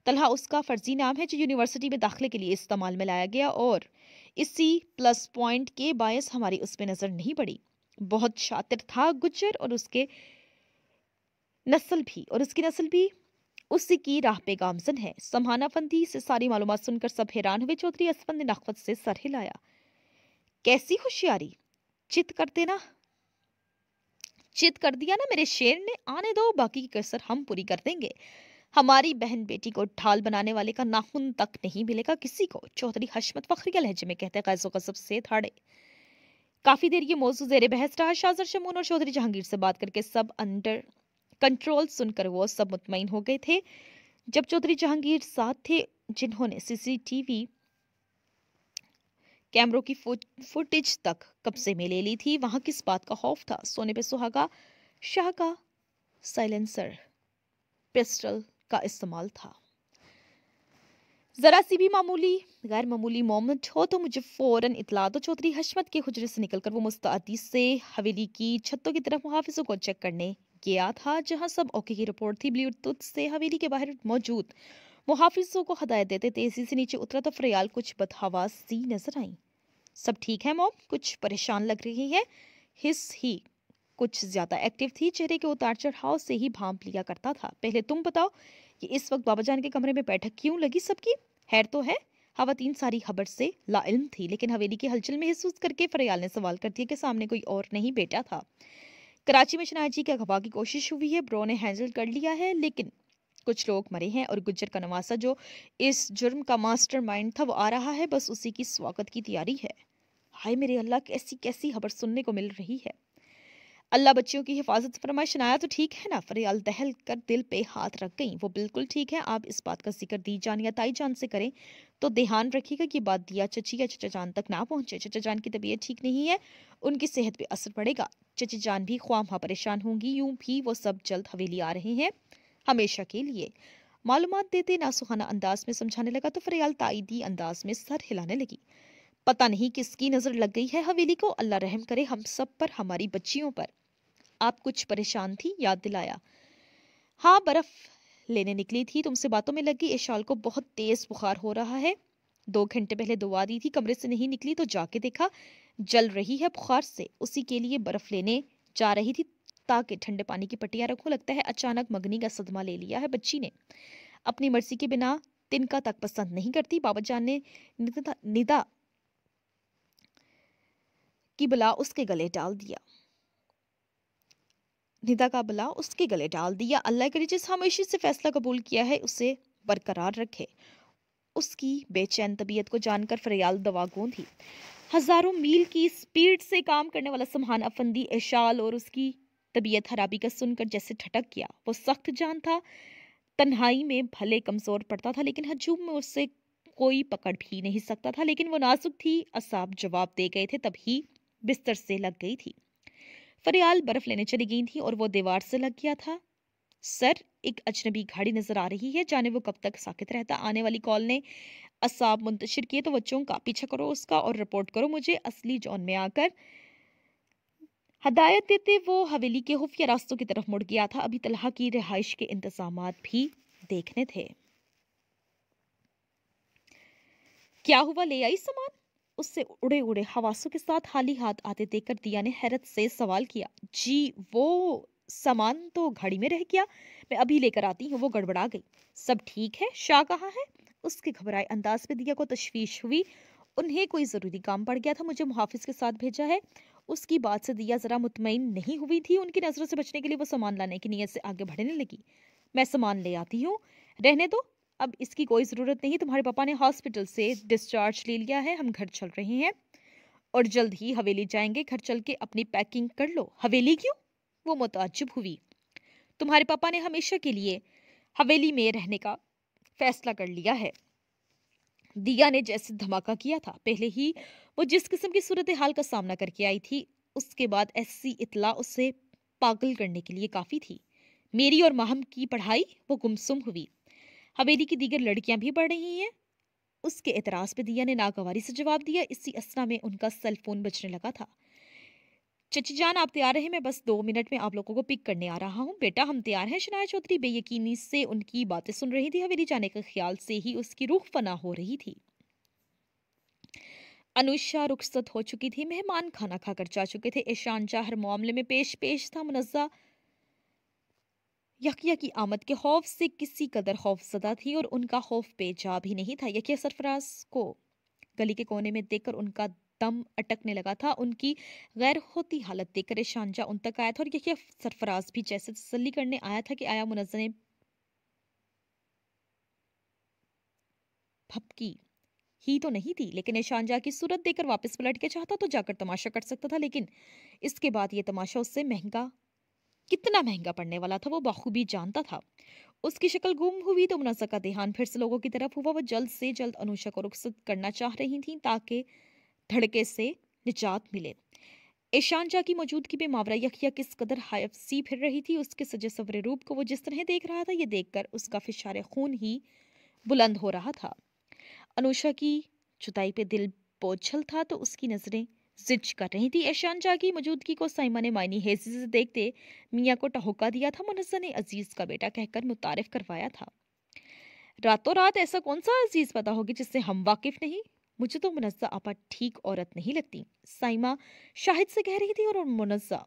तलहा उसका फर्जी नाम है जो यूनिवर्सिटी में दाखिले के लिए इस्तेमाल में लाया गया और इसी प्लस पॉइंट के बायस हमारी उस पर नज़र नहीं पड़ी बहुत शातिर था गुजर और उसके नस्ल भी और उसकी नस्ल भी उसी की राह पे गामजन है समहाना फंदी से सारी मालूम सुनकर सब हैरान हुए चौधरी असफंद ने नकवत से सर हिलाया कैसी होशियारी चित कर देना चित कर दिया ना मेरे शेर ने आने दो बाकी की कसर हम पूरी कर देंगे हमारी बहन बेटी को ढाल बनाने वाले का नाखून तक नहीं मिलेगा किसी को चौधरी हशमत फखरिया लहजे में कहते गैसो कसब से थाड़े काफ़ी देर ये मौजूद जेर बहस रहा शाजर शमून और चौधरी जहांगीर से बात करके सब अंडर कंट्रोल सुनकर वो सब मुतमिन हो गए थे जब चौधरी जहांगीर साथ थे जिन्होंने सीसीटीवी कैमरों की फुटेज तक कब्जे में ले ली थी वहां किस बात का खौफ था सोने पे सुहागा शाह का साइलेंसर पिस्टल का इस्तेमाल था ज़रा सी भी मामूली गैर मामूली मोमेंट हो तो मुझे फौरन इतला दो चौधरी हशमत के हजरे से निकलकर वो मुस्तादी से हवेली की छतों की तरफ मुहाफिजों को चेक करने गया था जहां सब ओके की रिपोर्ट थी ब्लूटूथ से हवेली के बाहर मौजूद मुहाफिजों को हदायत देते तेज़ी से नीचे उतरा तो फरियाल कुछ बदहवा सी नजर आई सब ठीक है मोम कुछ परेशान लग रही है हिस ही कुछ ज़्यादा एक्टिव थी चेहरे के उतार चढ़ाव से ही भांप लिया करता था पहले तुम बताओ कि इस वक्त बाबा जान के कमरे में बैठक क्यों लगी सबकी हैर तो है खातन सारी खबर से लाइम थी लेकिन हवेली की हलचल में महसूस करके फरियाल ने सवाल कर दिया कि सामने कोई और नहीं बैठा था कराची में शनाजी के अगवा की कोशिश हुई है ब्रो ने हैंडल कर लिया है लेकिन कुछ लोग मरे हैं और गुज्जर का नवासा जो इस जुर्म का मास्टरमाइंड था वो आ रहा है बस उसी की स्वागत की तैयारी है हाय मेरे अल्लाह कैसी कैसी खबर सुनने को मिल रही है अल्लाह बच्चियों की हिफाजत फरमाए शनाया तो ठीक है ना फरे दहल कर दिल पे हाथ रख गई वो बिल्कुल ठीक है आप इस बात का जिक्र दी जान या ताई जान से करें तो ध्यान रखिएगा कि बात दिया चची या चचा जान तक ना पहुंचे चचा जान की तबीयत ठीक नहीं है उनकी सेहत पे असर पड़ेगा चची जान भी ख्वाम परेशान होंगी यूं भी वो सब जल्द हवेली आ रहे हैं हमेशा के लिए मालूम देते नासुखाना अंदाज में समझाने लगा तो फरियाल ताइदी अंदाज में सर हिलाने लगी पता नहीं किसकी नज़र लग गई है हवेली को अल्लाह रहम करे हम सब पर हमारी बच्चियों पर आप कुछ परेशान थी याद दिलाया हाँ बर्फ लेने निकली थी तुमसे बातों में लग गई इशाल को बहुत तेज बुखार हो रहा है दो घंटे पहले दुआ दी थी कमरे से नहीं निकली तो जाके देखा जल रही है बुखार से उसी के लिए बर्फ लेने जा रही थी ताकि ठंडे पानी की पटियाँ रखूँ लगता है अचानक मगनी का सदमा ले लिया है बच्ची ने अपनी मर्जी के बिना तिनका तक पसंद नहीं करती बाबा जान ने निदा की बला उसके गले डाल दिया निदा का बला उसके गले डाल दिया अल्लाह करे जिस खामोशी से फैसला कबूल किया है उसे बरकरार रखे उसकी बेचैन तबीयत को जानकर फरियाल दवा गोंधी हज़ारों मील की स्पीड से काम करने वाला समहान अफंदी एशाल और उसकी तबीयत खराबी का सुनकर जैसे ठटक गया वो सख्त जान था तन्हाई में भले कमज़ोर पड़ता था लेकिन हजूम में उससे कोई पकड़ भी नहीं सकता था लेकिन वो नाजुक थी असाब जवाब दे गए थे तभी बिस्तर से लग गई थी फरियाल बर्फ लेने चली गई थी और वो दीवार से लग गया था सर एक अजनबी गाड़ी नजर आ रही है जाने वो कब तक साकित रहता आने वाली कॉल ने असाब मुंतशिर किए तो बच्चों का पीछा करो उसका और रिपोर्ट करो मुझे असली जॉन में आकर हदायत देते वो हवेली के खुफिया रास्तों की तरफ मुड़ गया था अभी तलहा की रिहाइश के इंतजाम भी देखने थे क्या हुआ ले आई सामान उससे उड़े उड़े हवासों के साथ हाली हाथ आते देखकर दिया ने हैरत से सवाल किया जी वो सामान तो घड़ी में रह गया मैं अभी लेकर आती हूँ वो गड़बड़ा गई सब ठीक है शाह कहाँ है उसके घबराए अंदाज में दिया को तशवीश हुई उन्हें कोई ज़रूरी काम पड़ गया था मुझे मुहाफिज के साथ भेजा है उसकी बात से दिया ज़रा मुतमिन नहीं हुई थी उनकी नज़रों से बचने के लिए वो सामान लाने की नीयत से आगे बढ़ने लगी मैं सामान ले आती हूँ रहने दो अब इसकी कोई ज़रूरत नहीं तुम्हारे पापा ने हॉस्पिटल से डिस्चार्ज ले लिया है हम घर चल रहे हैं और जल्द ही हवेली जाएंगे घर चल के अपनी पैकिंग कर लो हवेली क्यों वो मुताजब हुई तुम्हारे पापा ने हमेशा के लिए हवेली में रहने का फैसला कर लिया है दिया ने जैसे धमाका किया था पहले ही वो जिस किस्म की सूरत हाल का सामना करके आई थी उसके बाद ऐसी इतला उसे पागल करने के लिए काफ़ी थी मेरी और माहम की पढ़ाई वो गुमसुम हुई हवेली की दीगर लड़कियां भी पढ़ रही हैं उसके एतराज़ पे दिया ने नागवारी से जवाब दिया इसी असना में उनका सेल फोन बजने लगा था चची जान आप तैयार रहे मैं बस दो मिनट में आप लोगों को पिक करने आ रहा हूँ बेटा हम तैयार हैं शनाया चौधरी बेयकीनी से उनकी बातें सुन रही थी हवेली जाने के ख्याल से ही उसकी रूह फना हो रही थी अनुषा रुखसत हो चुकी थी मेहमान खाना खाकर जा चुके थे ईशान शाह हर मामले में पेश पेश था मुनजा यकिया की आमद के खौफ से किसी कदर खौफजदा थी और उनका खौफ पे जा भी नहीं था यकिया सरफराज को गली के कोने में देखकर उनका दम अटकने लगा था उनकी गैर होती हालत देखकर शानजा उन तक आया था और यही सरफराज भी जैसे तसली करने आया था कि आया मुनजने भपकी ही तो नहीं थी लेकिन एशानजा की सूरत देकर वापस पलट के चाहता तो जाकर तमाशा कर सकता था लेकिन इसके बाद ये तमाशा उससे महंगा कितना महंगा पड़ने वाला था वो बाखूबी जानता था उसकी शक्ल गुम हुई तो मुनासा का ध्यान फिर से लोगों की तरफ हुआ वो जल्द से जल्द अनुषा को रुखसत करना चाह रही थी ताकि धड़के से निजात मिले ईशान जा की मौजूदगी में मावरा यखिया किस कदर हायफसी फिर रही थी उसके सजे सवरे रूप को वो जिस तरह देख रहा था ये देखकर उसका फिशार खून ही बुलंद हो रहा था अनुषा की चुताई पे दिल बोझल था तो उसकी नज़रें जिज कर रही थी ऐशान जा की मौजूदगी को साइमा ने मायनी हेजी से देखते मियाँ को टहोका दिया था मुनजा ने अजीज़ का बेटा कहकर मुतारफ़ करवाया था रातों रात ऐसा कौन सा अजीज़ पता होगी जिससे हम वाकिफ़ नहीं मुझे तो मुनजा आपा ठीक औरत नहीं लगती साइमा शाहिद से कह रही थी और मुनजा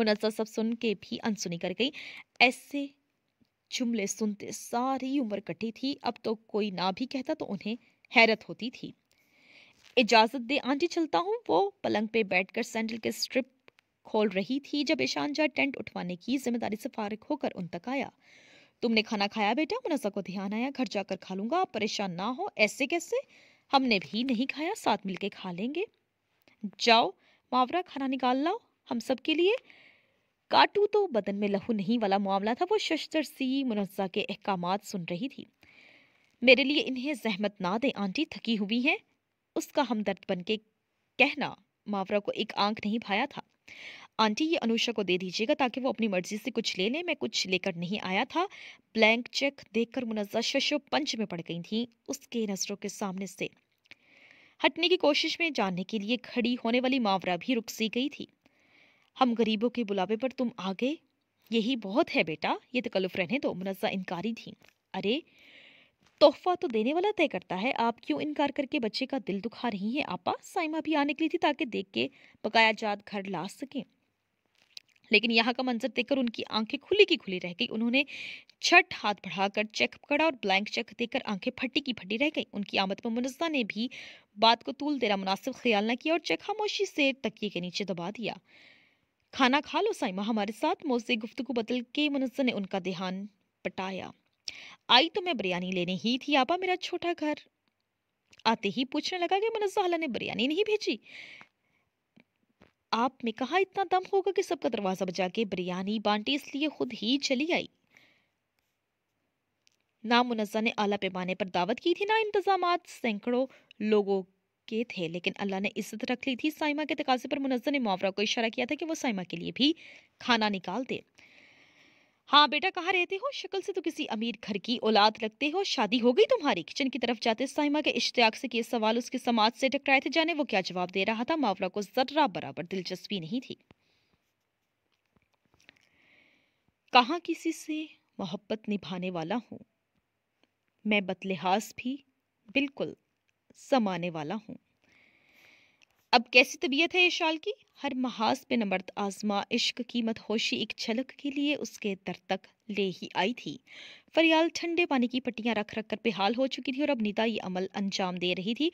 मुनजा सब सुन के भी अनसुनी कर गई ऐसे जुमले सुनते सारी उम्र कटी थी अब तो कोई ना भी कहता तो उन्हें हैरत होती थी इजाज़त दे आंटी चलता हूँ वो पलंग पे बैठकर सैंडल के स्ट्रिप खोल रही थी जब ईशान जा टेंट उठवाने की जिम्मेदारी से फारिग होकर उन तक आया तुमने खाना खाया बेटा मुनजा को ध्यान आया घर जाकर खा लूंगा आप परेशान ना हो ऐसे कैसे हमने भी नहीं खाया साथ मिलके खा लेंगे जाओ मावरा खाना निकाल लाओ हम सब के लिए काटू तो बदन में लहू नहीं वाला मामला था वो शशतर सी मुनजा के अहकाम सुन रही थी मेरे लिए इन्हें जहमत ना दें आंटी थकी हुई हैं उसका हमदर्द बन के कहना मावरा को एक आंख नहीं भाया था आंटी ये अनुषा को दे दीजिएगा ताकि वो अपनी मर्जी से कुछ ले ले मैं कुछ लेकर नहीं आया था ब्लैंक चेक देखकर मुनजा शशो पंच में पड़ गई थी उसके नज़रों के सामने से हटने की कोशिश में जाने के लिए खड़ी होने वाली मावरा भी रुक सी गई थी हम गरीबों के बुलावे पर तुम आ गए यही बहुत है बेटा ये तकल्लुफ रहने दो मुनजा इनकारी थी अरे तोहफा तो देने वाला तय करता है आप क्यों इनकार करके बच्चे का दिल दुखा रही हैं आपा साइमा भी आने के लिए थी ताकि देख के पकाया जात घर ला सकें लेकिन यहाँ का मंजर देखकर उनकी आंखें खुली की खुली रह गई उन्होंने छठ हाथ बढ़ाकर चेक पकड़ा और ब्लैंक चेक देकर आंखें फटी की फटी रह गई उनकी आमद पर मुनजा ने भी बात को तूल देना मुनासिब ख्याल न किया और चेक खामोशी से तकिए के नीचे दबा दिया खाना खा लो साइमा हमारे साथ मोजे गुफ्तु बदल के मुनजा ने उनका ध्यान पटाया आई तो मैं बिरयानी लेने ही थी आपा मेरा छोटा घर आते ही पूछने लगा कि मुनजा ने बिरयानी नहीं भेजी आप में कहा इतना दम होगा कि सबका दरवाज़ा बजा के बिरयानी बांटी इसलिए खुद ही चली आई नामुनजा ने अला पैमाने पर दावत की थी ना इंतजाम सैकड़ों लोगों के थे लेकिन अल्लाह ने इज्जत रख ली थी साइमा के तकाजे पर मुनजा ने मुआवरा को इशारा किया था कि वो साइमा के लिए भी खाना निकाल दे हाँ बेटा कहाँ रहते हो शक्ल से तो किसी अमीर घर की औलाद लगते हो शादी हो गई तुम्हारी किचन की तरफ जाते साइमा के इश्तियाक से किए सवाल उसके समाज से टकराए थे जाने वो क्या जवाब दे रहा था मावरा को जर्रा बराबर दिलचस्पी नहीं थी कहाँ किसी से मोहब्बत निभाने वाला हूँ मैं बतलिहाज भी बिल्कुल समाने वाला हूँ अब कैसी तबीयत है इशाल की हर महाज पे नमर्द आजमा इश्क की मतहोशी एक झलक के लिए उसके दर तक ले ही आई थी फरियाल ठंडे पानी की पट्टियां रख रख कर बेहाल हो चुकी थी और अब निदा ये अमल अंजाम दे रही थी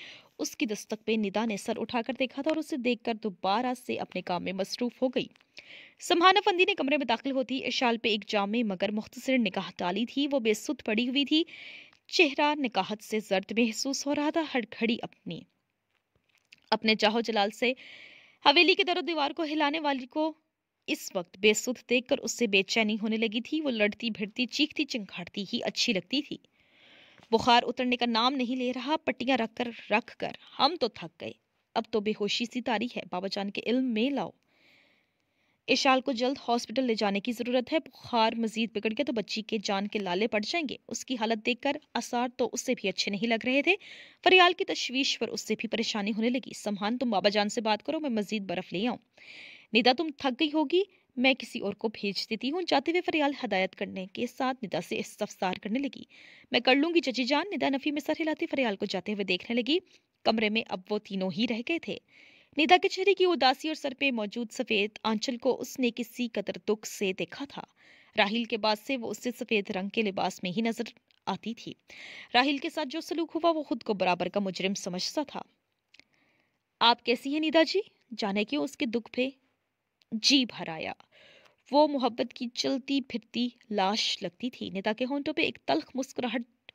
उसकी दस्तक पे निदा ने सर उठाकर देखा था और उसे देखकर दोबारा से अपने काम में मसरूफ हो गई समहाना फंदी ने कमरे में दाखिल होती इशाल पे एक जामे मगर मुख्तर निकाह डाली थी वो बेसुत पड़ी हुई थी चेहरा निकाहत से जर्द महसूस हो रहा था हर घड़ी अपनी अपने चाहो जलाल से हवेली के दरों दीवार को हिलाने वाली को इस वक्त बेसुध देखकर उससे बेचैनी होने लगी थी वो लड़ती भिड़ती चीखती चिंखाड़ती ही अच्छी लगती थी बुखार उतरने का नाम नहीं ले रहा पट्टियां रख कर रख कर हम तो थक गए अब तो बेहोशी सी तारी है बाबा जान के इल्म में लाओ इशाल को जल्द हॉस्पिटल ले जाने की ज़रूरत है बुखार मजीद बिगड़ गया तो बच्ची के जान के लाले पड़ जाएंगे उसकी हालत देखकर आसार तो उससे भी अच्छे नहीं लग रहे थे फरियाल की तश्वीश पर उससे भी परेशानी होने लगी समहान तुम बाबा जान से बात करो मैं मजीद बर्फ़ ले आऊँ निदा तुम थक गई होगी मैं किसी और को भेज देती हूँ जाते हुए फरियाल हदायत करने के साथ निदा से इस्तफसार करने लगी मैं कर लूंगी चची जान निदा नफ़ी में सर हिलाती फरियाल को जाते हुए देखने लगी कमरे में अब वो तीनों ही रह गए थे नेता चेहरे की उदासी और सर पे मौजूद सफेद आंचल को उसने किसी कदर दुख से देखा था राहिल के बाद से वो उससे सफेद रंग के लिबास में ही नजर आती थी राहिल के साथ जो सलूक हुआ वो खुद को बराबर का मुजरिम समझता था आप कैसी हैं निदा जी जाने क्यों उसके दुख पे जी भर आया वो मोहब्बत की चलती फिरती लाश लगती थी नेता के होंठों पे एक तलख मुस्कुराहट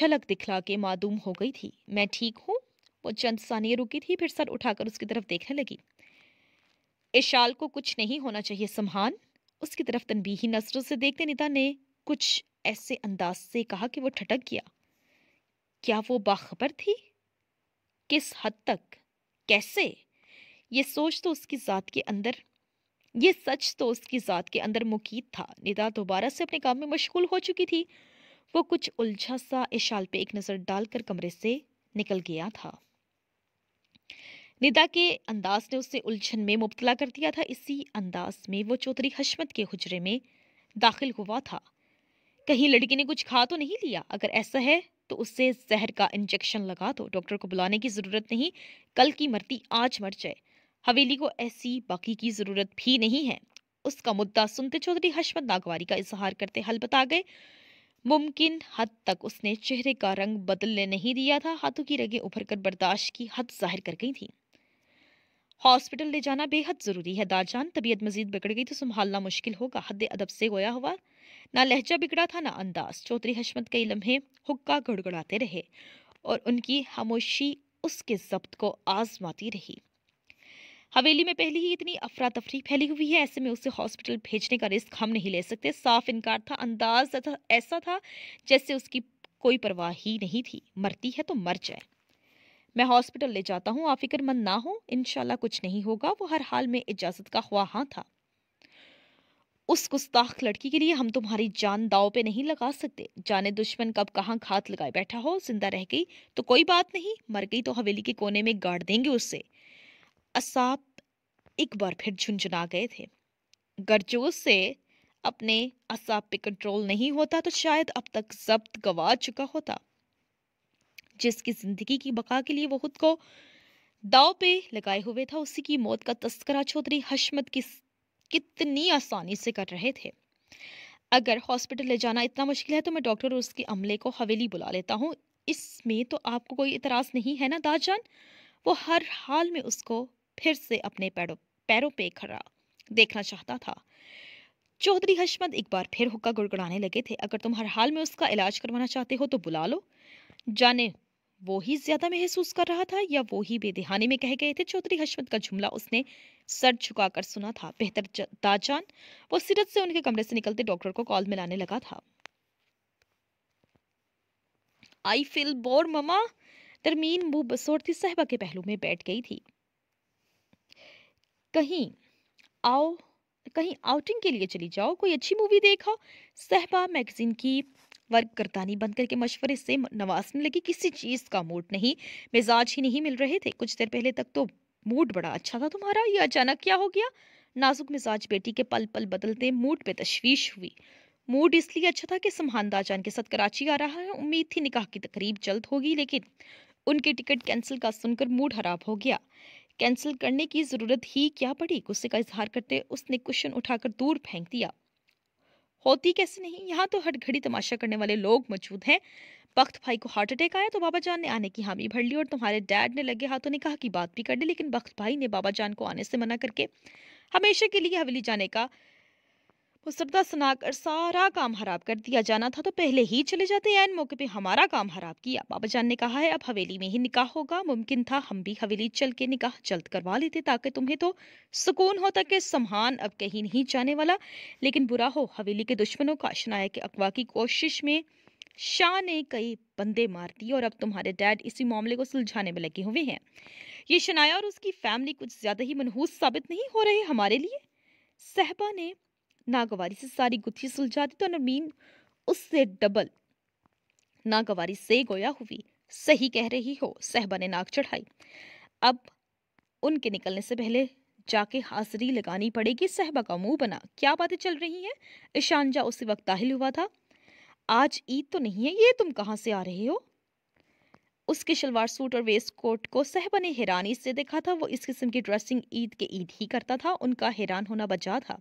छलक दिखला के मादूम हो गई थी मैं ठीक हूं वो चंद सानिया रुकी थी फिर सर उठाकर उसकी तरफ देखने लगी इस शाल को कुछ नहीं होना चाहिए समहान उसकी तरफ तनबीही नजरों से देखते निता ने कुछ ऐसे अंदाज से कहा कि वो ठटक गया क्या वो बाखबर थी किस हद तक कैसे ये सोच तो उसकी ज़ात के अंदर ये सच तो उसकी ज़ात के अंदर मुकीद था निदा दोबारा से अपने काम में मशगूल हो चुकी थी वो कुछ उलझा सा इशाल पे एक नज़र डालकर कमरे से निकल गया था निदा के अंदाज ने उसे उलझन में मुबतला कर दिया था इसी अंदाज में वो चौधरी हशमत के हजरे में दाखिल हुआ था कहीं लड़की ने कुछ खा तो नहीं लिया अगर ऐसा है तो उससे जहर का इंजेक्शन लगा दो डॉक्टर को बुलाने की ज़रूरत नहीं कल की मरती आज मर जाए हवेली को ऐसी बाकी की ज़रूरत भी नहीं है उसका मुद्दा सुनते चौधरी हशमत नागवारी का इजहार करते हल बता गए मुमकिन हद तक उसने चेहरे का रंग बदलने नहीं दिया था हाथों की रगें उभर कर बर्दाश्त की हद जाहिर कर गई थी हॉस्पिटल ले जाना बेहद ज़रूरी है दारजान तबीयत मजीद बिगड़ गई तो संभालना मुश्किल होगा हद अदब से गोया हुआ ना लहजा बिगड़ा था ना अंदाज चौधरी हशमत कई लम्हे हुक्का गड़गड़ाते रहे और उनकी खामोशी उसके जब्त को आजमाती रही हवेली में पहले ही इतनी अफरा तफरी फैली हुई है ऐसे में उसे हॉस्पिटल भेजने का रिस्क हम नहीं ले सकते साफ इनकार था अंदाज ऐसा था जैसे उसकी कोई परवाह ही नहीं थी मरती है तो मर जाए मैं हॉस्पिटल ले जाता हूँ आप फिक्रमंद ना हो इनशाला कुछ नहीं होगा वो हर हाल में इजाज़त का ख्वाहा हाँ था उस गुस्ताख लड़की के लिए हम तुम्हारी जान दाव पे नहीं लगा सकते जाने दुश्मन कब कहाँ घात लगाए बैठा हो जिंदा रह गई तो कोई बात नहीं मर गई तो हवेली के कोने में गाड़ देंगे उससे असाब एक बार फिर झुंझुना गए थे गरजोस से अपने असाब पे कंट्रोल नहीं होता तो शायद अब तक जब्त गवा चुका होता जिसकी ज़िंदगी की बका के लिए वो खुद को दाव पे लगाए हुए था उसी की मौत का तस्करा चौधरी हशमत किस कितनी आसानी से कर रहे थे अगर हॉस्पिटल ले जाना इतना मुश्किल है तो मैं डॉक्टर और उसके अमले को हवेली बुला लेता हूँ इसमें तो आपको कोई इतराज़ नहीं है ना दाजान वो हर हाल में उसको फिर से अपने पैरों पैरों पे खड़ा देखना चाहता था चौधरी हशमत एक बार फिर हुक्का गुड़गुड़ाने लगे थे अगर तुम हर हाल में उसका इलाज करवाना चाहते हो तो बुला लो जाने वो ही ज्यादा महसूस कर रहा था या वो ही बेदहाने में कह गए थे चौधरी हशमत का जुमला उसने सर झुकाकर सुना था बेहतर दाजान वो सिरत से उनके कमरे से निकलते डॉक्टर को कॉल मिलाने लगा था आई फील बोर ममा तरमीन मुंह बसोरती साहबा के पहलू में बैठ गई थी कहीं आओ कहीं आउटिंग के लिए चली जाओ कोई अच्छी मूवी देखो सहबा मैगजीन की वर्क करतानी बंद करके मशवरे से नवाजने लगी किसी चीज़ का मूड नहीं मिजाज ही नहीं मिल रहे थे कुछ देर पहले तक तो मूड बड़ा अच्छा था तुम्हारा ये अचानक क्या हो गया नाजुक मिजाज बेटी के पल पल बदलते मूड पे तश्वीश हुई मूड इसलिए अच्छा था कि सम्हानदा जान के साथ कराची आ रहा है उम्मीद थी निकाह की तकरीब जल्द होगी लेकिन उनके टिकट कैंसिल का सुनकर मूड खराब हो गया कैंसिल करने की ज़रूरत ही क्या पड़ी गुस्से का इजहार करते उसने क्वेश्चन उठाकर दूर फेंक दिया होती कैसे नहीं यहाँ तो हर घड़ी तमाशा करने वाले लोग मौजूद हैं बख्त भाई को हार्ट अटैक आया तो बाबा जान ने आने की हामी भर ली और तुम्हारे डैड ने लगे हाथों ने कहा कि बात भी कर ली लेकिन बख्त भाई ने बाबा जान को आने से मना करके हमेशा के लिए हवेली जाने का सबदा सुना कर सारा काम खराब कर दिया जाना था तो पहले ही चले जाते एन मौके पे हमारा काम खराब किया बाबा जान ने कहा है अब हवेली में ही निकाह होगा मुमकिन था हम भी हवेली चल के निकाह जल्द करवा लेते ताकि तुम्हें तो सुकून होता कि सम्हान अब कहीं नहीं जाने वाला लेकिन बुरा हो हवेली के दुश्मनों का शनाया के अगवा की कोशिश में शाह ने कई बंदे मार दिए और अब तुम्हारे डैड इसी मामले को सुलझाने में लगे हुए हैं ये शनाया और उसकी फैमिली कुछ ज़्यादा ही मनहूस साबित नहीं हो रहे हमारे लिए सहबा ने नागवारी से सारी गुत्थी सुलझा दी तो नरमीन उससे डबल नागवारी से गोया हुई सही कह रही हो सहबा ने नाक चढ़ाई अब उनके निकलने से पहले जाके हाजिरी लगानी पड़ेगी सहबा का मुंह बना क्या बातें चल रही हैं ईशानजा उसी वक्त दाहिल हुआ था आज ईद तो नहीं है ये तुम कहाँ से आ रहे हो उसके शलवार सूट और वेस्ट कोट को सहबा ने हैरानी से देखा था वो इस किस्म की ड्रेसिंग ईद के ईद ही करता था उनका हैरान होना बचा था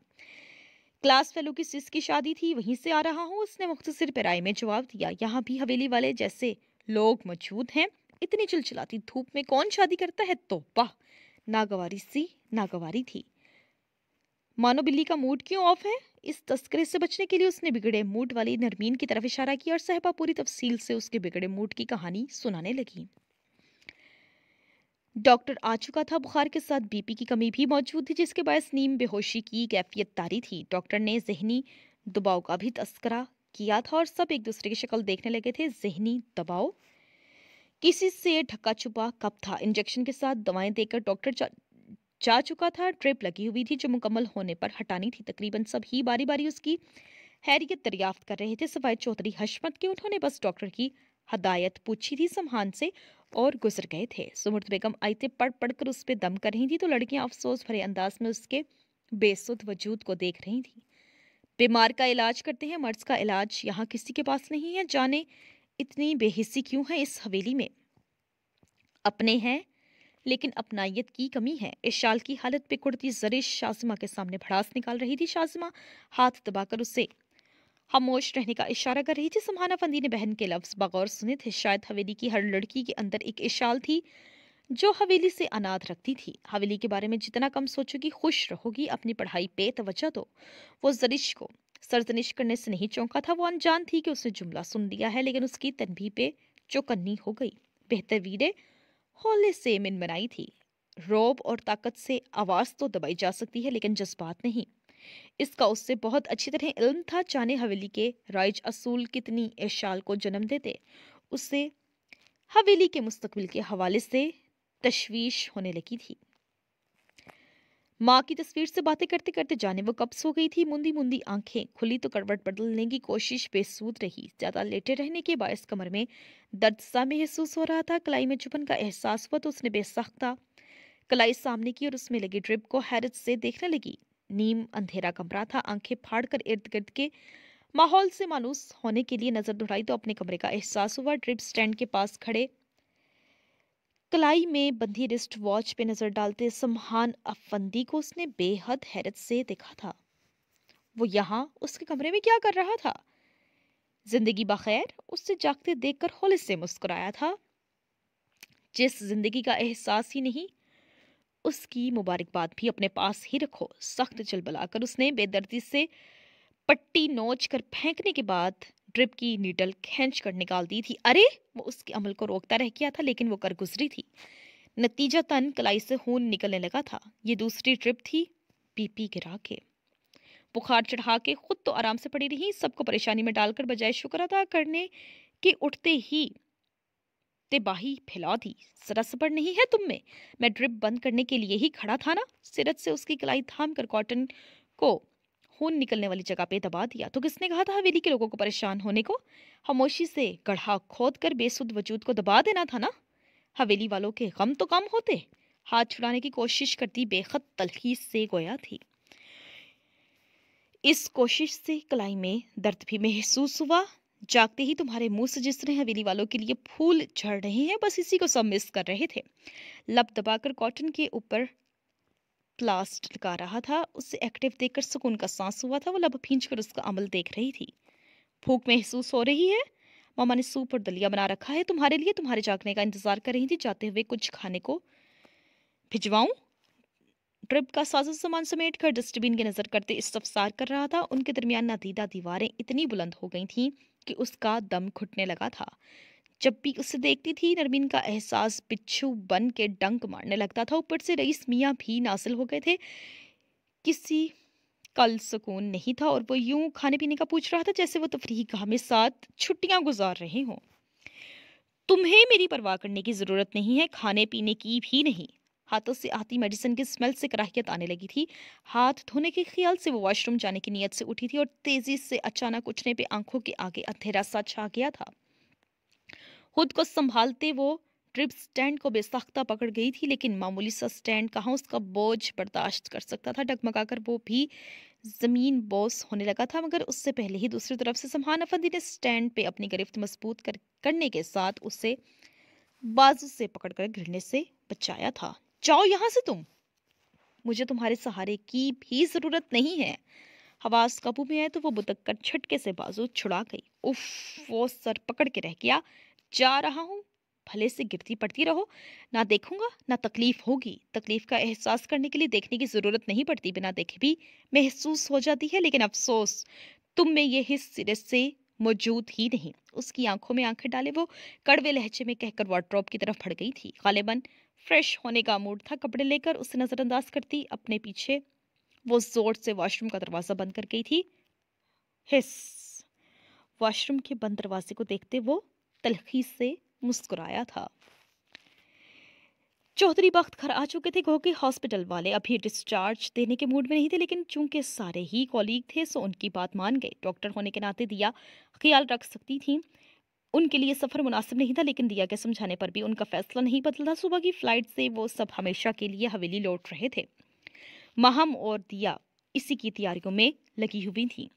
क्लास फेलो की सिस की शादी थी वहीं से आ रहा हूँ उसने मुख्तसर पैराई में जवाब दिया यहाँ भी हवेली वाले जैसे लोग मौजूद हैं इतनी चिलचिलाती धूप में कौन शादी करता है तो वाह नागवारी सी नागवारी थी मानो बिल्ली का मूड क्यों ऑफ है इस तस्करे से बचने के लिए उसने बिगड़े मूड वाली नरमीन की तरफ इशारा किया और साहबा पूरी तफसील से उसके बिगड़े मूड की कहानी सुनाने लगी डॉक्टर आ चुका था बुखार के साथ बीपी की कमी भी मौजूद थी जिसके बायस नीम बेहोशी की कैफियत तारी थी डॉक्टर ने जहनी दबाव का भी तस्करा किया था और सब एक दूसरे की शक्ल देखने लगे थे जहनी दबाव किसी से ढका छुपा कब था इंजेक्शन के साथ दवाएं देकर डॉक्टर जा, जा चुका था ट्रिप लगी हुई थी जो मुकम्मल होने पर हटानी थी तकरीबन सभी बारी बारी उसकी हैरियत दरियाफ्त कर रहे थे सफाई चौधरी हशमत के उन्होंने बस डॉक्टर की हदायत पूछी थी समहान से और गुजर गए थे सुमृत बेगम आयतें पढ़ पढ़कर उस पर दम कर रही थी तो लड़कियां अफसोस भरे अंदाज में उसके बेसुध वजूद को देख रही थी बीमार का इलाज करते हैं मर्ज का इलाज यहाँ किसी के पास नहीं है जाने इतनी बेहिसी क्यों है इस हवेली में अपने हैं लेकिन अपनाइत की कमी है इस शाल की हालत पे कुड़ती जरिश शाजिमा के सामने भड़ास निकाल रही थी शाजिमा हाथ दबाकर उसे खामोश रहने का इशारा कर रही थी समहाना फंदी ने बहन के लफ्ज़ बगौर सुने थे शायद हवेली की हर लड़की के अंदर एक इशाल थी जो हवेली से अनाथ रखती थी हवेली के बारे में जितना कम सोचोगी खुश रहोगी अपनी पढ़ाई पे तवज्जो दो वो जरिश को सरजनिश करने से नहीं चौंका था वो अनजान थी कि उसने जुमला सुन लिया है लेकिन उसकी तनबी पे चौकन्नी हो गई बेहतर वीरे हौले से मिनमनाई थी रोब और ताकत से आवाज़ तो दबाई जा सकती है लेकिन जज्बात नहीं इसका उससे बहुत अच्छी तरह इल्म था जाने हवेली के राइज असूल कितनी एशाल को जन्म देते उससे हवेली के मुस्तबिल के हवाले से तशवीश होने लगी थी माँ की तस्वीर से बातें करते करते जाने वो कब सो गई थी मुंदी मुंदी आंखें खुली तो करवट बदलने की कोशिश बेसूद रही ज़्यादा लेटे रहने के बायस कमर में दर्द सा महसूस हो रहा था कलाई में चुपन का एहसास हुआ तो उसने बेसख्ता कलाई सामने की और उसमें लगी ड्रिप को हैरत से देखने लगी नीम अंधेरा कमरा था आंखें फाड़कर इर्द गिर्द के माहौल से मानूस होने के लिए नजर दौड़ाई तो अपने कमरे का एहसास हुआ ट्रिप स्टैंड के पास खड़े कलाई में बंधी रिस्ट वॉच पे नजर डालते समहान अफंदी को उसने बेहद हैरत से देखा था वो यहाँ उसके कमरे में क्या कर रहा था जिंदगी बखैर उससे जागते देखकर होले से मुस्कुराया था जिस जिंदगी का एहसास ही नहीं उसकी मुबारकबाद भी अपने पास ही रखो सख्त चल बलाकर उसने बेदर्दी से पट्टी नोच कर फेंकने के बाद ड्रिप की नीडल खींच कर निकाल दी थी अरे वो उसके अमल को रोकता रह गया था लेकिन वो कर गुजरी थी नतीजा तन कलाई से खून निकलने लगा था ये दूसरी ट्रिप थी पीपी गिरा के बुखार चढ़ा के खुद तो आराम से पड़ी रही सबको परेशानी में डालकर बजाय शुक्र अदा करने के उठते ही तबाही फैला दी जरा सबर नहीं है तुम में मैं ड्रिप बंद करने के लिए ही खड़ा था ना सिरत से उसकी कलाई थाम कर कॉटन को खून निकलने वाली जगह पे दबा दिया तो किसने कहा था हवेली के लोगों को परेशान होने को खामोशी से गढ़ा खोद कर बेसुद वजूद को दबा देना था ना हवेली वालों के गम तो कम होते हाथ छुड़ाने की कोशिश करती बेखत तलखीस से गोया थी इस कोशिश से कलाई में दर्द भी महसूस हुआ जागते ही तुम्हारे मुंह से जिस तरह हवेली वालों के लिए फूल झड़ रहे हैं बस इसी को सब मिस कर रहे थे लब दबाकर कॉटन के ऊपर प्लास्ट लगा रहा था उसे एक्टिव देखकर सुकून का सांस हुआ था वो लब फींच कर उसका अमल देख रही थी भूख महसूस हो रही है मामा ने सूप और दलिया बना रखा है तुम्हारे लिए तुम्हारे जागने का इंतजार कर रही थी जाते हुए कुछ खाने को भिजवाऊं ट्रिप का साजो सामान समेट कर डस्टबिन के नज़र करते इस्तफसार कर रहा था उनके दरमियान नदीदा दीवारें इतनी बुलंद हो गई थीं कि उसका दम घुटने लगा था जब भी उसे देखती थी नरमीन का एहसास बिच्छू बन के डंक मारने लगता था ऊपर से रईस मियाँ भी नासिल हो गए थे किसी कल सुकून नहीं था और वो यूं खाने पीने का पूछ रहा था जैसे वो तफरी तो गाह में साथ छुट्टियां गुजार रहे हों तुम्हें मेरी परवाह करने की ज़रूरत नहीं है खाने पीने की भी नहीं हाथों से आती मेडिसिन की स्मेल से कराहियत आने लगी थी हाथ धोने के ख्याल से वो वॉशरूम जाने की नीयत से उठी थी और तेजी से अचानक उठने पे आंखों के आगे अंधेरा सा छा गया था खुद को संभालते वो ट्रिप स्टैंड को बेसाख्ता पकड़ गई थी लेकिन मामूली सा स्टैंड कहाँ उसका बोझ बर्दाश्त कर सकता था डगमगा कर वो भी ज़मीन बोस होने लगा था मगर उससे पहले ही दूसरी तरफ से समहान अफंदी ने स्टैंड पे अपनी गिरफ्त मजबूत कर करने के साथ उसे बाजू से पकड़कर गिरने से बचाया था जाओ यहाँ से तुम मुझे तुम्हारे सहारे की भी ज़रूरत नहीं है हवास काबू में आए तो वो बुतक्कर छटके से बाजू छुड़ा गई उफ वो सर पकड़ के रह गया जा रहा हूं भले से गिरती पड़ती रहो ना देखूंगा ना तकलीफ होगी तकलीफ का एहसास करने के लिए देखने की ज़रूरत नहीं पड़ती बिना देखे भी महसूस हो जाती है लेकिन अफसोस तुम में ये सिरे से मौजूद ही नहीं उसकी आंखों में आंखें डाले वो कड़वे लहजे में कहकर वार्ड्रॉप की तरफ भड़ गई थी गालिबन फ्रेश होने का मूड था कपड़े लेकर उसे नज़रअंदाज करती अपने पीछे वो ज़ोर से वॉशरूम का दरवाज़ा बंद कर गई थी हिस वॉशरूम के बंद दरवाजे को देखते वो तलखी से मुस्कुराया था चौधरी बख्त घर आ चुके थे क्योंकि हॉस्पिटल वाले अभी डिस्चार्ज देने के मूड में नहीं थे लेकिन चूंकि सारे ही कॉलीग थे सो उनकी बात मान गए डॉक्टर होने के नाते दिया ख्याल रख सकती थी उनके लिए सफ़र मुनासिब नहीं था लेकिन दिया के समझाने पर भी उनका फैसला नहीं बदला सुबह की फ़्लाइट से वो सब हमेशा के लिए हवेली लौट रहे थे महम और दिया इसी की तैयारियों में लगी हुई थी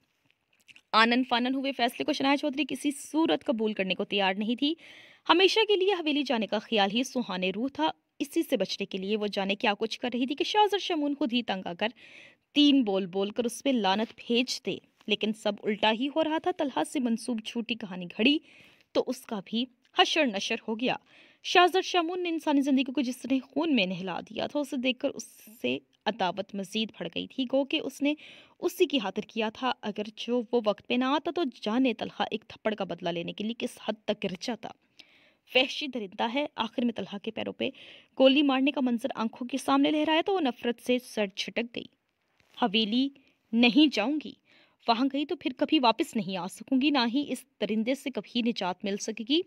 आनन फानन हुए फैसले को शनाया चौधरी किसी सूरत कबूल करने को तैयार नहीं थी हमेशा के लिए हवेली जाने का ख्याल ही सुहाने रूह था इसी से बचने के लिए वो जाने क्या कुछ कर रही थी कि शाजर शमून खुद ही तंग आकर तीन बोल बोल कर उस पर लानत भेज दे लेकिन सब उल्टा ही हो रहा था तलहा से मनसूब छूटी कहानी घड़ी तो उसका भी हशर नशर हो गया शाहजर शामून ने इंसानी ज़िंदगी को जिसने खून में नहला दिया था उसे देखकर उससे अदावत मजीद भड़ गई थी गो के उसने उसी की खातिर किया था अगर जो वो वक्त पे ना आता तो जाने तलहा एक थप्पड़ का बदला लेने के लिए किस हद तक गिर जाता वहशी दरिंदा है आखिर में तलहा के पैरों पे गोली मारने का मंजर आंखों के सामने लहराया तो वो नफरत से सर छिटक गई हवेली नहीं जाऊंगी वहाँ गई तो फिर कभी वापस नहीं आ सकूंगी ना ही इस दरिंदे से कभी निजात मिल सकेगी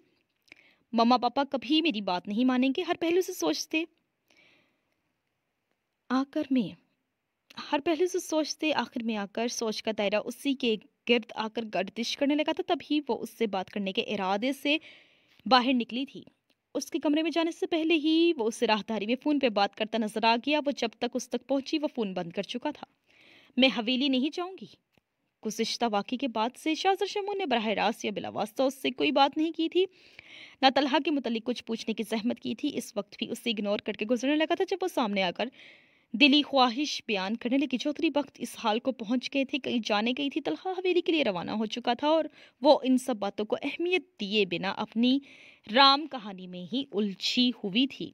मम्मा पापा कभी मेरी बात नहीं मानेंगे हर पहलू से सोचते आकर में हर पहलू से सोचते आखिर में आकर सोच का दायरा उसी के गिर्द आकर गर्दिश करने लगा था तभी वो उससे बात करने के इरादे से बाहर निकली थी उसके कमरे में जाने से पहले ही वो उससे राहदारी में फ़ोन पे बात करता नजर आ गया वो जब तक उस तक पहुंची वो फ़ोन बंद कर चुका था मैं हवेली नहीं जाऊंगी गुजशत वाक़े के बाद से शाजर शमू ने बरह रास्त या बिलावास्ता उससे कोई बात नहीं की थी ना तलहा के मतलब कुछ पूछने की जहमत की थी इस वक्त भी उससे इग्नोर करके गुजरने लगा था जब वो सामने आकर दिली ख्वाहिश बयान करने लगी चौधरी वक्त इस हाल को पहुंच गए थे कहीं जाने गई थी तलहा हवेली के लिए रवाना हो चुका था और वो इन सब बातों को अहमियत दिए बिना अपनी राम कहानी में ही उलझी हुई थी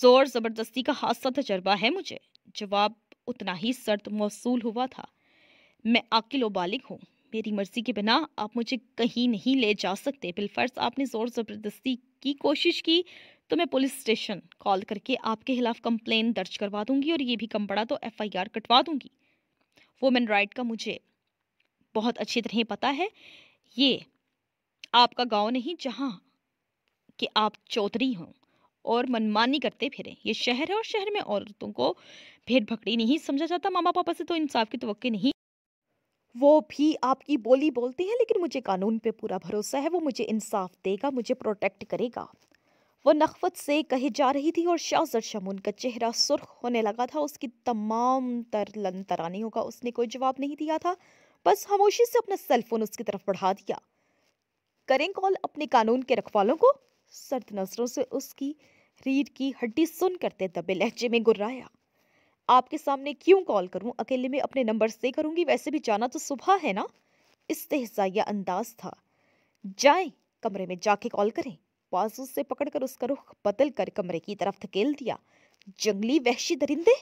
जोर ज़बरदस्ती का हादसा तजर्बा है मुझे जवाब उतना ही सर्द मौसू हुआ था मैं आकिल बालिग हूँ मेरी मर्जी के बिना आप मुझे कहीं नहीं ले जा सकते बिलफर्ज आपने ज़ोर ज़बरदस्ती की कोशिश की तो मैं पुलिस स्टेशन कॉल करके आपके खिलाफ कंप्लेन दर्ज करवा दूंगी और ये भी कम पड़ा तो एफआईआर कटवा दूंगी वुमेन राइट का मुझे बहुत अच्छी तरह पता है ये आपका गांव नहीं जहाँ कि आप चौधरी हों और मनमानी करते फिरें ये शहर है और शहर में औरतों को भेड़ भकड़ी नहीं समझा जाता मामा पापा से तो इंसाफ की तो नहीं वो भी आपकी बोली बोलते हैं लेकिन मुझे कानून पे पूरा भरोसा है वो मुझे इंसाफ देगा मुझे प्रोटेक्ट करेगा वो नखवत से कही जा रही थी और शाहजर शमून का चेहरा सुर्ख होने लगा था उसकी तमाम तर लन तरानियों का उसने कोई जवाब नहीं दिया था बस खामोशी से अपना सेलफोन उसकी तरफ बढ़ा दिया करें कॉल अपने कानून के रखवालों को सर्द नजरों से उसकी रीढ़ की हड्डी सुन करते दबे लहजे में गुर्राया आपके सामने क्यों कॉल करूं अकेले में अपने नंबर से करूंगी वैसे भी जाना तो सुबह है ना इस्तेजाया अंदाज था जाए कमरे में जाके कॉल करें बाजू से पकड़कर उसका रुख बदल कर कमरे की तरफ धकेल दिया जंगली वहशी दरिंदे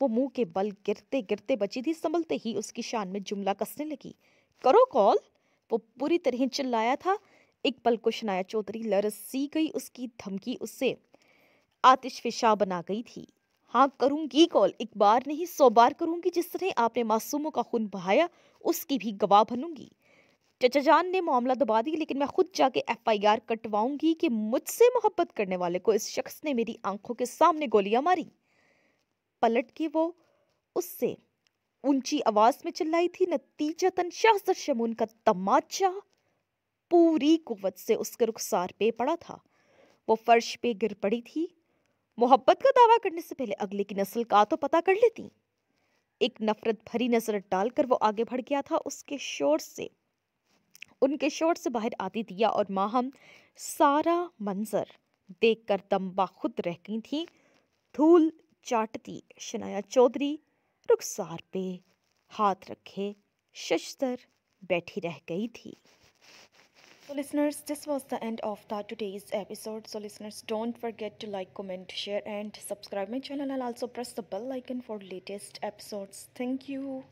वो मुंह के बल गिरते गिरते बची थी संभलते ही उसकी शान में जुमला कसने लगी करो कॉल वो बुरी तरह चिल्लाया था एक पल को शनाया चौधरी लरसी गई उसकी धमकी उससे आतिशफिशा बना गई थी हाँ करूंगी कॉल एक बार नहीं सौ बार करूंगी जिस तरह आपने मासूमों का खून बहाया उसकी भी गवाह बनूंगी चचा जान ने मामला दबा दिया लेकिन मैं खुद जाके एफआईआर कटवाऊंगी कि मुझसे मोहब्बत करने वाले को इस शख्स ने मेरी आंखों के सामने गोलियां मारी पलट के वो उससे ऊंची आवाज में चिल्लाई थी नतीजतन शाहजर का तमाचा पूरी कुत से उसके रुखसार पे पड़ा था वो फर्श पे गिर पड़ी थी मोहब्बत का दावा करने से पहले अगले की नस्ल का तो पता कर लेती एक नफरत भरी नजर डालकर वो आगे बढ़ गया था उसके शोर से उनके शोर से बाहर आती दिया और माहम सारा मंजर देखकर दम्बा खुद रह गई थी धूल चाटती शनाया चौधरी रुखसार पे हाथ रखे शशतर बैठी रह गई थी So listeners, this was the end of the today's episode. So listeners, don't forget to like, comment, share and subscribe my channel and also press the bell icon for latest episodes. Thank you.